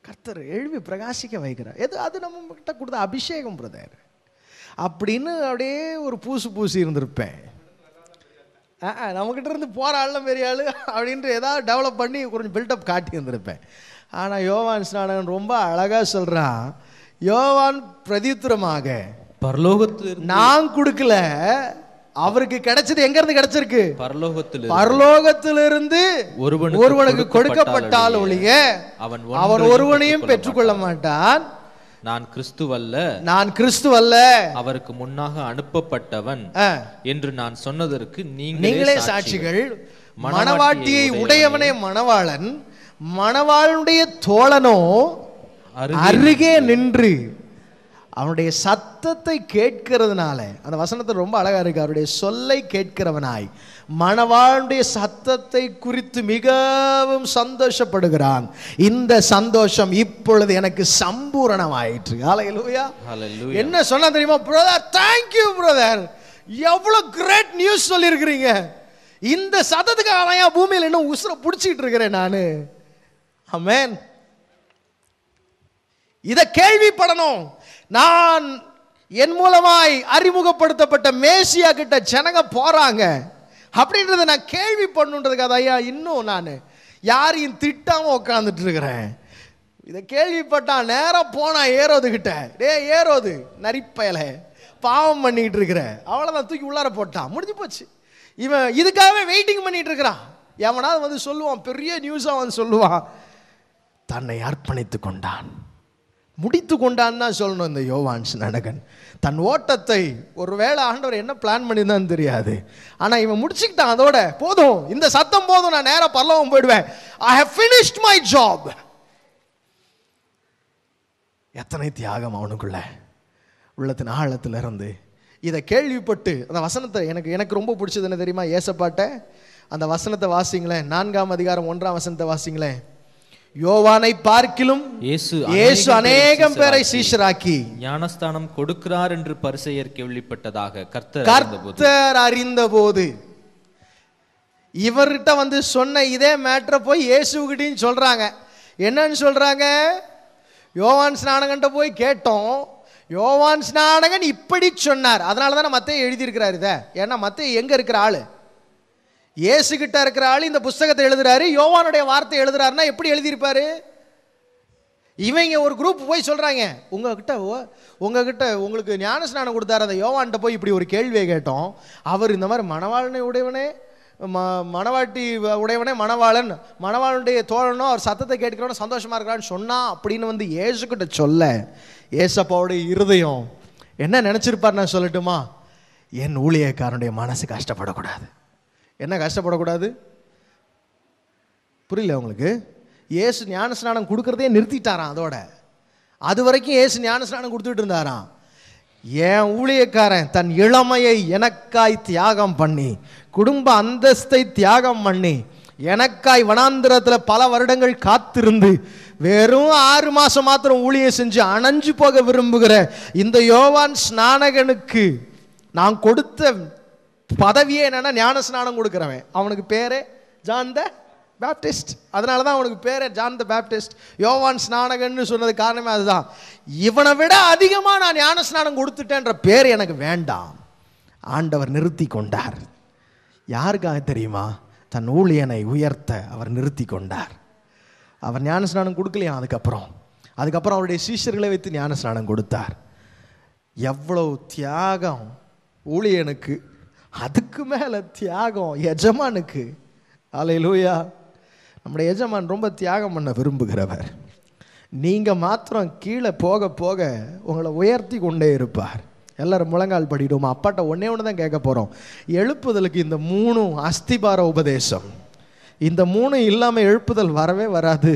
கர்த்தர் எழுவி பிரகாசிக்க வைக்கிறார் எது அது நம்ம கிட்ட கொடுத்த அபிஷேகம் பிரதர் அப்படின்னு அப்படியே ஒரு பூசு பூசி இருந்திருப்பேன் ஆ நம்மக்கிட்ட இருந்து போகிற ஆளும் பெரிய ஆள் அப்படின்ட்டு ஏதாவது டெவலப் பண்ணி கொஞ்சம் பில்டப் காட்டி இருந்திருப்பேன் ஆனால் யோவான் ஸ்நானகன் ரொம்ப அழகாக சொல்கிறான் யோவான் பிரதித்திரமாக
பரலோகத்து
நான் கொடுக்கல அவருக்கு கிடைச்சது எங்க இருந்து கிடைச்சிருக்கு
பரலோகத்தில்
பரலோகத்திலிருந்து ஒருவன் ஒருவனுக்கு கொடுக்கப்பட்டால் ஒழிய
அவன் அவன் ஒருவனையும்
பெற்றுக்கொள்ள மாட்டான்
நான் கிறிஸ்துவல்ல நான் கிறிஸ்துவல்ல அவருக்கு முன்னாக அனுப்பப்பட்டவன் என்று நான் சொன்னதற்கு நீங்களே சாட்சிகள் மணவாட்டியை உடையவனே
மணவாளன் மணவாளனுடைய தோழனோ அருகே நின்று அவனுடைய சத்தத்தை கேட்கிறதுனால அந்த வசனத்தில் ரொம்ப அழகாக இருக்கு அவருடைய சொல்லை கேட்கிறவனாய் மனவாளுடைய சத்தத்தை குறித்து மிகவும் சந்தோஷப்படுகிறான் இந்த சந்தோஷம் இப்பொழுது எனக்கு சம்பூரணம் ஆயிற்று என்ன சொன்ன தெரியுமா பிரதர் தேங்க்யூ பிரதர் எவ்வளோ கிரேட் நியூஸ் சொல்லியிருக்கிறீங்க இந்த சத்தத்துக்கு அவன் பூமியில் இன்னும் உசுரை பிடிச்சிட்டு இருக்கிறேன் நான் அமேன் இதை கேள்விப்படணும் நான் என் மூலமாய் அறிமுகப்படுத்தப்பட்ட மேசியா கிட்ட ஜனங்க போகிறாங்க அப்படின்றத நான் கேள்வி அதை ஐயா இன்னும் நான் யாரையும் திட்டாமல் உட்காந்துட்டு இருக்கிறேன் இதை கேள்விப்பட்டான் நேராக போனான் கிட்ட டே ஏறோது நரிப்பயலை பாவம் பண்ணிக்கிட்டு இருக்கிற அவ்வளோதான் தூக்கி உள்ளார போட்டான் முடிஞ்சு போச்சு இவன் இதுக்காகவே வெயிட்டிங் பண்ணிகிட்டு இருக்கிறான் எவனாவது வந்து சொல்லுவான் பெரிய நியூஸாக வந்து சொல்லுவான் தன்னை அர்ப்பணித்து கொண்டான் முடித்து கொண்டான்னு தான் சொல்லணும் இந்த யோவான்ஸ் நடகன் தன் ஓட்டத்தை ஒரு வேளை ஆண்டவர் என்ன பிளான் பண்ணியிருந்தான்னு தெரியாது ஆனால் இவன் முடிச்சுக்கிட்டான் அதோட போதும் இந்த சத்தம் போதும் நான் நேராக பல்லவம் போயிடுவேன் I have finished my job எத்தனை தியாகம் அவனுக்குள்ள உள்ளத்தின் ஆழத்தில் இருந்து இதை கேள்விப்பட்டு அந்த வசனத்தை எனக்கு எனக்கு ரொம்ப பிடிச்சது என்ன தெரியுமா ஏசப்பாட்ட அந்த வசனத்தை வாசிங்களேன் நான்காம் அதிகாரம் ஒன்றாம் வசனத்தை வாசிங்களேன் யோவானை பார்க்கிலும்
இயேசு இயேசு அநேகம் பேரை சீஷராக்கி ஞானஸ்தானம் கொடுக்கிறார் என்று பரிசெயர் கேள்விப்பட்டதாக கர்த்தர் கர்த்தர்
அறிந்தபோது இவர்கிட்ட வந்து சொன்ன இதே மேட்ரை போய் இயேசுகிட்டையும் சொல்கிறாங்க என்னன்னு சொல்கிறாங்க யோவான் ஸ்நானகன்ட்ட போய் கேட்டோம் யோவான் ஸ்நானகன் இப்படி சொன்னார் அதனால தான் மத்திய எழுதியிருக்கிறார் இதை ஏன்னா மத்திய எங்கே இருக்கிற ஆள் ஏசுகிட்ட இருக்கிற ஆள் இந்த புஸ்தகத்தை எழுதுறாரு யோவானுடைய வார்த்தை எழுதுறாருன்னா எப்படி எழுதியிருப்பாரு இவங்க ஒரு குரூப் போய் சொல்றாங்க உங்ககிட்ட உங்ககிட்ட உங்களுக்கு ஞான ஸ்நானம் கொடுத்தாரு அந்த யோவான்கிட்ட போய் இப்படி ஒரு கேள்வியை கேட்டோம் அவர் இந்த மாதிரி மணவாளனை உடையவனே ம மணவாட்டி உடையவனே மணவாளன் மணவாளனுடைய தோழனோ அவர் சத்தத்தை கேட்கிறவனோ சந்தோஷமாக இருக்கிறான்னு சொன்னால் அப்படின்னு வந்து ஏசுக்கிட்ட சொல்ல ஏசப்பாவுடைய இருதயம் என்ன நினைச்சிருப்பார் நான் சொல்லட்டுமா என் ஊழியக்காரனுடைய மனசு கஷ்டப்படக்கூடாது என்ன கஷ்டப்படக்கூடாது புரியல உங்களுக்கு ஏசு ஞானஸ்நானம் கொடுக்குறதே நிறுத்திட்டாராம் அதோட அது வரைக்கும் ஏசு ஞானஸ்நானம் கொடுத்துட்டு இருந்தாராம் என் ஊழியக்காரன் தன் இளமையை எனக்காய் தியாகம் பண்ணி குடும்ப அந்தஸ்தை தியாகம் பண்ணி எனக்காய் வனாந்திரத்தில் பல வருடங்கள் காத்திருந்து வெறும் ஆறு மாதம் மாத்திரம் ஊழியை செஞ்சு அணைஞ்சு போக விரும்புகிற இந்த யோவான் ஸ்நானகனுக்கு நான் கொடுத்த பதவியே என்னென்னா ஞான ஸ்நானம் கொடுக்குறவன் அவனுக்கு பேரே ஜான் த பேப்டிஸ்ட் அதனால தான் அவனுக்கு பேரே ஜான் த பேப்டிஸ்ட் யோவான் ஸ்நானகன்னு சொன்னது காரணமே அதுதான் இவனை விட அதிகமாக நான் ஞான ஸ்நானம் கொடுத்துட்டேன்ற பேர் எனக்கு வேண்டாம் ஆண்டவர் நிறுத்தி கொண்டார் யாருக்காக தெரியுமா தன் ஊழியனை உயர்த்த அவர் நிறுத்தி கொண்டார் அவர் ஞானஸ்நானம் கொடுக்கலையா அதுக்கப்புறம் அதுக்கப்புறம் அவருடைய சீஷர்களை வைத்து ஞானஸ்நானம் கொடுத்தார் எவ்வளவு தியாகம் ஊழியனுக்கு அதுக்கு மேலே தியாகம் எஜமானுக்கு ஆலை லூயா நம்முடைய எஜமான் ரொம்ப தியாகம் பண்ண விரும்புகிறவர் நீங்கள் மாத்திரம் கீழே போக போக உங்களை உயர்த்தி கொண்டே இருப்பார் எல்லாரும் முழங்கால் படிடுவோம் அப்பாட்ட ஒன்றே ஒன்று தான் கேட்க போகிறோம் எழுப்புதலுக்கு இந்த மூணும் அஸ்திபார உபதேசம் இந்த மூணு இல்லாமல் எழுப்புதல் வரவே வராது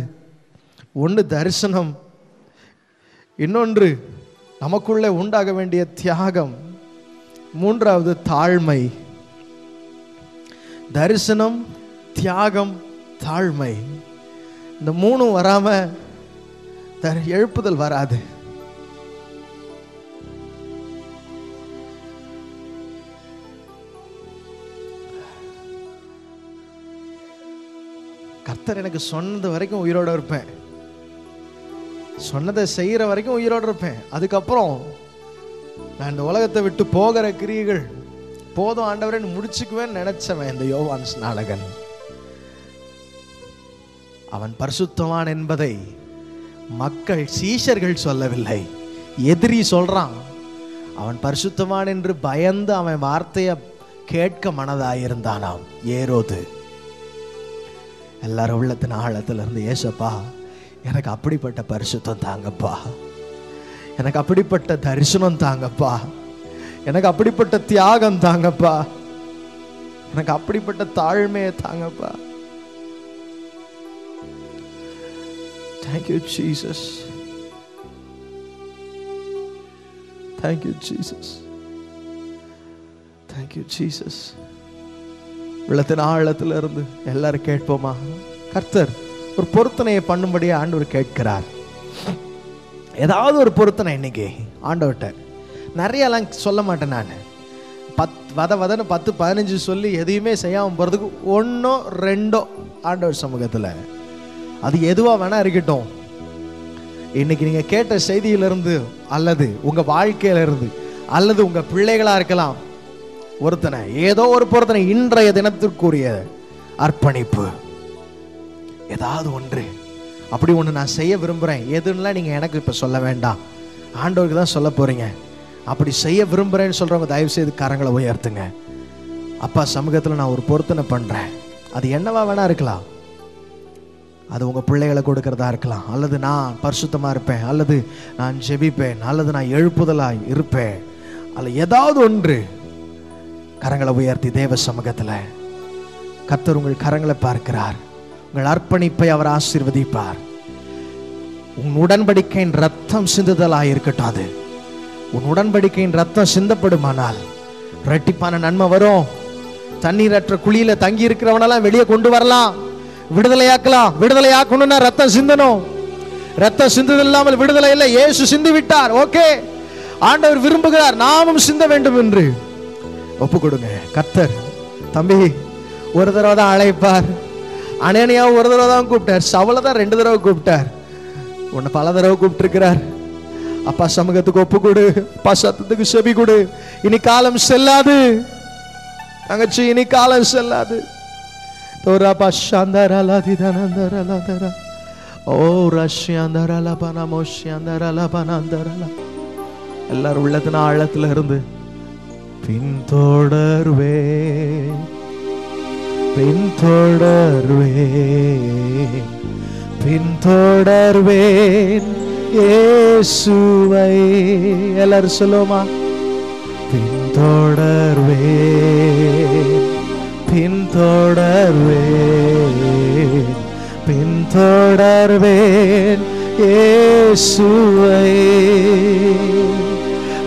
ஒன்று தரிசனம் இன்னொன்று நமக்குள்ளே உண்டாக வேண்டிய தியாகம் மூன்றாவது தாழ்மை தரிசனம் தியாகம் தாழ்மை இந்த மூணும் வராம எழுப்புதல் வராது கர்த்தர் எனக்கு சொன்னது வரைக்கும் உயிரோட இருப்பேன் சொன்னதை செய்யற வரைக்கும் உயிரோட இருப்பேன் அதுக்கப்புறம் நான் இந்த உலகத்தை விட்டு போகிற கிரியைகள் போதும் ஆண்டவரேன்னு முடிச்சுக்குவேன் நினைச்சவன் இந்த யோவான் ஸ்நாடகன் அவன் பரிசுத்தவான் என்பதை மக்கள் சீஷர்கள் சொல்லவில்லை எதிரி சொல்றான் அவன் பரிசுத்தவான் என்று பயந்து அவன் வார்த்தையை கேட்க மனதாயிருந்தானாம் ஏரோது எல்லாரும் உள்ளத்தின் ஆழத்திலிருந்து ஏசப்பா எனக்கு அப்படிப்பட்ட பரிசுத்தம் தாங்கப்பா எனக்கு அப்படிப்பட்ட தரிசனம் தாங்கப்பா எனக்கு அப்படிப்பட்ட தியாகம் தாங்கப்பா எனக்கு அப்படிப்பட்ட தாழ்மையை தாங்கப்பா
thank you Jesus thank you Jesus
thank you Jesus வெள்ளத்தின் ஆழத்துல இருந்து எல்லாரும் கேட்போமா கர்த்தர் ஒரு பொருத்தனையை பண்ணும்படியே ஆண்டவர் கேட்கிறார் ஏதாவது ஒரு பொருத்தனை இன்னைக்கு ஆண்டவர்கிட்ட நிறையலாம் சொல்ல மாட்டேன் நான் பத் வத வதன்னு பத்து பதினஞ்சு சொல்லி எதையுமே செய்யாமல் போகிறதுக்கு ஒன்றோ ரெண்டோ ஆண்டவர் சமூகத்தில் அது எதுவாக வேணால் இருக்கட்டும் இன்னைக்கு நீங்கள் கேட்ட செய்தியிலிருந்து அல்லது உங்கள் வாழ்க்கையிலிருந்து அல்லது உங்கள் பிள்ளைகளாக இருக்கலாம் ஒருத்தனை ஏதோ ஒரு பொருத்தனை இன்றைய தினத்திற்குரிய அர்ப்பணிப்பு ஏதாவது ஒன்று அப்படி ஒன்று நான் செய்ய விரும்புகிறேன் எதுன்னெலாம் நீங்கள் எனக்கு இப்போ சொல்ல வேண்டாம் ஆண்டவருக்கு தான் சொல்ல போகிறீங்க அப்படி செய்ய விரும்புகிறேன்னு சொல்கிறவங்க தயவு செய்து கரங்களை உயர்த்துங்க அப்பா சமூகத்தில் நான் ஒரு பொருத்தனை பண்ணுறேன் அது என்னவா வேணா இருக்கலாம் அது உங்கள் பிள்ளைகளை கொடுக்கறதா இருக்கலாம் அல்லது நான் பரிசுத்தமாக இருப்பேன் அல்லது நான் ஜெபிப்பேன் அல்லது நான் எழுப்புதலாக இருப்பேன் அல்ல ஏதாவது ஒன்று கரங்களை உயர்த்தி தேவ சமூகத்தில் கத்தர் உங்கள் கரங்களை பார்க்கிறார் உங்கள் அர்ப்பணிப்பை அவர் ஆசீர்வதிப்பார் உன் உடன்படிக்கையின் ரத்தம் சிந்துதலாக இருக்கட்டும் அது உன் உடன்படிக்கையின் ரத்தம் சிந்தப்படுமானால் ரெட்டிப்பான நன்மை வரும் தண்ணீர் அற்ற குழியில தங்கி இருக்கிறவனெல்லாம் வெளியே கொண்டு வரலாம் விடுதலையாக்கலாம் விடுதலையாக்கணும்னா ரத்தம் சிந்தனும் ரத்தம் சிந்துதல் இல்லாமல் விடுதலை இல்லை ஏசு சிந்து விட்டார் ஓகே ஆண்டவர் விரும்புகிறார் நாமும் சிந்த வேண்டும் என்று ஒப்பு கொடுங்க கத்தர் தம்பி ஒரு தடவை தான் அழைப்பார் அனேனியா ஒரு தடவை தான் கூப்பிட்டார் சவலை தான் ரெண்டு தடவை கூப்பிட்டார் உன்னை பல தடவை கூப்பிட்டுருக்கிறார் அப்பா சமூகத்துக்கு ஒப்பு கொடு அப்பா சத்தத்துக்கு செபி கொடு இனி காலம் செல்லாது தங்கச்சி இனி காலம் செல்லாது
தோராப்பா சாந்தாரலா திதானந்தாரலா தரா ஓ ரஷ்யாந்தாரலா பனமோ ஷியாந்தாரலா
எல்லாரும் உள்ளத்தின ஆழத்துல இருந்து
பின் தொடர்வே பின்தொடர்வேன் பின்தொடர்வேன் இயேசுவை எல்லாரும் சொல்லுவோமா பின்தொடர்வேன் பின்தொடர்வேன் பின்தொடர்வேன் இயேசுவை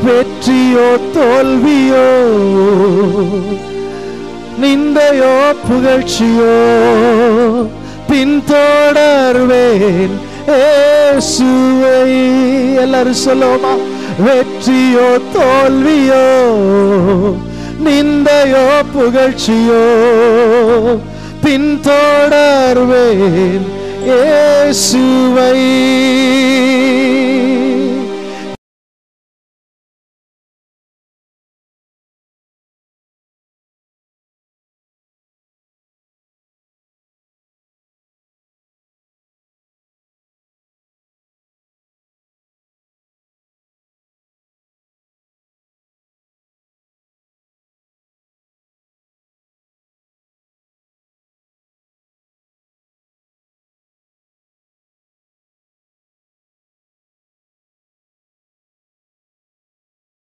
வெற்றியோ தோல்வியோ நிந்தையோ புகழ்ச்சியோ பின்தொடர்வேன் ஏசுவை எல்லாரும் சொல்லுவோமா வெற்றியோ தோல்வியோ நிந்தையோ புகழ்ச்சியோ பின்தொடர்வேன் ஏசுவை